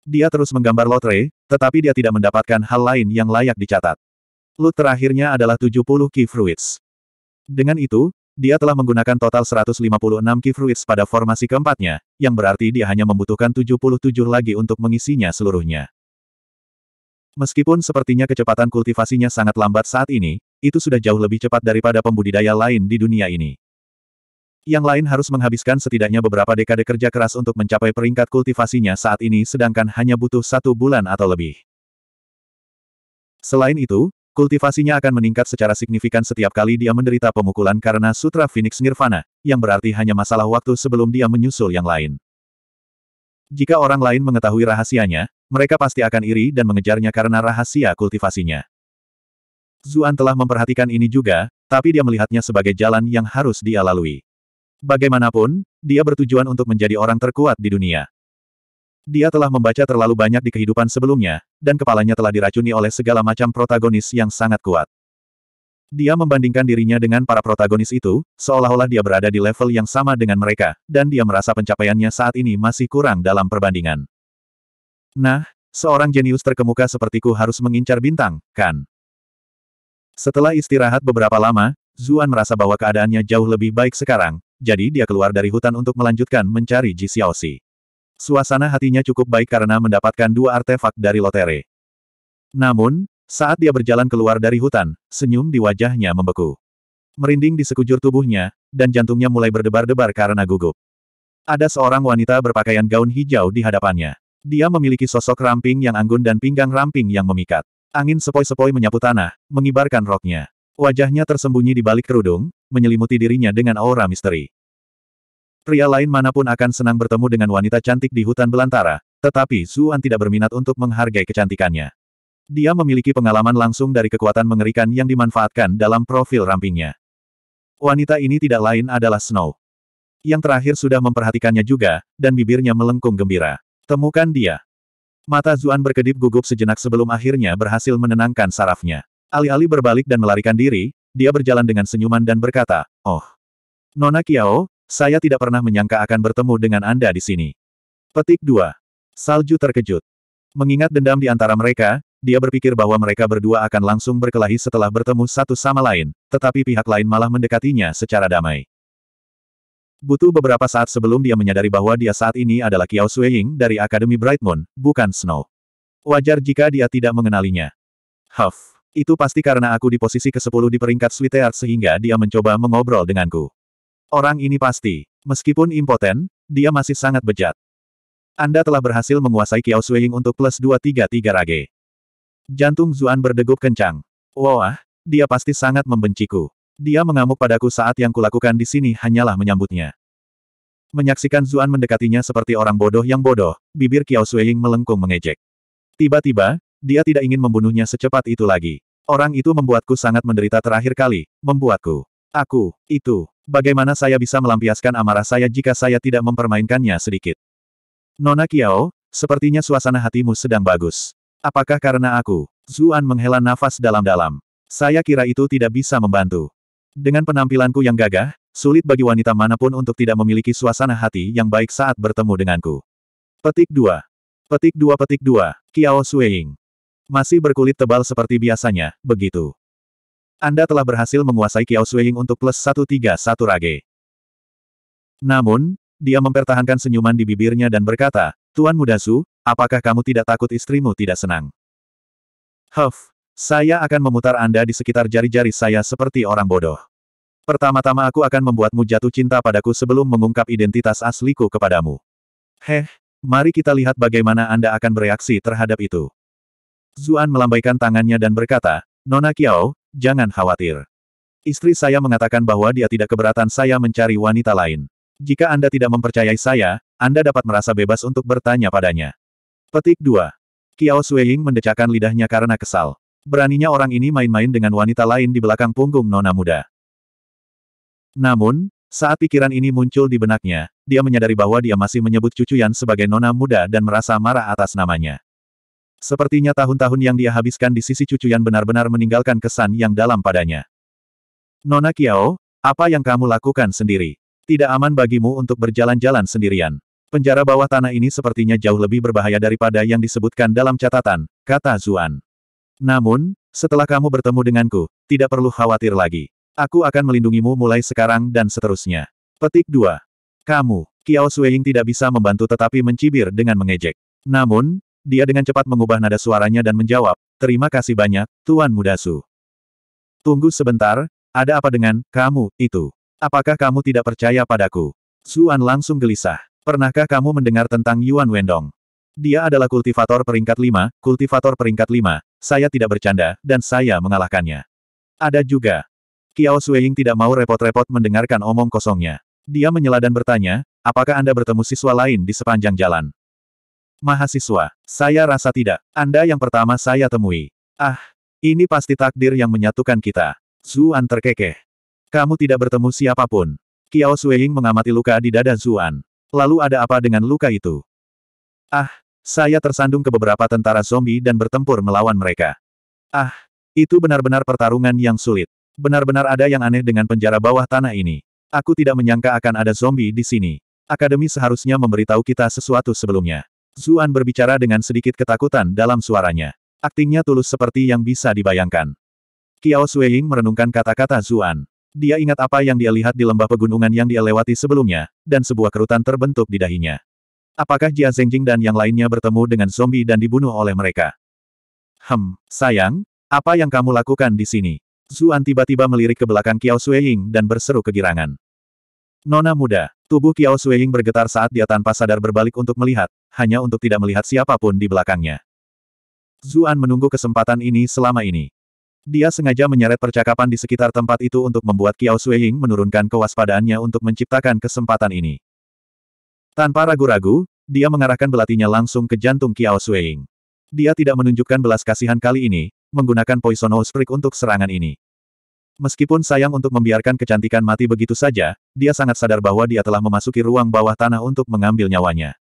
Dia terus menggambar lotre, tetapi dia tidak mendapatkan hal lain yang layak dicatat. Loot terakhirnya adalah 70 key fruits. Dengan itu, dia telah menggunakan total 156 key fruits pada formasi keempatnya, yang berarti dia hanya membutuhkan 77 lagi untuk mengisinya seluruhnya. Meskipun sepertinya kecepatan kultivasinya sangat lambat saat ini, itu sudah jauh lebih cepat daripada pembudidaya lain di dunia ini. Yang lain harus menghabiskan setidaknya beberapa dekade kerja keras untuk mencapai peringkat kultivasinya saat ini sedangkan hanya butuh satu bulan atau lebih. Selain itu, kultivasinya akan meningkat secara signifikan setiap kali dia menderita pemukulan karena Sutra Phoenix Nirvana, yang berarti hanya masalah waktu sebelum dia menyusul yang lain. Jika orang lain mengetahui rahasianya, mereka pasti akan iri dan mengejarnya karena rahasia kultivasinya. Zuan telah memperhatikan ini juga, tapi dia melihatnya sebagai jalan yang harus dia lalui. Bagaimanapun, dia bertujuan untuk menjadi orang terkuat di dunia. Dia telah membaca terlalu banyak di kehidupan sebelumnya, dan kepalanya telah diracuni oleh segala macam protagonis yang sangat kuat. Dia membandingkan dirinya dengan para protagonis itu, seolah-olah dia berada di level yang sama dengan mereka, dan dia merasa pencapaiannya saat ini masih kurang dalam perbandingan. Nah, seorang jenius terkemuka sepertiku harus mengincar bintang, kan? Setelah istirahat beberapa lama, Zuan merasa bahwa keadaannya jauh lebih baik sekarang, jadi dia keluar dari hutan untuk melanjutkan mencari Ji Xiaoxi. Suasana hatinya cukup baik karena mendapatkan dua artefak dari Lotere. Namun, saat dia berjalan keluar dari hutan, senyum di wajahnya membeku. Merinding di sekujur tubuhnya, dan jantungnya mulai berdebar-debar karena gugup. Ada seorang wanita berpakaian gaun hijau di hadapannya. Dia memiliki sosok ramping yang anggun dan pinggang ramping yang memikat. Angin sepoi-sepoi menyapu tanah, mengibarkan roknya. Wajahnya tersembunyi di balik kerudung, menyelimuti dirinya dengan aura misteri. Pria lain manapun akan senang bertemu dengan wanita cantik di hutan belantara, tetapi Zuan tidak berminat untuk menghargai kecantikannya. Dia memiliki pengalaman langsung dari kekuatan mengerikan yang dimanfaatkan dalam profil rampingnya. Wanita ini tidak lain adalah Snow. Yang terakhir sudah memperhatikannya juga, dan bibirnya melengkung gembira. Temukan dia. Mata Zuan berkedip gugup sejenak sebelum akhirnya berhasil menenangkan sarafnya. Alih-alih berbalik dan melarikan diri, dia berjalan dengan senyuman dan berkata, Oh, Nona Kiao, saya tidak pernah menyangka akan bertemu dengan Anda di sini. Petik 2. Salju terkejut. Mengingat dendam di antara mereka, dia berpikir bahwa mereka berdua akan langsung berkelahi setelah bertemu satu sama lain, tetapi pihak lain malah mendekatinya secara damai. Butuh beberapa saat sebelum dia menyadari bahwa dia saat ini adalah Kiao Sueying dari Akademi Bright Moon, bukan Snow. Wajar jika dia tidak mengenalinya. Huff, itu pasti karena aku di posisi ke-10 di peringkat Sweetheart sehingga dia mencoba mengobrol denganku. Orang ini pasti, meskipun impoten, dia masih sangat bejat. Anda telah berhasil menguasai Kiao Sueying untuk plus 233 rage. Jantung Zuan berdegup kencang. Wah, dia pasti sangat membenciku. Dia mengamuk padaku saat yang kulakukan di sini hanyalah menyambutnya. Menyaksikan Zuan mendekatinya seperti orang bodoh yang bodoh, bibir Kiao Sueying melengkung mengejek. Tiba-tiba, dia tidak ingin membunuhnya secepat itu lagi. Orang itu membuatku sangat menderita terakhir kali, membuatku. Aku, itu. Bagaimana saya bisa melampiaskan amarah saya jika saya tidak mempermainkannya sedikit? Nona Kiao, sepertinya suasana hatimu sedang bagus. Apakah karena aku? Zuan menghela nafas dalam-dalam. Saya kira itu tidak bisa membantu. Dengan penampilanku yang gagah, sulit bagi wanita manapun untuk tidak memiliki suasana hati yang baik saat bertemu denganku. Petik 2. Petik 2 petik 2, Kiao Sueying. Masih berkulit tebal seperti biasanya, begitu. Anda telah berhasil menguasai Kiao Sueying untuk plus 131 rage. Namun, dia mempertahankan senyuman di bibirnya dan berkata, Tuan Muda Su, apakah kamu tidak takut istrimu tidak senang? Huff, saya akan memutar Anda di sekitar jari-jari saya seperti orang bodoh. Pertama-tama aku akan membuatmu jatuh cinta padaku sebelum mengungkap identitas asliku kepadamu. Heh, mari kita lihat bagaimana Anda akan bereaksi terhadap itu. Zuan melambaikan tangannya dan berkata, Nona Kiao, jangan khawatir. Istri saya mengatakan bahwa dia tidak keberatan saya mencari wanita lain. Jika Anda tidak mempercayai saya, anda dapat merasa bebas untuk bertanya padanya. Petik 2. Kiao Sueying mendecakkan lidahnya karena kesal. Beraninya orang ini main-main dengan wanita lain di belakang punggung nona muda. Namun, saat pikiran ini muncul di benaknya, dia menyadari bahwa dia masih menyebut cucu Yan sebagai nona muda dan merasa marah atas namanya. Sepertinya tahun-tahun yang dia habiskan di sisi cucu Yan benar-benar meninggalkan kesan yang dalam padanya. Nona Kiao, apa yang kamu lakukan sendiri? Tidak aman bagimu untuk berjalan-jalan sendirian. Penjara bawah tanah ini sepertinya jauh lebih berbahaya daripada yang disebutkan dalam catatan, kata Zuan. Namun, setelah kamu bertemu denganku, tidak perlu khawatir lagi. Aku akan melindungimu mulai sekarang dan seterusnya. Petik 2. Kamu, Kiao Sueying tidak bisa membantu tetapi mencibir dengan mengejek. Namun, dia dengan cepat mengubah nada suaranya dan menjawab, terima kasih banyak, Tuan Mudasu. Tunggu sebentar, ada apa dengan, kamu, itu? Apakah kamu tidak percaya padaku? Zuan langsung gelisah. Pernahkah kamu mendengar tentang Yuan Wendong? Dia adalah kultivator peringkat lima, kultivator peringkat lima. saya tidak bercanda, dan saya mengalahkannya. Ada juga. Kiao Suying tidak mau repot-repot mendengarkan omong kosongnya. Dia menyela dan bertanya, apakah Anda bertemu siswa lain di sepanjang jalan? Mahasiswa, saya rasa tidak. Anda yang pertama saya temui. Ah, ini pasti takdir yang menyatukan kita. Zuan terkekeh. Kamu tidak bertemu siapapun. Kiao Suying mengamati luka di dada Zuan. Lalu ada apa dengan luka itu? Ah, saya tersandung ke beberapa tentara zombie dan bertempur melawan mereka. Ah, itu benar-benar pertarungan yang sulit. Benar-benar ada yang aneh dengan penjara bawah tanah ini. Aku tidak menyangka akan ada zombie di sini. Akademi seharusnya memberitahu kita sesuatu sebelumnya. Zuan berbicara dengan sedikit ketakutan dalam suaranya. Aktingnya tulus seperti yang bisa dibayangkan. Kiao Suying merenungkan kata-kata Zuan. Dia ingat apa yang dia lihat di lembah pegunungan yang dia lewati sebelumnya, dan sebuah kerutan terbentuk di dahinya. Apakah Jia Zhengjing dan yang lainnya bertemu dengan zombie dan dibunuh oleh mereka? Hem, sayang, apa yang kamu lakukan di sini? Zuan tiba-tiba melirik ke belakang Kiao Suying dan berseru kegirangan. Nona muda, tubuh Kiao Suying bergetar saat dia tanpa sadar berbalik untuk melihat, hanya untuk tidak melihat siapapun di belakangnya. Zuan menunggu kesempatan ini selama ini. Dia sengaja menyeret percakapan di sekitar tempat itu untuk membuat Kiao Suiying menurunkan kewaspadaannya untuk menciptakan kesempatan ini. Tanpa ragu-ragu, dia mengarahkan belatinya langsung ke jantung Kiao Suiying. Dia tidak menunjukkan belas kasihan kali ini, menggunakan Poison Nose untuk serangan ini. Meskipun sayang untuk membiarkan kecantikan mati begitu saja, dia sangat sadar bahwa dia telah memasuki ruang bawah tanah untuk mengambil nyawanya.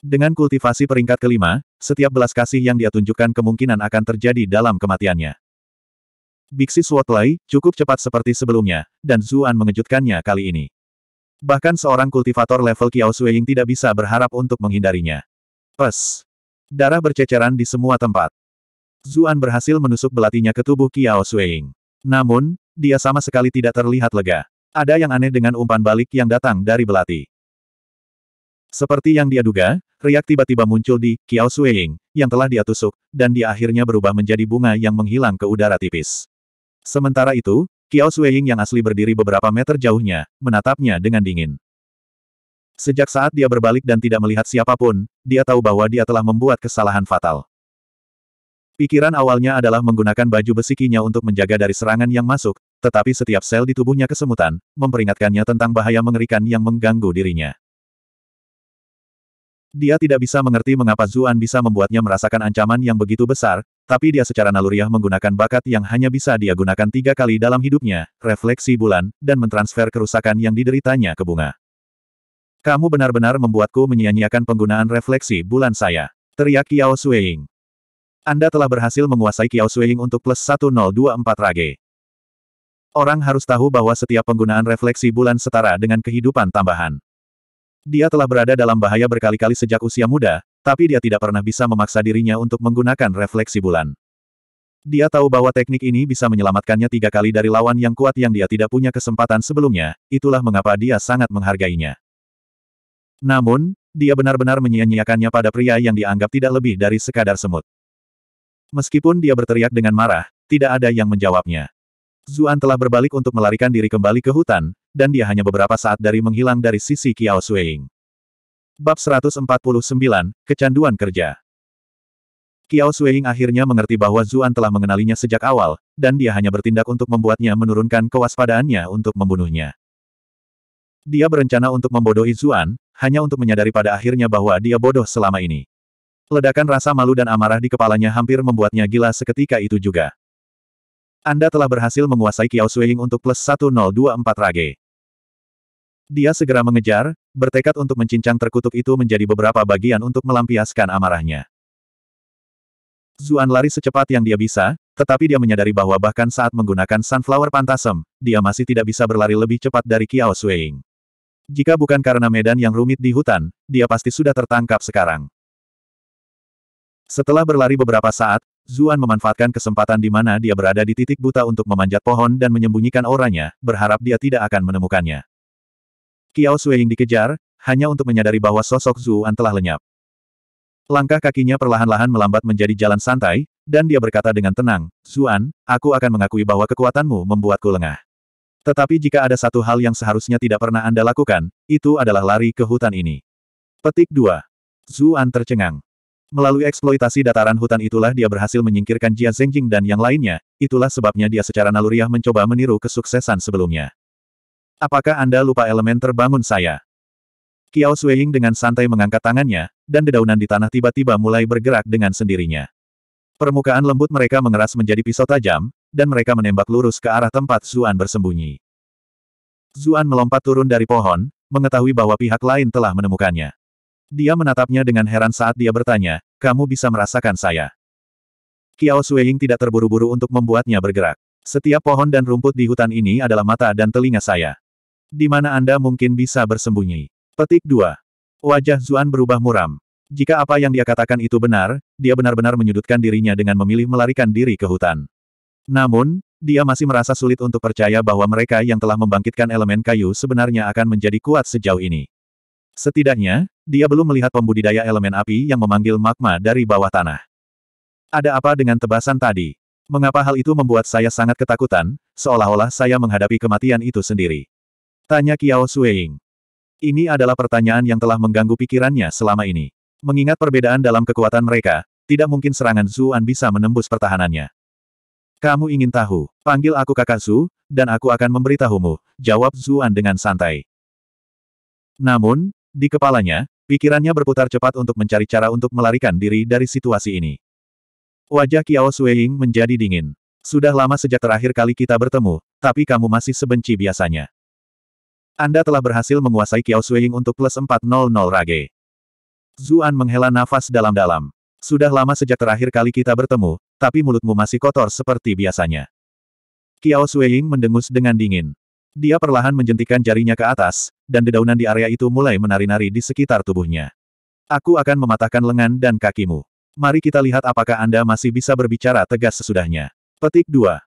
Dengan kultivasi peringkat kelima, setiap belas kasih yang dia tunjukkan kemungkinan akan terjadi dalam kematiannya. Biksi Suotlai, cukup cepat seperti sebelumnya, dan Zuan mengejutkannya kali ini. Bahkan seorang kultivator level Kiao Suying tidak bisa berharap untuk menghindarinya. Pes. Darah berceceran di semua tempat. Zuan berhasil menusuk belatinya ke tubuh Kiao Suying. Namun, dia sama sekali tidak terlihat lega. Ada yang aneh dengan umpan balik yang datang dari belati. Seperti yang dia duga, riak tiba-tiba muncul di Kiao Suying, yang telah dia tusuk, dan dia akhirnya berubah menjadi bunga yang menghilang ke udara tipis. Sementara itu, Kiao Sueying yang asli berdiri beberapa meter jauhnya, menatapnya dengan dingin. Sejak saat dia berbalik dan tidak melihat siapapun, dia tahu bahwa dia telah membuat kesalahan fatal. Pikiran awalnya adalah menggunakan baju besikinya untuk menjaga dari serangan yang masuk, tetapi setiap sel di tubuhnya kesemutan, memperingatkannya tentang bahaya mengerikan yang mengganggu dirinya. Dia tidak bisa mengerti mengapa Zuan bisa membuatnya merasakan ancaman yang begitu besar, tapi dia secara naluriah menggunakan bakat yang hanya bisa dia gunakan tiga kali dalam hidupnya, refleksi bulan, dan mentransfer kerusakan yang dideritanya ke bunga. Kamu benar-benar membuatku menyia-nyiakan penggunaan refleksi bulan saya. Teriak Kiao Sueying. Anda telah berhasil menguasai Kiao Sueying untuk plus 1024 rage. Orang harus tahu bahwa setiap penggunaan refleksi bulan setara dengan kehidupan tambahan. Dia telah berada dalam bahaya berkali-kali sejak usia muda, tapi dia tidak pernah bisa memaksa dirinya untuk menggunakan refleksi bulan. Dia tahu bahwa teknik ini bisa menyelamatkannya tiga kali dari lawan yang kuat yang dia tidak punya kesempatan sebelumnya, itulah mengapa dia sangat menghargainya. Namun, dia benar-benar menyia-nyiakannya pada pria yang dianggap tidak lebih dari sekadar semut. Meskipun dia berteriak dengan marah, tidak ada yang menjawabnya. Zuan telah berbalik untuk melarikan diri kembali ke hutan, dan dia hanya beberapa saat dari menghilang dari sisi Kiao Sueing. Bab 149, Kecanduan Kerja Kiao Sueing akhirnya mengerti bahwa Zuan telah mengenalinya sejak awal, dan dia hanya bertindak untuk membuatnya menurunkan kewaspadaannya untuk membunuhnya. Dia berencana untuk membodohi Zuan, hanya untuk menyadari pada akhirnya bahwa dia bodoh selama ini. Ledakan rasa malu dan amarah di kepalanya hampir membuatnya gila seketika itu juga. Anda telah berhasil menguasai Kiao Sueing untuk plus 1024 rage. Dia segera mengejar, bertekad untuk mencincang terkutuk itu menjadi beberapa bagian untuk melampiaskan amarahnya. Zuan lari secepat yang dia bisa, tetapi dia menyadari bahwa bahkan saat menggunakan Sunflower Pantasem, dia masih tidak bisa berlari lebih cepat dari Kiao Sueing. Jika bukan karena medan yang rumit di hutan, dia pasti sudah tertangkap sekarang. Setelah berlari beberapa saat, Zuan memanfaatkan kesempatan di mana dia berada di titik buta untuk memanjat pohon dan menyembunyikan auranya, berharap dia tidak akan menemukannya. Kiao Sueying dikejar, hanya untuk menyadari bahwa sosok Zuan telah lenyap. Langkah kakinya perlahan-lahan melambat menjadi jalan santai, dan dia berkata dengan tenang, Zuan, aku akan mengakui bahwa kekuatanmu membuatku lengah. Tetapi jika ada satu hal yang seharusnya tidak pernah Anda lakukan, itu adalah lari ke hutan ini. Petik 2. Zuan tercengang. Melalui eksploitasi dataran hutan itulah dia berhasil menyingkirkan Jia Zengjing dan yang lainnya, itulah sebabnya dia secara naluriah mencoba meniru kesuksesan sebelumnya. Apakah Anda lupa elemen terbangun saya? Kiao Sueying dengan santai mengangkat tangannya, dan dedaunan di tanah tiba-tiba mulai bergerak dengan sendirinya. Permukaan lembut mereka mengeras menjadi pisau tajam, dan mereka menembak lurus ke arah tempat Zuan bersembunyi. Zuan melompat turun dari pohon, mengetahui bahwa pihak lain telah menemukannya. Dia menatapnya dengan heran saat dia bertanya, kamu bisa merasakan saya. Kiao Sueying tidak terburu-buru untuk membuatnya bergerak. Setiap pohon dan rumput di hutan ini adalah mata dan telinga saya. Di mana Anda mungkin bisa bersembunyi. Petik 2. Wajah Zuan berubah muram. Jika apa yang dia katakan itu benar, dia benar-benar menyudutkan dirinya dengan memilih melarikan diri ke hutan. Namun, dia masih merasa sulit untuk percaya bahwa mereka yang telah membangkitkan elemen kayu sebenarnya akan menjadi kuat sejauh ini. Setidaknya, dia belum melihat pembudidaya elemen api yang memanggil magma dari bawah tanah. Ada apa dengan tebasan tadi? Mengapa hal itu membuat saya sangat ketakutan, seolah-olah saya menghadapi kematian itu sendiri? Tanya Kiao Sueing. Ini adalah pertanyaan yang telah mengganggu pikirannya selama ini. Mengingat perbedaan dalam kekuatan mereka, tidak mungkin serangan Zuan bisa menembus pertahanannya. Kamu ingin tahu, panggil aku kakak Zu, dan aku akan memberitahumu, jawab Zuan dengan santai. Namun, di kepalanya, pikirannya berputar cepat untuk mencari cara untuk melarikan diri dari situasi ini. Wajah Kiao suying menjadi dingin. Sudah lama sejak terakhir kali kita bertemu, tapi kamu masih sebenci biasanya. Anda telah berhasil menguasai Kiao Suying untuk plus 400 rage. Zuan menghela nafas dalam-dalam. Sudah lama sejak terakhir kali kita bertemu, tapi mulutmu masih kotor seperti biasanya. Kiao Suying mendengus dengan dingin. Dia perlahan menjentikan jarinya ke atas, dan dedaunan di area itu mulai menari-nari di sekitar tubuhnya. Aku akan mematahkan lengan dan kakimu. Mari kita lihat apakah Anda masih bisa berbicara tegas sesudahnya. Petik 2.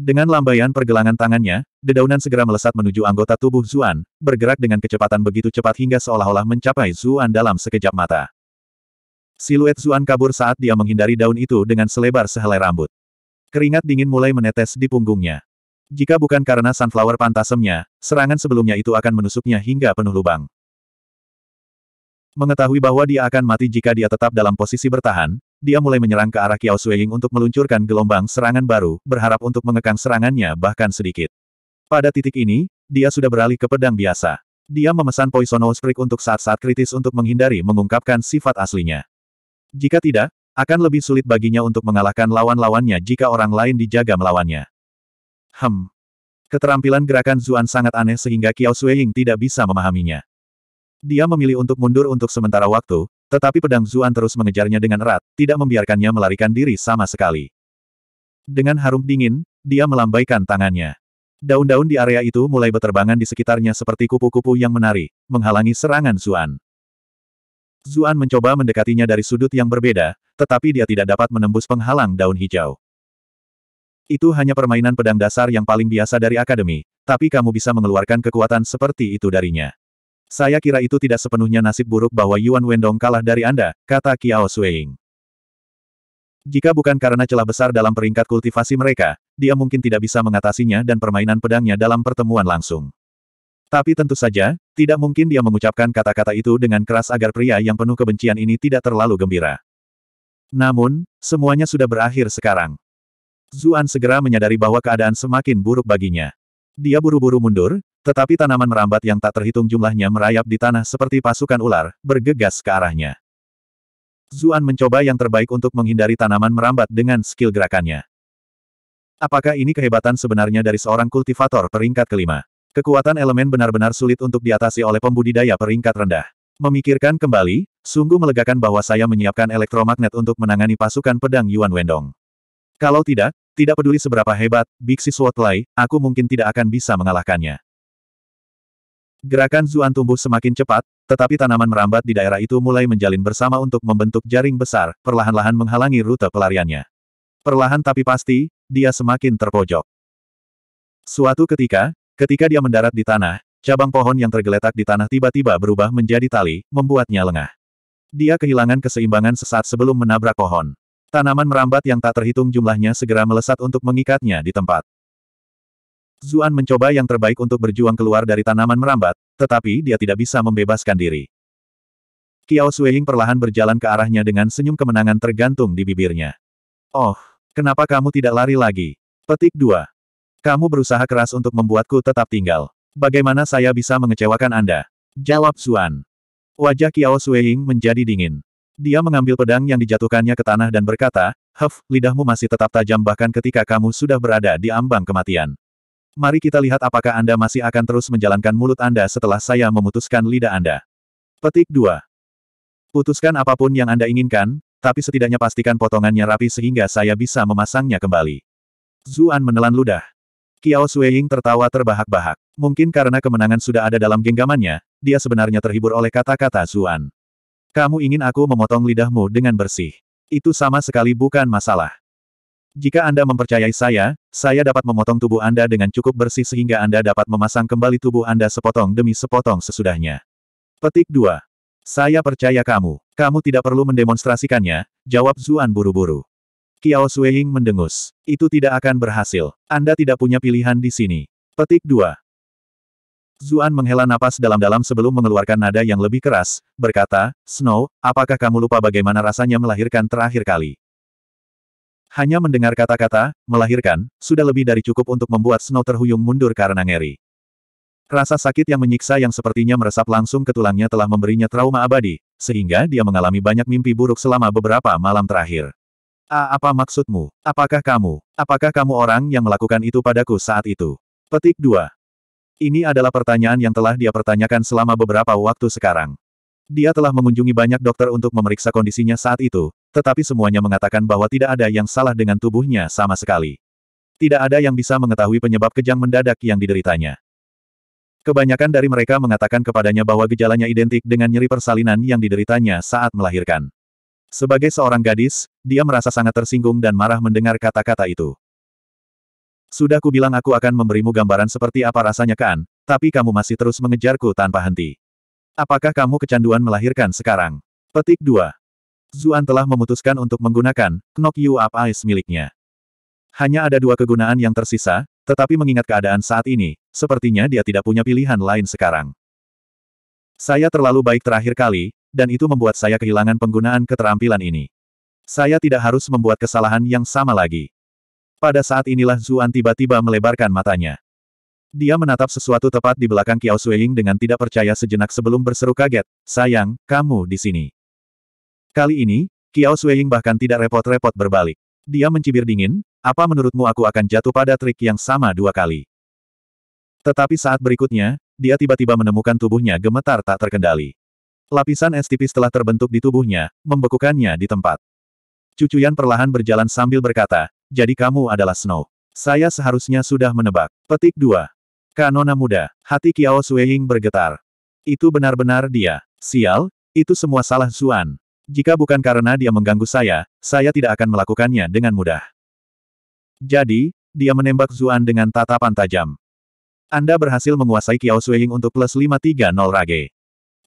Dengan lambaian pergelangan tangannya, dedaunan segera melesat menuju anggota tubuh Zuan, bergerak dengan kecepatan begitu cepat hingga seolah-olah mencapai Zuan dalam sekejap mata. Siluet Zuan kabur saat dia menghindari daun itu dengan selebar sehelai rambut. Keringat dingin mulai menetes di punggungnya. Jika bukan karena sunflower pantasemnya, serangan sebelumnya itu akan menusuknya hingga penuh lubang. Mengetahui bahwa dia akan mati jika dia tetap dalam posisi bertahan, dia mulai menyerang ke arah Kiao Suying untuk meluncurkan gelombang serangan baru, berharap untuk mengekang serangannya bahkan sedikit. Pada titik ini, dia sudah beralih ke pedang biasa. Dia memesan Poison Osprey untuk saat-saat kritis untuk menghindari mengungkapkan sifat aslinya. Jika tidak, akan lebih sulit baginya untuk mengalahkan lawan-lawannya jika orang lain dijaga melawannya. Hem. Keterampilan gerakan Zuan sangat aneh sehingga Kiao Suying tidak bisa memahaminya. Dia memilih untuk mundur untuk sementara waktu, tetapi pedang Zuan terus mengejarnya dengan erat, tidak membiarkannya melarikan diri sama sekali. Dengan harum dingin, dia melambaikan tangannya. Daun-daun di area itu mulai berterbangan di sekitarnya seperti kupu-kupu yang menari, menghalangi serangan Zuan. Zuan mencoba mendekatinya dari sudut yang berbeda, tetapi dia tidak dapat menembus penghalang daun hijau. Itu hanya permainan pedang dasar yang paling biasa dari akademi, tapi kamu bisa mengeluarkan kekuatan seperti itu darinya. Saya kira itu tidak sepenuhnya nasib buruk bahwa Yuan Wendong kalah dari Anda, kata Kiao Sueing. Jika bukan karena celah besar dalam peringkat kultivasi mereka, dia mungkin tidak bisa mengatasinya dan permainan pedangnya dalam pertemuan langsung. Tapi tentu saja, tidak mungkin dia mengucapkan kata-kata itu dengan keras agar pria yang penuh kebencian ini tidak terlalu gembira. Namun, semuanya sudah berakhir sekarang. Zuan segera menyadari bahwa keadaan semakin buruk baginya. Dia buru-buru mundur, tetapi tanaman merambat yang tak terhitung jumlahnya merayap di tanah seperti pasukan ular, bergegas ke arahnya. Zuan mencoba yang terbaik untuk menghindari tanaman merambat dengan skill gerakannya. Apakah ini kehebatan sebenarnya dari seorang kultivator peringkat kelima? Kekuatan elemen benar-benar sulit untuk diatasi oleh pembudidaya peringkat rendah. Memikirkan kembali, sungguh melegakan bahwa saya menyiapkan elektromagnet untuk menangani pasukan pedang Yuan Wendong. Kalau tidak, tidak peduli seberapa hebat, Bixi Swordfly, aku mungkin tidak akan bisa mengalahkannya. Gerakan Zuan tumbuh semakin cepat, tetapi tanaman merambat di daerah itu mulai menjalin bersama untuk membentuk jaring besar, perlahan-lahan menghalangi rute pelariannya. Perlahan tapi pasti, dia semakin terpojok. Suatu ketika, ketika dia mendarat di tanah, cabang pohon yang tergeletak di tanah tiba-tiba berubah menjadi tali, membuatnya lengah. Dia kehilangan keseimbangan sesaat sebelum menabrak pohon. Tanaman merambat yang tak terhitung jumlahnya segera melesat untuk mengikatnya di tempat. Zuan mencoba yang terbaik untuk berjuang keluar dari tanaman merambat, tetapi dia tidak bisa membebaskan diri. Kiao Sueying perlahan berjalan ke arahnya dengan senyum kemenangan tergantung di bibirnya. Oh, kenapa kamu tidak lari lagi? Petik 2. Kamu berusaha keras untuk membuatku tetap tinggal. Bagaimana saya bisa mengecewakan Anda? Jawab Zuan. Wajah Kiao Sueying menjadi dingin. Dia mengambil pedang yang dijatuhkannya ke tanah dan berkata, Huff, lidahmu masih tetap tajam bahkan ketika kamu sudah berada di ambang kematian. Mari kita lihat apakah Anda masih akan terus menjalankan mulut Anda setelah saya memutuskan lidah Anda. Petik 2. Putuskan apapun yang Anda inginkan, tapi setidaknya pastikan potongannya rapi sehingga saya bisa memasangnya kembali. Zuan menelan ludah. Kiao Sueying tertawa terbahak-bahak. Mungkin karena kemenangan sudah ada dalam genggamannya, dia sebenarnya terhibur oleh kata-kata Zuan. Kamu ingin aku memotong lidahmu dengan bersih. Itu sama sekali bukan masalah. Jika Anda mempercayai saya, saya dapat memotong tubuh Anda dengan cukup bersih sehingga Anda dapat memasang kembali tubuh Anda sepotong demi sepotong sesudahnya. Petik 2. Saya percaya kamu. Kamu tidak perlu mendemonstrasikannya, jawab Zuan buru-buru. Kiao Sueying mendengus. Itu tidak akan berhasil. Anda tidak punya pilihan di sini. Petik 2. Zuan menghela napas dalam-dalam sebelum mengeluarkan nada yang lebih keras, berkata, Snow, apakah kamu lupa bagaimana rasanya melahirkan terakhir kali? Hanya mendengar kata-kata, melahirkan, sudah lebih dari cukup untuk membuat Snow terhuyung mundur karena ngeri. Rasa sakit yang menyiksa yang sepertinya meresap langsung ke tulangnya telah memberinya trauma abadi, sehingga dia mengalami banyak mimpi buruk selama beberapa malam terakhir. A apa maksudmu? Apakah kamu? Apakah kamu orang yang melakukan itu padaku saat itu? Petik 2. Ini adalah pertanyaan yang telah dia pertanyakan selama beberapa waktu sekarang. Dia telah mengunjungi banyak dokter untuk memeriksa kondisinya saat itu, tetapi semuanya mengatakan bahwa tidak ada yang salah dengan tubuhnya sama sekali. Tidak ada yang bisa mengetahui penyebab kejang mendadak yang dideritanya. Kebanyakan dari mereka mengatakan kepadanya bahwa gejalanya identik dengan nyeri persalinan yang dideritanya saat melahirkan. Sebagai seorang gadis, dia merasa sangat tersinggung dan marah mendengar kata-kata itu. Sudah kubilang aku akan memberimu gambaran seperti apa rasanya kan, tapi kamu masih terus mengejarku tanpa henti. Apakah kamu kecanduan melahirkan sekarang? Petik 2. Zuan telah memutuskan untuk menggunakan Knock You Up Ice miliknya. Hanya ada dua kegunaan yang tersisa, tetapi mengingat keadaan saat ini, sepertinya dia tidak punya pilihan lain sekarang. Saya terlalu baik terakhir kali, dan itu membuat saya kehilangan penggunaan keterampilan ini. Saya tidak harus membuat kesalahan yang sama lagi. Pada saat inilah Zuan tiba-tiba melebarkan matanya. Dia menatap sesuatu tepat di belakang Kiao Suying dengan tidak percaya sejenak sebelum berseru kaget, sayang, kamu di sini. Kali ini, Kiao Sueying bahkan tidak repot-repot berbalik. Dia mencibir dingin, apa menurutmu aku akan jatuh pada trik yang sama dua kali? Tetapi saat berikutnya, dia tiba-tiba menemukan tubuhnya gemetar tak terkendali. Lapisan es tipis telah terbentuk di tubuhnya, membekukannya di tempat. Cucuyan perlahan berjalan sambil berkata, jadi kamu adalah Snow. Saya seharusnya sudah menebak. Petik 2. Kanona muda, hati Kiao Sueying bergetar. Itu benar-benar dia. Sial, itu semua salah Zuan. Jika bukan karena dia mengganggu saya, saya tidak akan melakukannya dengan mudah. Jadi, dia menembak Zuan dengan tatapan tajam. Anda berhasil menguasai Kiao Sueying untuk plus 530 rage.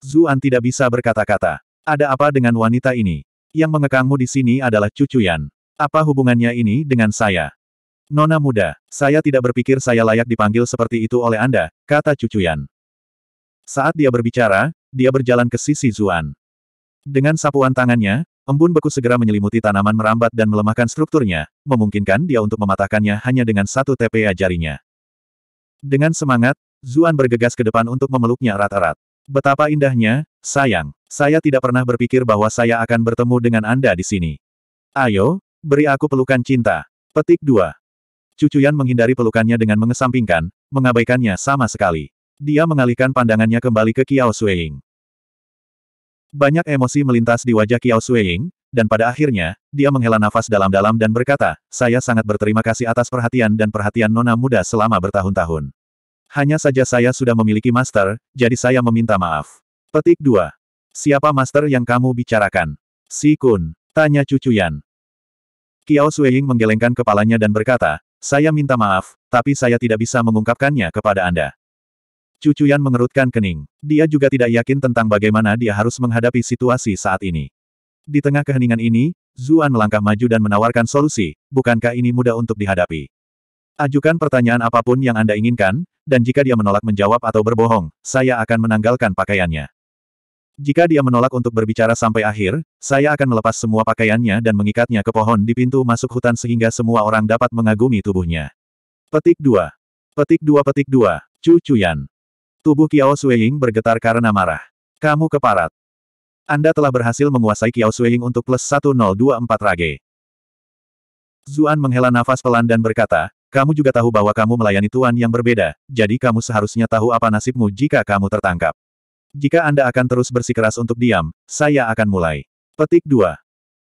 Zuan tidak bisa berkata-kata. Ada apa dengan wanita ini? Yang mengekangmu di sini adalah cucu Yan. Apa hubungannya ini dengan saya? Nona muda, saya tidak berpikir saya layak dipanggil seperti itu oleh Anda, kata cucu Yan. Saat dia berbicara, dia berjalan ke sisi Zuan. Dengan sapuan tangannya, embun beku segera menyelimuti tanaman merambat dan melemahkan strukturnya, memungkinkan dia untuk mematahkannya hanya dengan satu TPA jarinya. Dengan semangat, Zuan bergegas ke depan untuk memeluknya erat-erat. Betapa indahnya, sayang. Saya tidak pernah berpikir bahwa saya akan bertemu dengan Anda di sini. Ayo, beri aku pelukan cinta. Petik 2. Cucuyan menghindari pelukannya dengan mengesampingkan, mengabaikannya sama sekali. Dia mengalihkan pandangannya kembali ke Kiao Sueying. Banyak emosi melintas di wajah Kiao Suying, dan pada akhirnya, dia menghela nafas dalam-dalam dan berkata, saya sangat berterima kasih atas perhatian dan perhatian nona muda selama bertahun-tahun. Hanya saja saya sudah memiliki master, jadi saya meminta maaf. Petik 2. Siapa master yang kamu bicarakan? Si Kun. Tanya cucu Yan. Kiao Suying menggelengkan kepalanya dan berkata, saya minta maaf, tapi saya tidak bisa mengungkapkannya kepada Anda. Cucuyan mengerutkan kening. Dia juga tidak yakin tentang bagaimana dia harus menghadapi situasi saat ini. Di tengah keheningan ini, Zuan melangkah maju dan menawarkan solusi, bukankah ini mudah untuk dihadapi? Ajukan pertanyaan apapun yang Anda inginkan, dan jika dia menolak menjawab atau berbohong, saya akan menanggalkan pakaiannya. Jika dia menolak untuk berbicara sampai akhir, saya akan melepas semua pakaiannya dan mengikatnya ke pohon di pintu masuk hutan sehingga semua orang dapat mengagumi tubuhnya. Petik 2. Petik 2 Petik 2. Cucuyan. Tubuh Kiao Suying bergetar karena marah. Kamu keparat. Anda telah berhasil menguasai Kiao Suying untuk plus 1024 rage. Zuan menghela nafas pelan dan berkata, kamu juga tahu bahwa kamu melayani tuan yang berbeda, jadi kamu seharusnya tahu apa nasibmu jika kamu tertangkap. Jika Anda akan terus bersikeras untuk diam, saya akan mulai. Petik 2.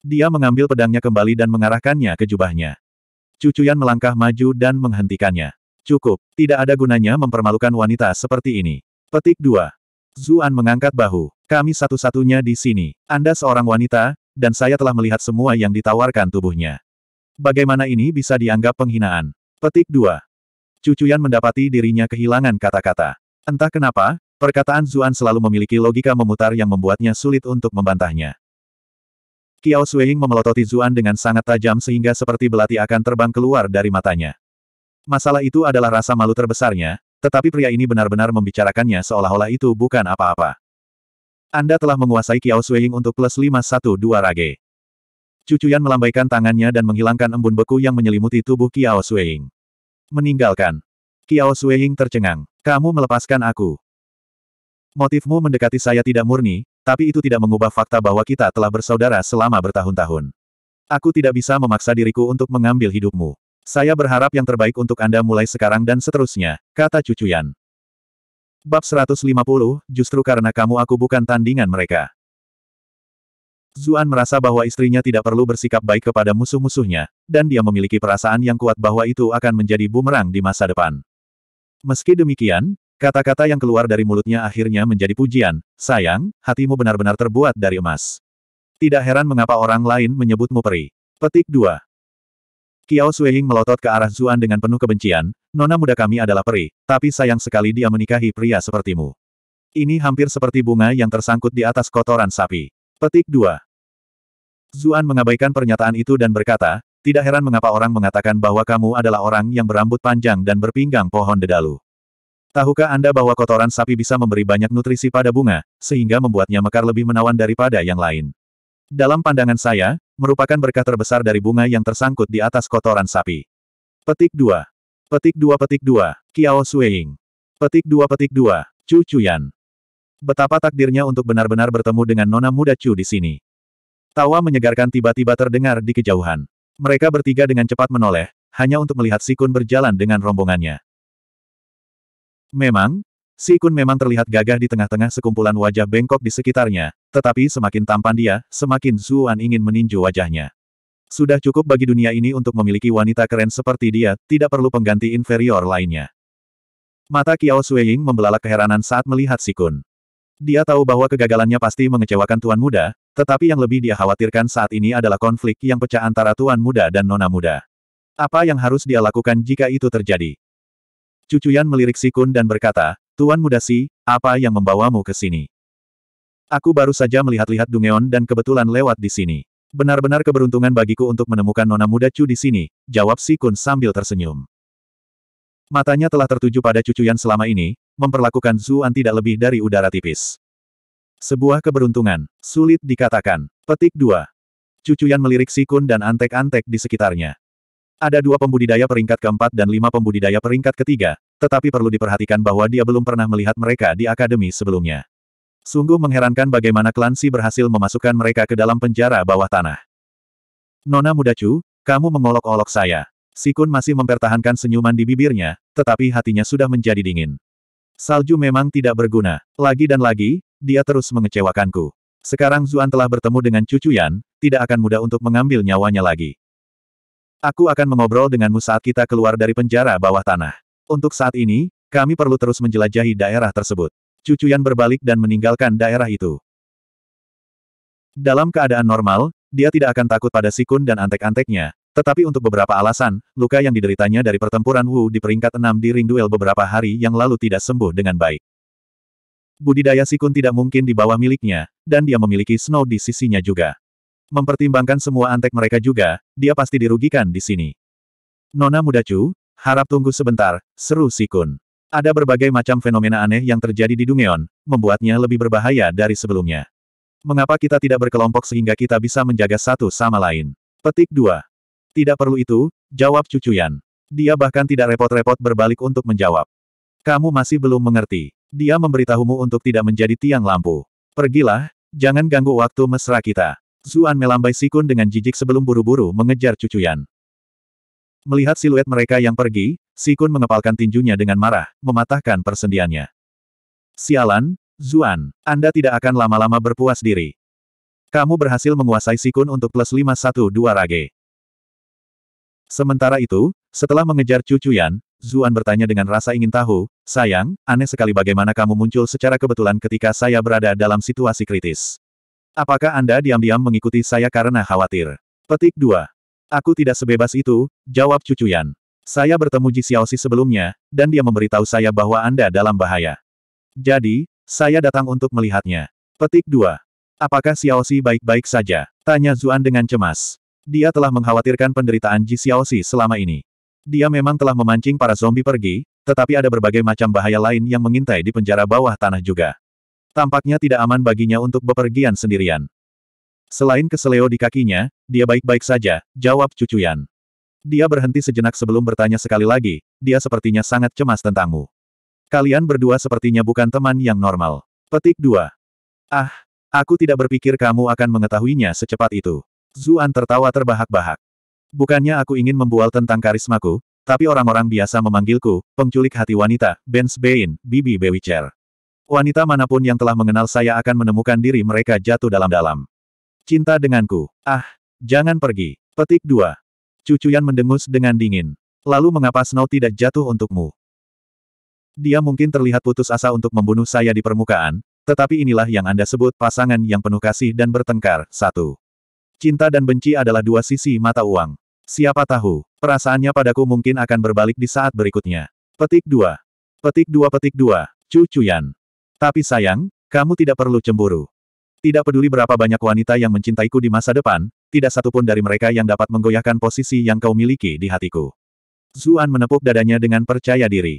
Dia mengambil pedangnya kembali dan mengarahkannya ke jubahnya. Cucuyan melangkah maju dan menghentikannya. Cukup, tidak ada gunanya mempermalukan wanita seperti ini. Petik 2. Zuan mengangkat bahu. Kami satu-satunya di sini. Anda seorang wanita, dan saya telah melihat semua yang ditawarkan tubuhnya. Bagaimana ini bisa dianggap penghinaan? Petik 2. Cucuyan mendapati dirinya kehilangan kata-kata. Entah kenapa, perkataan Zuan selalu memiliki logika memutar yang membuatnya sulit untuk membantahnya. Kiao Sueying memelototi Zuan dengan sangat tajam sehingga seperti belati akan terbang keluar dari matanya. Masalah itu adalah rasa malu terbesarnya, tetapi pria ini benar-benar membicarakannya seolah-olah itu bukan apa-apa. Anda telah menguasai Kiao Suying untuk plus 512 rage. Cucuyan melambaikan tangannya dan menghilangkan embun beku yang menyelimuti tubuh Kiao Suying. Meninggalkan. Kiao Suying tercengang. Kamu melepaskan aku. Motifmu mendekati saya tidak murni, tapi itu tidak mengubah fakta bahwa kita telah bersaudara selama bertahun-tahun. Aku tidak bisa memaksa diriku untuk mengambil hidupmu. Saya berharap yang terbaik untuk Anda mulai sekarang dan seterusnya, kata cucu Yan. Bab 150, justru karena kamu aku bukan tandingan mereka. Zuan merasa bahwa istrinya tidak perlu bersikap baik kepada musuh-musuhnya, dan dia memiliki perasaan yang kuat bahwa itu akan menjadi bumerang di masa depan. Meski demikian, kata-kata yang keluar dari mulutnya akhirnya menjadi pujian, sayang, hatimu benar-benar terbuat dari emas. Tidak heran mengapa orang lain menyebutmu peri. Petik 2. Kiao Sueying melotot ke arah Zuan dengan penuh kebencian, nona muda kami adalah peri, tapi sayang sekali dia menikahi pria sepertimu. Ini hampir seperti bunga yang tersangkut di atas kotoran sapi. Petik 2. Zuan mengabaikan pernyataan itu dan berkata, tidak heran mengapa orang mengatakan bahwa kamu adalah orang yang berambut panjang dan berpinggang pohon dedalu. Tahukah Anda bahwa kotoran sapi bisa memberi banyak nutrisi pada bunga, sehingga membuatnya mekar lebih menawan daripada yang lain? Dalam pandangan saya, merupakan berkah terbesar dari bunga yang tersangkut di atas kotoran sapi. Petik 2. Petik 2 petik 2. Kiao Sueying. Petik 2 petik 2. Chu Chuyan. Betapa takdirnya untuk benar-benar bertemu dengan nona muda Chu di sini. Tawa menyegarkan tiba-tiba terdengar di kejauhan. Mereka bertiga dengan cepat menoleh, hanya untuk melihat Sikun berjalan dengan rombongannya. Memang, Si Kun memang terlihat gagah di tengah-tengah sekumpulan wajah bengkok di sekitarnya, tetapi semakin tampan dia, semakin Zuan ingin meninju wajahnya. Sudah cukup bagi dunia ini untuk memiliki wanita keren seperti dia, tidak perlu pengganti inferior lainnya. Mata Kiao Sueying membelalak keheranan saat melihat Si Kun. Dia tahu bahwa kegagalannya pasti mengecewakan Tuan Muda, tetapi yang lebih dia khawatirkan saat ini adalah konflik yang pecah antara Tuan Muda dan Nona Muda. Apa yang harus dia lakukan jika itu terjadi? Cucuyan melirik Sikun dan berkata, Tuan Muda Si, apa yang membawamu ke sini? Aku baru saja melihat-lihat Dungeon dan kebetulan lewat di sini. Benar-benar keberuntungan bagiku untuk menemukan Nona Muda Chu di sini, jawab Si Kun sambil tersenyum. Matanya telah tertuju pada cucuyan selama ini, memperlakukan Zuan tidak lebih dari udara tipis. Sebuah keberuntungan, sulit dikatakan. Petik 2. Cucuyan melirik Sikun dan antek-antek di sekitarnya. Ada dua pembudidaya peringkat keempat dan lima pembudidaya peringkat ketiga, tetapi perlu diperhatikan bahwa dia belum pernah melihat mereka di akademi sebelumnya. Sungguh mengherankan bagaimana klan Si berhasil memasukkan mereka ke dalam penjara bawah tanah. Nona muda Chu, kamu mengolok-olok saya. Sikun masih mempertahankan senyuman di bibirnya, tetapi hatinya sudah menjadi dingin. Salju memang tidak berguna. Lagi dan lagi, dia terus mengecewakanku. Sekarang Zuan telah bertemu dengan cucu Yan, tidak akan mudah untuk mengambil nyawanya lagi. Aku akan mengobrol denganmu saat kita keluar dari penjara bawah tanah. Untuk saat ini, kami perlu terus menjelajahi daerah tersebut. Cucuyan berbalik dan meninggalkan daerah itu. Dalam keadaan normal, dia tidak akan takut pada Sikun dan antek-anteknya, tetapi untuk beberapa alasan, luka yang dideritanya dari pertempuran Wu di peringkat 6 di ring duel beberapa hari yang lalu tidak sembuh dengan baik. Budidaya Sikun tidak mungkin di bawah miliknya, dan dia memiliki Snow di sisinya juga mempertimbangkan semua antek mereka juga, dia pasti dirugikan di sini. Nona muda cu, harap tunggu sebentar, seru Sikun. Ada berbagai macam fenomena aneh yang terjadi di Dungeon, membuatnya lebih berbahaya dari sebelumnya. Mengapa kita tidak berkelompok sehingga kita bisa menjaga satu sama lain? Petik 2. Tidak perlu itu, jawab cucuyan. Dia bahkan tidak repot-repot berbalik untuk menjawab. Kamu masih belum mengerti. Dia memberitahumu untuk tidak menjadi tiang lampu. Pergilah, jangan ganggu waktu mesra kita. Zuan melambai sikun dengan jijik sebelum buru-buru mengejar cucuyan. Melihat siluet mereka yang pergi, Sikun mengepalkan tinjunya dengan marah, mematahkan persendiannya. Sialan, Zuan, Anda tidak akan lama-lama berpuas diri. Kamu berhasil menguasai Sikun untuk plus 512 rage. Sementara itu, setelah mengejar cucuyan, Zuan bertanya dengan rasa ingin tahu, sayang, aneh sekali bagaimana kamu muncul secara kebetulan ketika saya berada dalam situasi kritis. Apakah Anda diam-diam mengikuti saya karena khawatir? Petik 2. Aku tidak sebebas itu, jawab cucu Yan. Saya bertemu Ji Xiaoxi sebelumnya, dan dia memberitahu saya bahwa Anda dalam bahaya. Jadi, saya datang untuk melihatnya. Petik 2. Apakah Xiaoxi baik-baik saja? Tanya Zuan dengan cemas. Dia telah mengkhawatirkan penderitaan Ji Xiaoxi selama ini. Dia memang telah memancing para zombie pergi, tetapi ada berbagai macam bahaya lain yang mengintai di penjara bawah tanah juga. Tampaknya tidak aman baginya untuk bepergian sendirian. Selain keseleo di kakinya, dia baik-baik saja, jawab cucuyan. Dia berhenti sejenak sebelum bertanya sekali lagi, dia sepertinya sangat cemas tentangmu. Kalian berdua sepertinya bukan teman yang normal. Petik 2. Ah, aku tidak berpikir kamu akan mengetahuinya secepat itu. Zuan tertawa terbahak-bahak. Bukannya aku ingin membual tentang karismaku, tapi orang-orang biasa memanggilku, penculik hati wanita, Ben Bain, Bibi Bewicher. Wanita manapun yang telah mengenal saya akan menemukan diri mereka jatuh dalam-dalam. Cinta denganku. Ah, jangan pergi. Petik 2. Cucuyan mendengus dengan dingin. Lalu mengapa Snow tidak jatuh untukmu? Dia mungkin terlihat putus asa untuk membunuh saya di permukaan, tetapi inilah yang Anda sebut pasangan yang penuh kasih dan bertengkar. Satu. Cinta dan benci adalah dua sisi mata uang. Siapa tahu, perasaannya padaku mungkin akan berbalik di saat berikutnya. Petik 2. Petik 2 Petik 2, Cucuyan. Tapi sayang, kamu tidak perlu cemburu. Tidak peduli berapa banyak wanita yang mencintaiku di masa depan, tidak satupun dari mereka yang dapat menggoyahkan posisi yang kau miliki di hatiku. Zuan menepuk dadanya dengan percaya diri.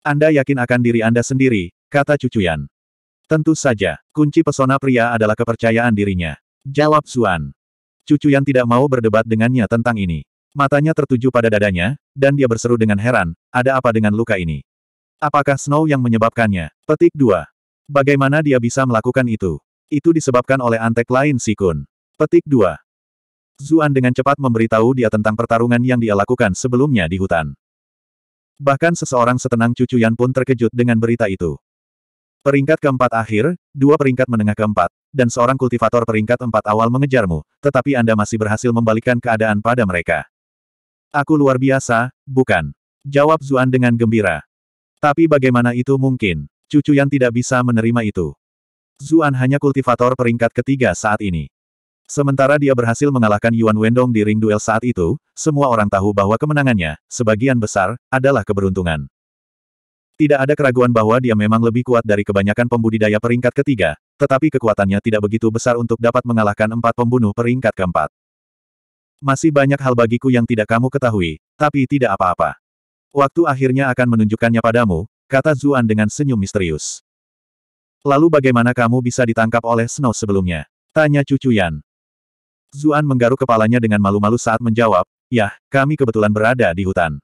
Anda yakin akan diri Anda sendiri, kata cucuyan. Tentu saja, kunci pesona pria adalah kepercayaan dirinya. Jawab Zuan. Cucuyan tidak mau berdebat dengannya tentang ini. Matanya tertuju pada dadanya, dan dia berseru dengan heran, ada apa dengan luka ini? Apakah Snow yang menyebabkannya? Petik 2. Bagaimana dia bisa melakukan itu? Itu disebabkan oleh antek lain Sikun. Petik 2. Zuan dengan cepat memberitahu dia tentang pertarungan yang dia lakukan sebelumnya di hutan. Bahkan seseorang setenang cucu Yan pun terkejut dengan berita itu. Peringkat keempat akhir, dua peringkat menengah keempat, dan seorang kultivator peringkat empat awal mengejarmu, tetapi Anda masih berhasil membalikkan keadaan pada mereka. Aku luar biasa, bukan? Jawab Zuan dengan gembira. Tapi bagaimana itu mungkin? Cucu yang tidak bisa menerima itu. Zuan hanya kultivator peringkat ketiga saat ini. Sementara dia berhasil mengalahkan Yuan Wendong di ring duel saat itu, semua orang tahu bahwa kemenangannya, sebagian besar, adalah keberuntungan. Tidak ada keraguan bahwa dia memang lebih kuat dari kebanyakan pembudidaya peringkat ketiga, tetapi kekuatannya tidak begitu besar untuk dapat mengalahkan empat pembunuh peringkat keempat. Masih banyak hal bagiku yang tidak kamu ketahui, tapi tidak apa-apa. Waktu akhirnya akan menunjukkannya padamu, kata Zuan dengan senyum misterius. Lalu bagaimana kamu bisa ditangkap oleh Snow sebelumnya? Tanya cucu Yan. Zuan menggaruk kepalanya dengan malu-malu saat menjawab, Yah, kami kebetulan berada di hutan.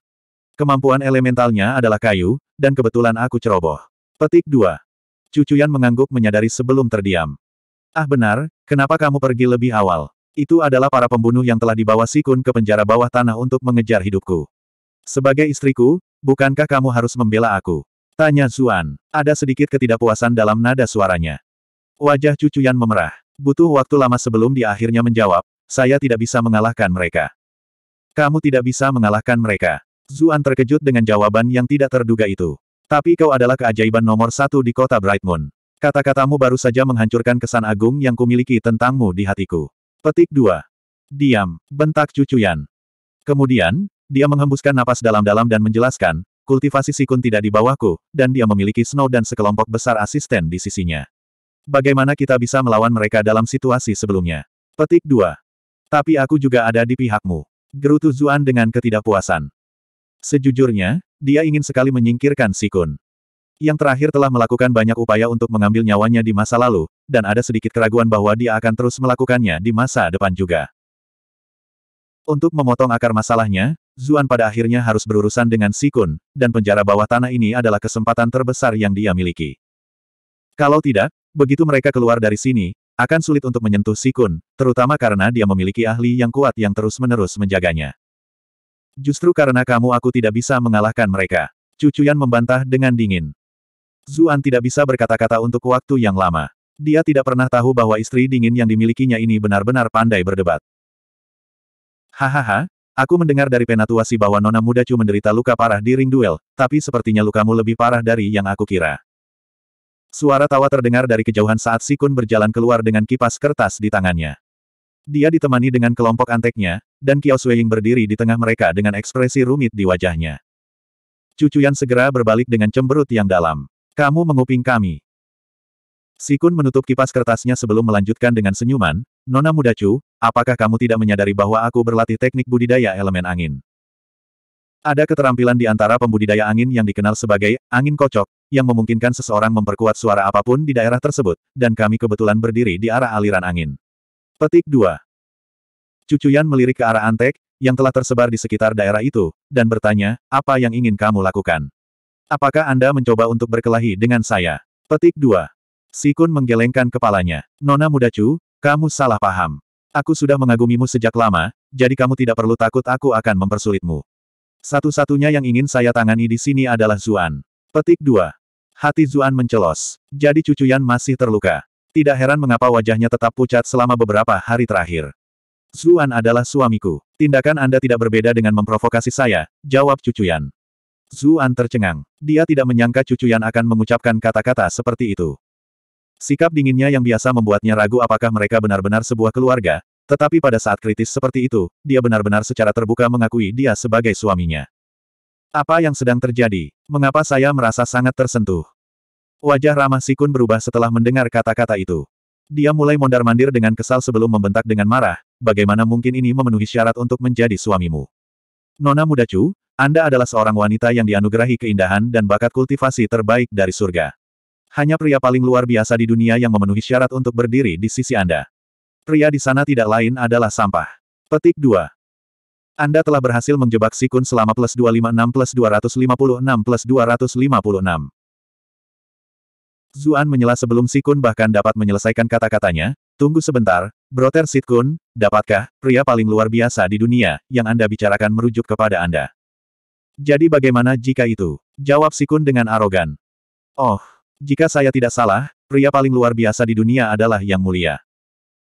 Kemampuan elementalnya adalah kayu, dan kebetulan aku ceroboh. Petik 2. Cucu Yan mengangguk menyadari sebelum terdiam. Ah benar, kenapa kamu pergi lebih awal? Itu adalah para pembunuh yang telah dibawa Sikun ke penjara bawah tanah untuk mengejar hidupku. Sebagai istriku, bukankah kamu harus membela aku? Tanya Zuan. Ada sedikit ketidakpuasan dalam nada suaranya. Wajah cucu Yan memerah. Butuh waktu lama sebelum dia akhirnya menjawab, saya tidak bisa mengalahkan mereka. Kamu tidak bisa mengalahkan mereka. Zuan terkejut dengan jawaban yang tidak terduga itu. Tapi kau adalah keajaiban nomor satu di kota Bright Moon. Kata-katamu baru saja menghancurkan kesan agung yang kumiliki tentangmu di hatiku. Petik 2. Diam, bentak cucuyan. Kemudian, dia menghembuskan napas dalam-dalam dan menjelaskan, kultivasi sikun tidak di bawahku, dan dia memiliki Snow dan sekelompok besar asisten di sisinya. Bagaimana kita bisa melawan mereka dalam situasi sebelumnya? Petik 2. Tapi aku juga ada di pihakmu. Gerutu Zuan dengan ketidakpuasan. Sejujurnya, dia ingin sekali menyingkirkan Sikun. Yang terakhir telah melakukan banyak upaya untuk mengambil nyawanya di masa lalu, dan ada sedikit keraguan bahwa dia akan terus melakukannya di masa depan juga. Untuk memotong akar masalahnya, Zuan pada akhirnya harus berurusan dengan Sikun, dan penjara bawah tanah ini adalah kesempatan terbesar yang dia miliki. Kalau tidak, begitu mereka keluar dari sini, akan sulit untuk menyentuh Sikun, terutama karena dia memiliki ahli yang kuat yang terus-menerus menjaganya. Justru karena kamu aku tidak bisa mengalahkan mereka. Cucuyan membantah dengan dingin. Zuan tidak bisa berkata-kata untuk waktu yang lama. Dia tidak pernah tahu bahwa istri dingin yang dimilikinya ini benar-benar pandai berdebat. Hahaha, Aku mendengar dari Penatuasi bahwa Nona Muda Chu menderita luka parah di ring duel, tapi sepertinya lukamu lebih parah dari yang aku kira. Suara tawa terdengar dari kejauhan saat Sikun berjalan keluar dengan kipas kertas di tangannya. Dia ditemani dengan kelompok anteknya, dan Kiao Sueying berdiri di tengah mereka dengan ekspresi rumit di wajahnya. Cucuyan segera berbalik dengan cemberut yang dalam. Kamu menguping kami. Sikun menutup kipas kertasnya sebelum melanjutkan dengan senyuman, Nona muda Chu, apakah kamu tidak menyadari bahwa aku berlatih teknik budidaya elemen angin? Ada keterampilan di antara pembudidaya angin yang dikenal sebagai angin kocok, yang memungkinkan seseorang memperkuat suara apapun di daerah tersebut, dan kami kebetulan berdiri di arah aliran angin. Petik 2. Cucuyan melirik ke arah Antek, yang telah tersebar di sekitar daerah itu, dan bertanya, apa yang ingin kamu lakukan? Apakah Anda mencoba untuk berkelahi dengan saya? Petik 2. Sikun menggelengkan kepalanya. Nona muda Chu, kamu salah paham. Aku sudah mengagumimu sejak lama, jadi kamu tidak perlu takut aku akan mempersulitmu. Satu-satunya yang ingin saya tangani di sini adalah Zuan. Petik 2. Hati Zuan mencelos. Jadi cucu Yan masih terluka. Tidak heran mengapa wajahnya tetap pucat selama beberapa hari terakhir. Zuan adalah suamiku. Tindakan Anda tidak berbeda dengan memprovokasi saya, jawab cucu Yan. Zuan tercengang. Dia tidak menyangka cucu Yan akan mengucapkan kata-kata seperti itu. Sikap dinginnya yang biasa membuatnya ragu apakah mereka benar-benar sebuah keluarga, tetapi pada saat kritis seperti itu, dia benar-benar secara terbuka mengakui dia sebagai suaminya. Apa yang sedang terjadi? Mengapa saya merasa sangat tersentuh? Wajah Ramah Sikun berubah setelah mendengar kata-kata itu. Dia mulai mondar-mandir dengan kesal sebelum membentak dengan marah, bagaimana mungkin ini memenuhi syarat untuk menjadi suamimu? Nona Mudacu? Anda adalah seorang wanita yang dianugerahi keindahan dan bakat kultivasi terbaik dari surga. Hanya pria paling luar biasa di dunia yang memenuhi syarat untuk berdiri di sisi Anda. Pria di sana tidak lain adalah sampah. Petik 2. Anda telah berhasil menjebak Sikun selama plus 256 plus 256 plus 256. Zuan menyela sebelum Sikun bahkan dapat menyelesaikan kata-katanya, tunggu sebentar, Broter Sikun, dapatkah, pria paling luar biasa di dunia, yang Anda bicarakan merujuk kepada Anda? Jadi bagaimana jika itu? Jawab Sikun dengan arogan. Oh, jika saya tidak salah, pria paling luar biasa di dunia adalah Yang Mulia.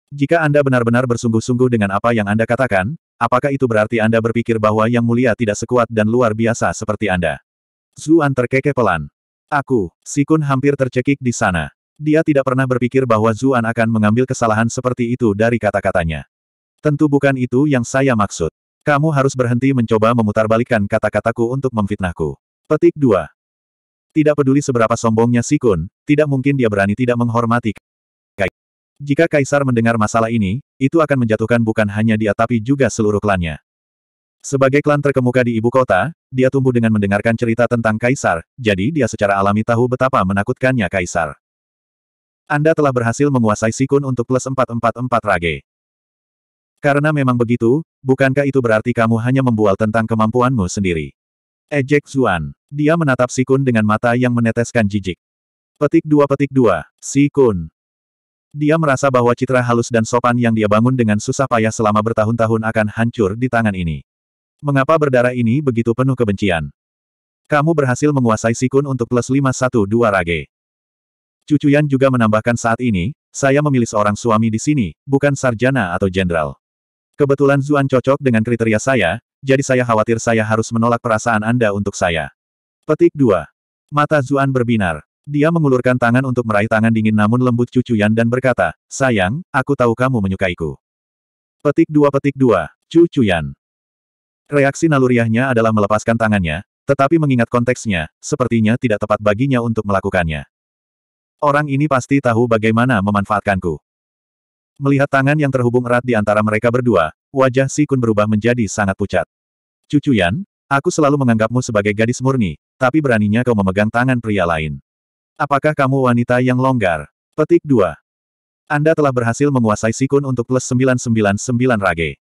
Jika Anda benar-benar bersungguh-sungguh dengan apa yang Anda katakan, apakah itu berarti Anda berpikir bahwa Yang Mulia tidak sekuat dan luar biasa seperti Anda? Zuan terkekeh pelan. Aku, Sikun hampir tercekik di sana. Dia tidak pernah berpikir bahwa Zuan akan mengambil kesalahan seperti itu dari kata-katanya. Tentu bukan itu yang saya maksud. Kamu harus berhenti mencoba memutarbalikkan kata-kataku untuk memfitnahku. Petik 2. Tidak peduli seberapa sombongnya Sikun, tidak mungkin dia berani tidak menghormati Kai. Jika Kaisar mendengar masalah ini, itu akan menjatuhkan bukan hanya dia tapi juga seluruh klannya. Sebagai klan terkemuka di ibu kota, dia tumbuh dengan mendengarkan cerita tentang Kaisar, jadi dia secara alami tahu betapa menakutkannya Kaisar. Anda telah berhasil menguasai Sikun untuk plus 444 Rage. Karena memang begitu, bukankah itu berarti kamu hanya membual tentang kemampuanmu sendiri? Ejek eh, Zuan. Dia menatap Sikun dengan mata yang meneteskan jijik. Petik dua petik dua, Sikun. Dia merasa bahwa citra halus dan sopan yang dia bangun dengan susah payah selama bertahun-tahun akan hancur di tangan ini. Mengapa berdarah ini begitu penuh kebencian? Kamu berhasil menguasai Sikun untuk plus 512 rage. Cucuyan juga menambahkan saat ini, saya memilih seorang suami di sini, bukan sarjana atau jenderal. Kebetulan Zuan cocok dengan kriteria saya, jadi saya khawatir saya harus menolak perasaan Anda untuk saya. Petik 2. Mata Zuan berbinar. Dia mengulurkan tangan untuk meraih tangan dingin namun lembut cucuyan dan berkata, Sayang, aku tahu kamu menyukaiku. Petik 2 Petik 2. Cucuyan. Reaksi naluriahnya adalah melepaskan tangannya, tetapi mengingat konteksnya, sepertinya tidak tepat baginya untuk melakukannya. Orang ini pasti tahu bagaimana memanfaatkanku. Melihat tangan yang terhubung erat di antara mereka berdua, wajah Si Kun berubah menjadi sangat pucat. Cucu Yan, aku selalu menganggapmu sebagai gadis murni, tapi beraninya kau memegang tangan pria lain. Apakah kamu wanita yang longgar? Petik 2. Anda telah berhasil menguasai Sikun untuk plus 999 rage.